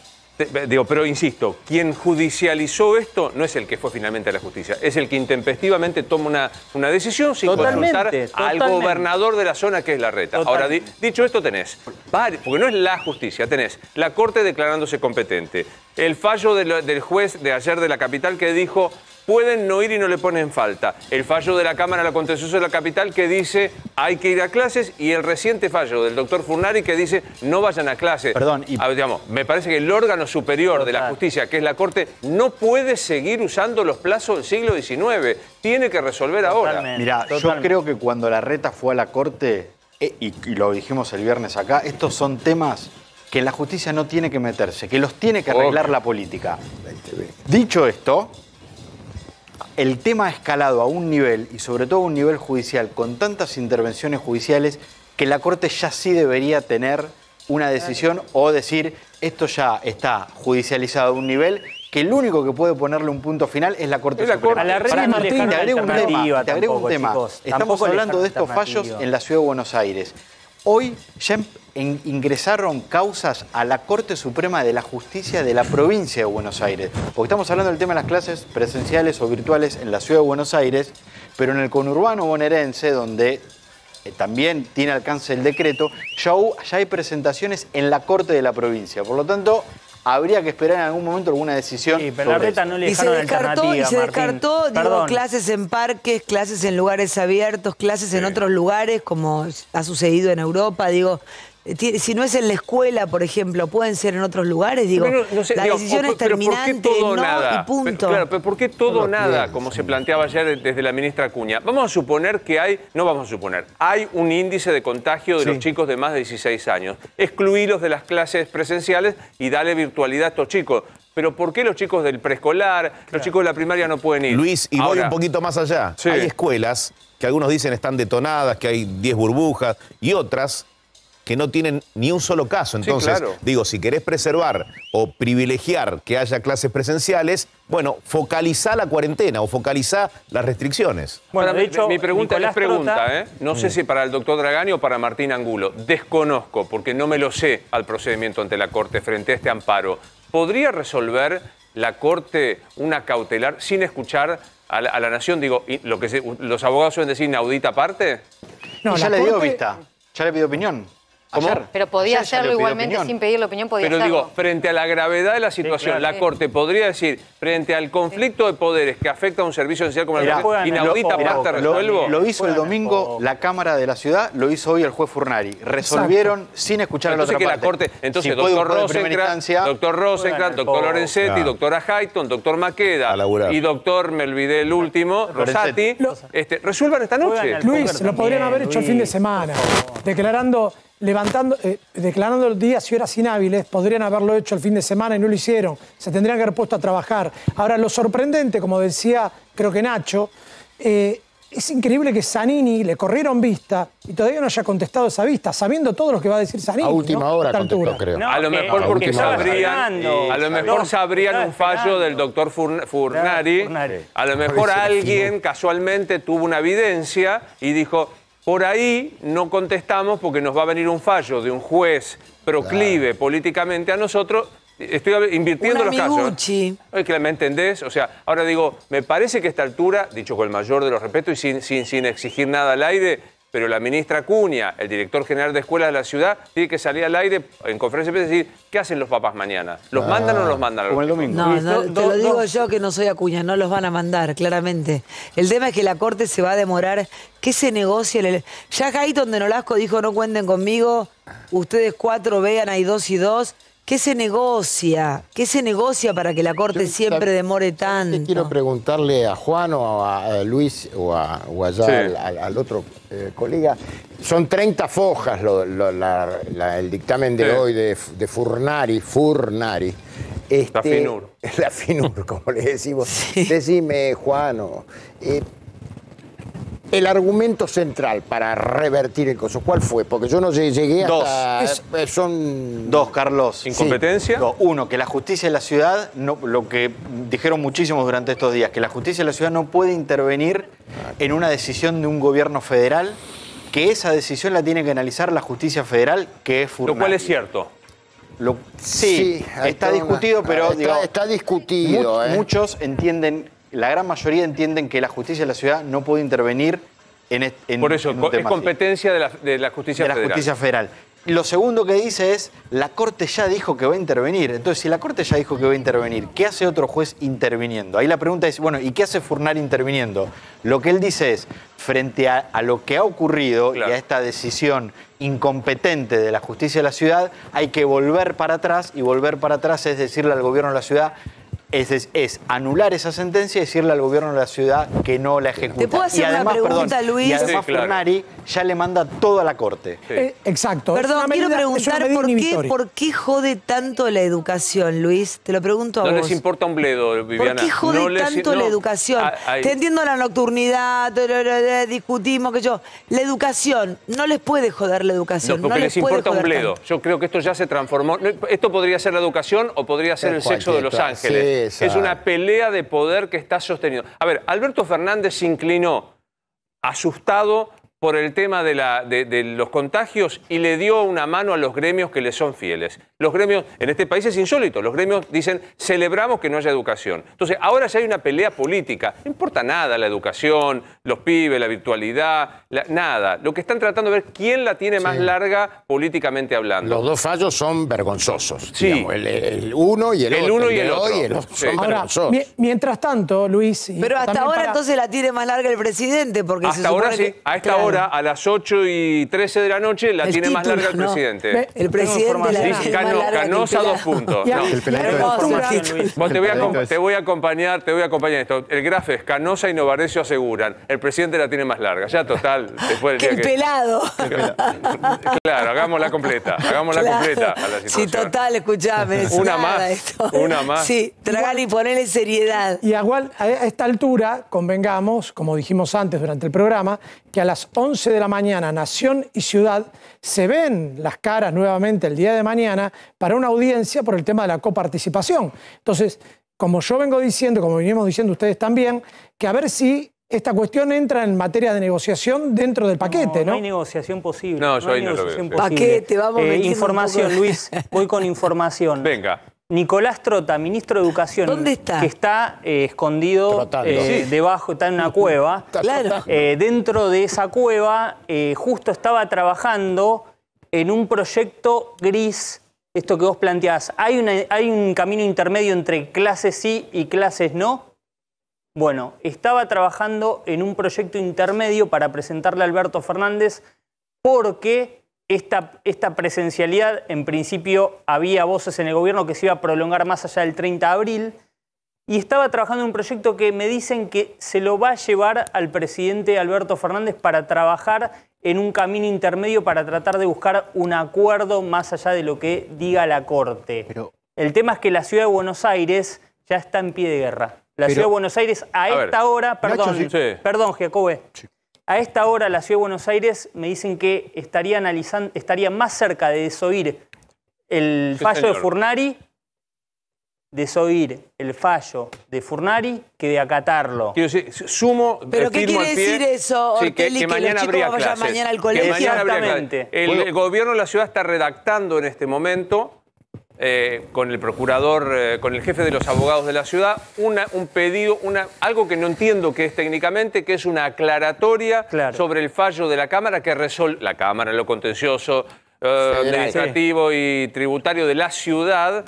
Digo, pero insisto, quien judicializó esto no es el que fue finalmente a la justicia, es el que intempestivamente toma una, una decisión sin consultar al gobernador de la zona que es la reta. Ahora, dicho esto, tenés, porque no es la justicia, tenés la corte declarándose competente, el fallo del juez de ayer de la capital que dijo pueden no ir y no le ponen falta. El fallo de la Cámara de la Contencioso de la Capital que dice hay que ir a clases y el reciente fallo del doctor Furnari que dice no vayan a clases. Perdón. Y... Ah, me parece que el órgano superior de la justicia, que es la Corte, no puede seguir usando los plazos del siglo XIX. Tiene que resolver ahora. Mira, yo creo que cuando la reta fue a la Corte, eh, y, lo dijimos el viernes acá, estos son temas que la justicia no tiene que meterse, que los tiene que arreglar la política. Dicho esto, el tema ha escalado a un nivel, y sobre todo a un nivel judicial, con tantas intervenciones judiciales, que la Corte ya sí debería tener una decisión o decir, esto ya está judicializado a un nivel que el único que puede ponerle un punto final es la Corte la Suprema. A la Reina Martín, te agrego un tema. Te agrego un tema. Estamos hablando de estos fallos en la Ciudad de Buenos Aires. Hoy ya em- ingresaron causas a la Corte Suprema de la Justicia de la provincia de Buenos Aires. Porque estamos hablando del tema de las clases presenciales o virtuales en la ciudad de Buenos Aires, pero en el conurbano bonaerense, donde eh, también tiene alcance el decreto, ya, ya hay presentaciones en la Corte de la provincia. Por lo tanto, habría que esperar en algún momento alguna decisión. y se descartó, digo, clases en parques, clases en lugares abiertos, clases en otros lugares, como ha sucedido en Europa, digo, si no es en la escuela, por ejemplo, pueden ser en otros lugares, digo, la decisión es terminante, no y punto. Pero, claro, pero ¿por qué todo nada, como se planteaba ayer desde la ministra Cuña. Vamos a suponer que hay, no vamos a suponer, hay un índice de contagio de los chicos de más de 16 años. Excluílos de las clases presenciales y dale virtualidad a estos chicos. Pero ¿por qué los chicos del preescolar, los chicos de la primaria no pueden ir? Luis, y voy un poquito más allá. Hay escuelas que algunos dicen están detonadas, que hay 10 burbujas, y otras que no tienen ni un solo caso. Entonces, claro. digo, si querés preservar o privilegiar que haya clases presenciales, bueno, focaliza la cuarentena o focaliza las restricciones. Bueno, hecho, mi, pregunta es pregunta, ¿eh? No sé si para el doctor Dragani o para Martín Angulo. Desconozco, porque no me lo sé al procedimiento ante la Corte frente a este amparo. ¿Podría resolver la Corte una cautelar sin escuchar a la, Nación? Digo, los abogados suelen decir inaudita parte. No, ya le dio vista, ya le pidió opinión. Pero podía hacerlo igualmente sin pedir la opinión. Podía Pero digo, frente a la gravedad de la situación, la Corte podría decir, frente al conflicto de poderes que afecta a un servicio social como la Corte, inaudita lo, resuelvo. Lo, hizo el domingo la Cámara de la Ciudad, lo hizo hoy el juez Furnari. Resolvieron sin escuchar a la otra que La corte, entonces, doctor Rosencrantz, doctor doctor Lorenzetti, doctora doctor Maqueda y doctor, me olvidé el último, Rosati, este, resuelvan esta noche. Luis, lo podrían haber hecho el fin de semana, declarando levantando, eh, declarando el día si eras inhábiles, podrían haberlo hecho el fin de semana y no lo hicieron, se tendrían que haber puesto a trabajar. Ahora, lo sorprendente, como decía creo que Nacho, eh, es increíble que Zanini le corrieron vista y todavía no haya contestado esa vista, sabiendo todo lo que va a decir Zanini. A última hora contestó, creo. a lo mejor porque sabrían, eh, a lo mejor sabrían un fallo del doctor Furnari. A lo mejor alguien casualmente tuvo una evidencia y dijo, por ahí no contestamos porque nos va a venir un fallo de un juez proclive políticamente a nosotros. Estoy invirtiendo los casos. Oye, ¿eh? que me entendés. O sea, ahora digo, me parece que a esta altura, dicho con el mayor de los respetos y sin, sin exigir nada al aire, pero la ministra Cuña, el director general de escuelas de la ciudad, tiene que salir al aire en conferencia de prensa y decir, ¿qué hacen los papás mañana? ¿Los mandan o no los mandan? Como el domingo. No, te lo digo yo que no soy Acuña, no los van a mandar, claramente. El tema es que la Corte se va a demorar. ¿Qué se negocia? El... Ya Gaiton de Nolasco dijo, no cuenten conmigo, ustedes cuatro vean, hay dos y dos. ¿Qué se negocia? ¿Qué se negocia para que la Corte siempre demore tanto? quiero preguntarle a Juan o a, Luis o, a, al, otro eh, colega. Son 30 fojas el dictamen de hoy de, Furnari. Furnari. la este, FINUR. <laughs> La FINUR, como le decimos. Decime, Juan, eh, el argumento central para revertir el coso, ¿cuál fue? Porque yo no llegué a Dos. Eh, pues son... Dos, Carlos. ¿Incompetencia? uno, que la justicia de la ciudad, lo que dijeron muchísimos durante estos días, que la justicia de la ciudad no puede intervenir en una decisión de un gobierno federal, que esa decisión la tiene que analizar la justicia federal, que es Lo cual es cierto. sí, está discutido, pero... Está, discutido. ¿eh? Muchos entienden la gran mayoría entienden que la justicia de la ciudad no puede intervenir en, en Por eso, es competencia de la, justicia federal. De la justicia federal. Lo segundo que dice es, la Corte ya dijo que va a intervenir. Entonces, si la Corte ya dijo que va a intervenir, ¿qué hace otro juez interviniendo? Ahí la pregunta es, bueno, ¿y qué hace Furnar interviniendo? Lo que él dice es, frente a, lo que ha ocurrido y a esta decisión incompetente de la justicia de la ciudad, hay que volver para atrás y volver para atrás es decirle al gobierno de la ciudad, es, anular esa sentencia y decirle al gobierno de la ciudad que no la ejecuta. ¿Te puedo hacer una pregunta, Luis? Fernari ya le manda toda la corte. exacto. Perdón, quiero preguntar por qué, jode tanto la educación, Luis. Te lo pregunto a no vos. No les importa un bledo, Viviana. ¿Por qué jode tanto la educación? Te entiendo la nocturnidad, discutimos, que yo. La educación, no les puede joder la educación. No, porque les, importa un bledo. Yo creo que esto ya se transformó. Esto podría ser la educación o podría ser el sexo de Los Ángeles es una pelea de poder que está sostenido. A ver, Alberto Fernández se inclinó asustado por el tema de, los contagios y le dio una mano a los gremios que le son fieles. Los gremios, en este país es insólito, los gremios dicen, celebramos que no haya educación. Entonces, ahora ya hay una pelea política, no importa nada la educación, los pibes, la virtualidad, nada. Lo que están tratando de ver quién la tiene más larga políticamente hablando. Los dos fallos son vergonzosos. Sí. el, uno y el, otro. Uno y el, uno Y el otro. Sí. mientras tanto, Luis... Pero hasta ahora entonces la tiene más larga el presidente, porque hasta se ahora sí, a esta hora a las 8 y 13 de la noche la tiene más larga el presidente. El presidente la Canosa, dos puntos. El te voy, a, te voy a acompañar, te voy a acompañar esto. El grafe es Canosa y Novarecio aseguran. El presidente la tiene más larga. Ya total, después el pelado. Claro, hagámosla completa. Hagámosla completa a la situación. Sí, total, escuchame. Una más. Una más. Sí, tragar y ponerle seriedad. Y igual, a esta altura, convengamos, como dijimos antes durante el programa, que a las 11 de la mañana Nación y Ciudad se ven las caras nuevamente el día de mañana para una audiencia por el tema de la coparticipación. Entonces, como yo vengo diciendo, como venimos diciendo ustedes también, que a ver si esta cuestión entra en materia de negociación dentro del paquete, ¿no? hay negociación posible. No, yo ahí no Paquete, vamos. Eh, información, Luis. Voy con información. Venga. Nicolás Trota, ministro de Educación. ¿Dónde está? Que está eh, escondido eh, debajo, está en una cueva. <laughs> Eh, dentro de esa cueva, justo estaba trabajando en un proyecto gris. Esto que vos planteás, ¿hay, ¿hay un camino intermedio entre clases sí y clases no? Bueno, estaba trabajando en un proyecto intermedio para presentarle a Alberto Fernández porque esta, presencialidad, en principio había voces en el gobierno que se iba a prolongar más allá del 30 de abril, y estaba trabajando en un proyecto que me dicen que se lo va a llevar al presidente Alberto Fernández para trabajar en un camino intermedio para tratar de buscar un acuerdo más allá de lo que diga la Corte. Pero, el tema es que la ciudad de Buenos Aires ya está en pie de guerra. La ciudad de Buenos Aires a, esta hora, perdón, perdón, Jacobe, a esta hora la Ciudad de Buenos Aires me dicen que estaría, analizando, estaría más cerca de desoír el fallo de Furnari, desoír el fallo de Furnari que de acatarlo. sumo, eh, ¿Pero qué quiere decir eso, Ortelli, que, que, mañana los chicos mañana al colegio? Exactamente. el gobierno de la ciudad está redactando en este momento eh, con el procurador, eh, con el jefe de los abogados de la ciudad, un pedido, algo que no entiendo que es técnicamente, que es una aclaratoria sobre el fallo de la Cámara que resuelve, la Cámara, lo contencioso, eh, administrativo y tributario ah, de la ciudad,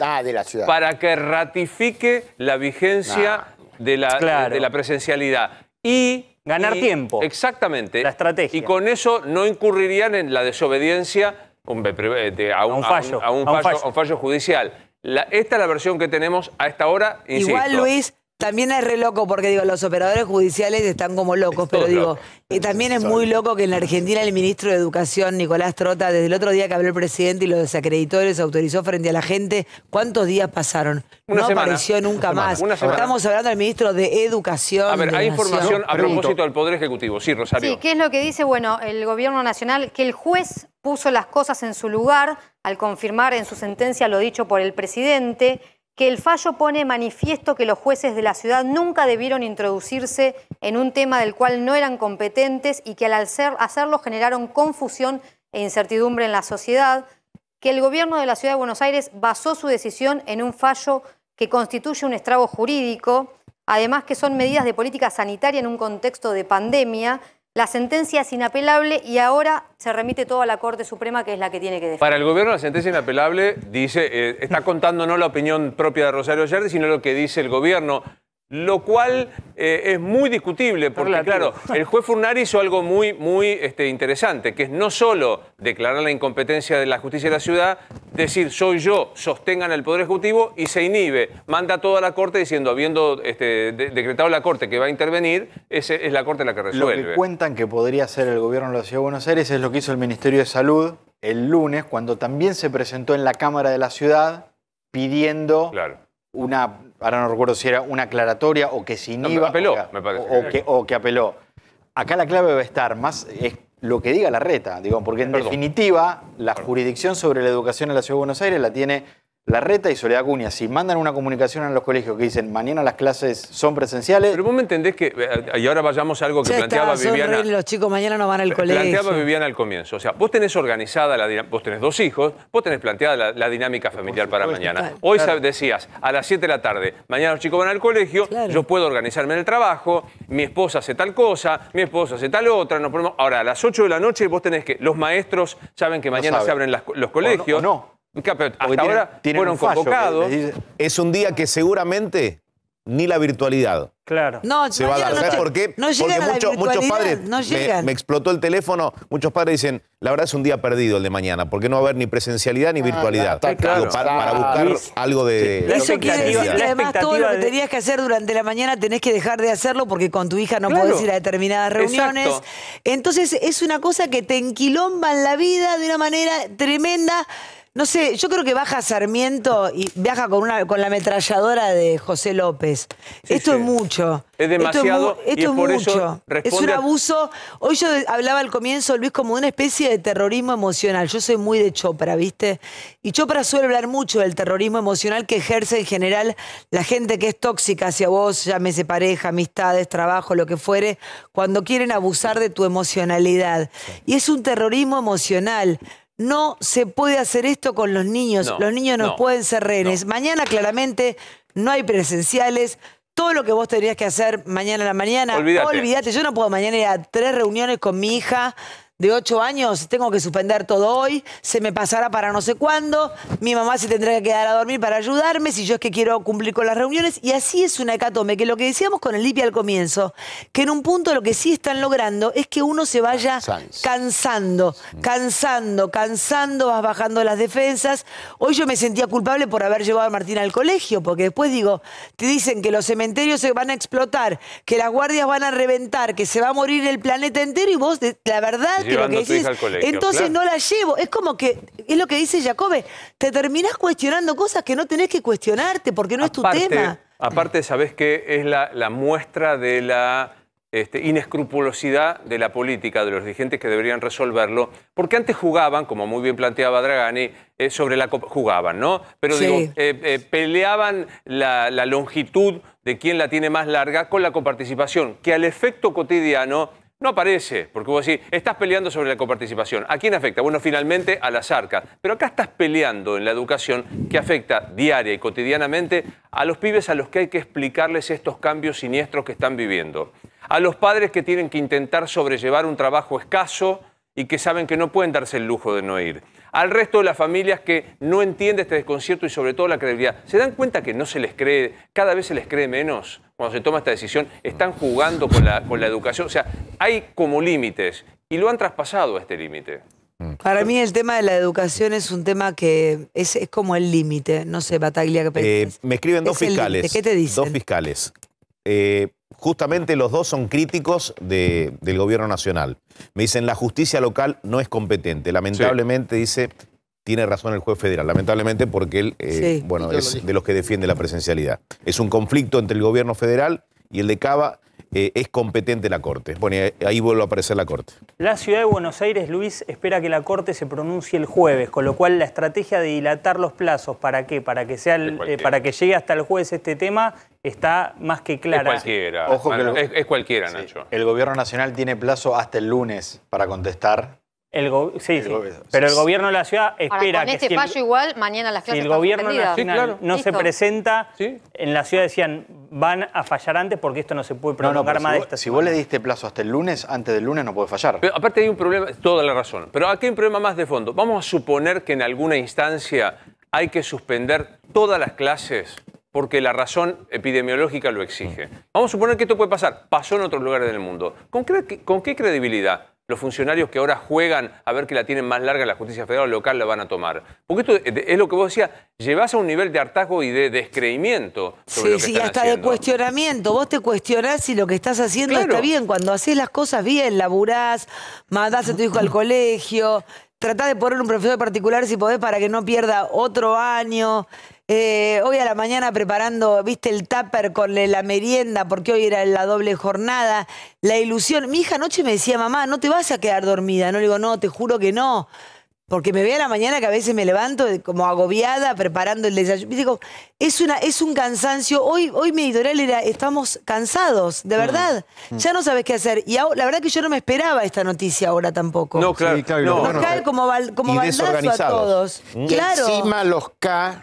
para que ratifique la vigencia ah. de, la, de la presencialidad. Y Ganar tiempo. Exactamente. La estrategia. Y con eso no incurrirían en la desobediencia eh, a, un, fallo, a, un, fallo, judicial. esta es la versión que tenemos a esta hora. Insisto. Igual, Luis, también es re loco porque digo, los operadores judiciales están como locos, pero digo, y también es muy loco que en la Argentina el ministro de Educación, Nicolás Trota, desde el otro día que habló el presidente y los desacreditó autorizó frente a la gente, ¿cuántos días pasaron? no apareció nunca más. Estamos hablando del ministro de Educación. A ver, hay información a propósito del Poder Ejecutivo. Sí, Rosario. Sí, ¿qué es lo que dice? Bueno, el gobierno nacional, que el juez puso las cosas en su lugar al confirmar en su sentencia lo dicho por el presidente que el fallo pone manifiesto que los jueces de la ciudad nunca debieron introducirse en un tema del cual no eran competentes y que al hacerlo generaron confusión e incertidumbre en la sociedad, que el gobierno de la ciudad de Buenos Aires basó su decisión en un fallo que constituye un estrago jurídico, además que son medidas de política sanitaria en un contexto de pandemia la sentencia es inapelable y ahora se remite todo a la Corte Suprema, que es la que tiene que defender. Para el gobierno la sentencia inapelable dice, eh, está contando no la opinión propia de Rosario Yerdi, sino lo que dice el gobierno lo cual eh, es muy discutible, porque claro, el juez Furnari hizo algo muy, muy este, interesante, que es no solo declarar la incompetencia de la justicia de la ciudad, decir soy yo, sostengan el Poder Ejecutivo y se inhibe, manda a toda la Corte diciendo, habiendo este, decretado la Corte que va a intervenir, es, es la Corte la que resuelve. Lo que cuentan que podría hacer el gobierno de la Ciudad de Buenos Aires es lo que hizo el Ministerio de Salud el lunes, cuando también se presentó en la Cámara de la Ciudad pidiendo... una ahora no recuerdo si era una aclaratoria o que sin no, iba, o, me O, que, apeló. Acá la clave va a estar más es lo que diga la reta, digo, porque en definitiva la jurisdicción sobre la educación en la Ciudad de Buenos Aires la tiene la Reta y Soledad Acuña, si mandan una comunicación a los colegios que dicen mañana las clases son presenciales. Pero vos me entendés que. Eh, eh, y ahora vayamos a algo que planteaba Viviana. los chicos mañana no van al eh, colegio. Planteaba Viviana al comienzo. O sea, vos tenés organizada la Vos tenés dos hijos, vos tenés planteada la, dinámica familiar para mañana. Hoy decías, a las 7 de la tarde, mañana los chicos van al colegio, yo puedo organizarme en el trabajo, mi esposa hace tal cosa, mi esposa hace tal otra, nos ponemos. Ahora, a las 8 de la noche vos tenés que. Los maestros saben que mañana se abren los colegios. no, no hasta ahora fueron convocados. es un día que seguramente ni la virtualidad. Claro. No, se va a dar. por qué? Porque muchos padres. Me, explotó el teléfono. Muchos padres dicen: La verdad es un día perdido el de mañana, porque no va a haber ni presencialidad ni ah, virtualidad. para, ah, buscar algo de. Eso quiere decir que además todo lo que tenías que hacer durante la mañana tenés que dejar de hacerlo porque con tu hija no podés ir a determinadas reuniones. Entonces es una cosa que te enquilomba en la vida de una manera tremenda no sé, yo creo que baja Sarmiento y viaja con, una, con la ametralladora de José López. esto es mucho. Es demasiado. Esto es, mucho. es un abuso. Hoy yo hablaba al comienzo, Luis, como de una especie de terrorismo emocional. Yo soy muy de Chopra, ¿viste? Y Chopra suele hablar mucho del terrorismo emocional que ejerce en general la gente que es tóxica hacia vos, llámese pareja, amistades, trabajo, lo que fuere, cuando quieren abusar de tu emocionalidad. Y es un terrorismo emocional no se puede hacer esto con los niños. los niños no, pueden ser rehenes. Mañana claramente no hay presenciales. Todo lo que vos tendrías que hacer mañana a la mañana, olvídate. Yo no puedo mañana ir a tres reuniones con mi hija de ocho años, tengo que suspender todo hoy, se me pasará para no sé cuándo, mi mamá se tendrá que quedar a dormir para ayudarme si yo es que quiero cumplir con las reuniones. Y así es una hecatombe, que lo que decíamos con el IPI al comienzo, que en un punto lo que sí están logrando es que uno se vaya cansando, cansando, cansando, vas bajando las defensas. Hoy yo me sentía culpable por haber llevado a Martín al colegio, porque después digo, te dicen que los cementerios se van a explotar, que las guardias van a reventar, que se va a morir el planeta entero y vos, la verdad, entonces no la llevo. Es como que, es lo que dice Jacobe, te terminás cuestionando cosas que no tenés que cuestionarte porque no es tu tema. Aparte, sabés que es la, muestra de la este, inescrupulosidad de la política, de los dirigentes que deberían resolverlo, porque antes jugaban, como muy bien planteaba Dragani, eh, sobre la jugaban, ¿no? Pero digo, eh, eh, peleaban la, la longitud de quién la tiene más larga con la coparticipación, que al efecto cotidiano no aparece, porque vos decís, estás peleando sobre la coparticipación. ¿A quién afecta? Bueno, finalmente a las arcas. Pero acá estás peleando en la educación que afecta diaria y cotidianamente a los pibes a los que hay que explicarles estos cambios siniestros que están viviendo. A los padres que tienen que intentar sobrellevar un trabajo escaso y que saben que no pueden darse el lujo de no ir. Al resto de las familias que no entiende este desconcierto y sobre todo la credibilidad. ¿Se dan cuenta que no se les cree, cada vez se les cree menos? cuando se toma esta decisión, están jugando con la, educación. O sea, hay como límites y lo han traspasado a este límite. Mm. Para mí el tema de la educación es un tema que es, como el límite, no sé, Bataglia, ¿qué eh, me escriben dos fiscales. ¿Qué te dicen? Dos fiscales. Eh, justamente los dos son críticos del gobierno nacional. Me dicen, la justicia local no es competente. Lamentablemente, dice, tiene razón el juez federal, lamentablemente porque él eh, bueno, es de los que defiende la presencialidad. Es un conflicto entre el gobierno federal y el de Cava. Eh, es competente la Corte. Bueno, eh, ahí vuelve a aparecer la Corte. La ciudad de Buenos Aires, Luis, espera que la Corte se pronuncie el jueves, con lo cual la estrategia de dilatar los plazos, ¿para qué? Para que, sea para que llegue hasta el jueves este tema, está más que clara. Es cualquiera, Ojo ah, es, cualquiera, Nacho. El Gobierno Nacional tiene plazo hasta el lunes para contestar sí, pero el gobierno de la ciudad espera Ahora, este fallo igual mañana las clases si el gobierno no se presenta en la ciudad decían van a fallar antes porque esto no se puede prolongar más si de esta. Si vos le diste plazo hasta el lunes, antes del lunes no puede fallar. aparte hay un problema, toda la razón. Pero aquí hay un problema más de fondo. Vamos a suponer que en alguna instancia hay que suspender todas las clases porque la razón epidemiológica lo exige. Vamos a suponer que esto puede pasar. Pasó en otros lugares del mundo. con qué credibilidad? los funcionarios que ahora juegan a ver que la tienen más larga la justicia federal o local la van a tomar. Porque esto es lo que vos decías, llevas a un nivel de hartazgo y de descreimiento. Sobre sí, sí, hasta de cuestionamiento. Vos te cuestionás si lo que estás haciendo está bien. Cuando haces las cosas bien, laburás, mandás a tu hijo al <laughs> colegio, tratás de poner un profesor particular si podés para que no pierda otro año. Eh, hoy a la mañana preparando, viste, el tupper con la merienda, porque hoy era la doble jornada, la ilusión. Mi hija anoche me decía, mamá, no te vas a quedar dormida. No le digo, no, te juro que no. Porque me ve a la mañana que a veces me levanto como agobiada preparando el desayuno. Y digo, es, una, es un cansancio. Hoy, hoy mi editorial era, estamos cansados, de mm. verdad. Mm. Ya no sabes qué hacer. Y la verdad que yo no me esperaba esta noticia ahora tampoco. No, claro. claro cae como, a todos. Mm. claro. encima los K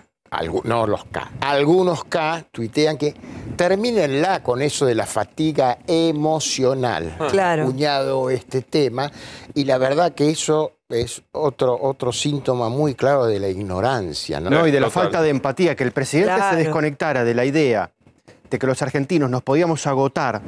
no los K, algunos K tuitean que la con eso de la fatiga emocional. Ah. Claro. Cuñado este tema. Y la verdad que eso es otro, otro síntoma muy claro de la ignorancia, ¿no? y de la falta de empatía, que el presidente se desconectara de la idea de que los argentinos nos podíamos agotar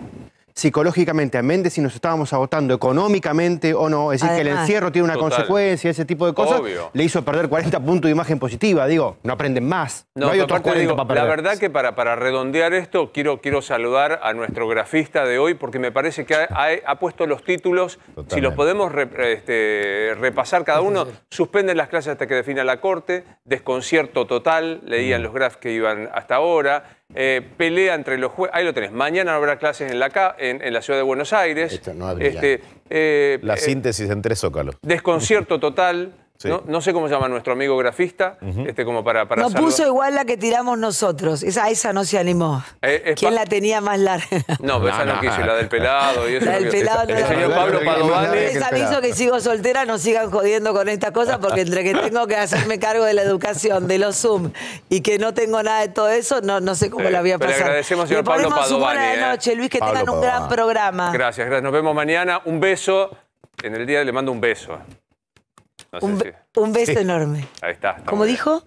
psicológicamente, a Méndez si nos estábamos agotando económicamente o no, es decir, que el encierro tiene una consecuencia, ese tipo de cosas, le hizo perder 40 puntos de imagen positiva. Digo, no aprenden más. No, hay otro 40 La verdad que para, para redondear esto, quiero, quiero saludar a nuestro grafista de hoy porque me parece que ha, puesto los títulos, si los podemos este, repasar cada uno, suspenden las clases hasta que defina la Corte, desconcierto total, leían mm. los graphs que iban hasta ahora. Eh, pelea entre los jueces. Ahí lo tenés. Mañana habrá clases en la, en, la ciudad de Buenos Aires. Este, eh, la eh, síntesis entre tres Desconcierto total. ¿no? sé cómo se llama nuestro amigo grafista, este, como para, para No puso igual la que tiramos nosotros. Esa, esa no se animó. Eh, ¿Quién la tenía más larga? No, pero esa no, quiso, la del pelado. Y <laughs> eso la pelado. El señor Pablo Padovani. Les aviso que sigo soltera, no sigan jodiendo con esta cosa porque entre que tengo que hacerme cargo de la educación, de los Zoom, y que no tengo nada de todo eso, no, no sé cómo eh, la voy a pasar. agradecemos, señor Pablo Padovani. ¿eh? Luis, que tengan un gran programa. Gracias, gracias. Nos vemos mañana. Un beso. En el día le mando un beso un, un, beso enorme. Ahí está. está Como dijo...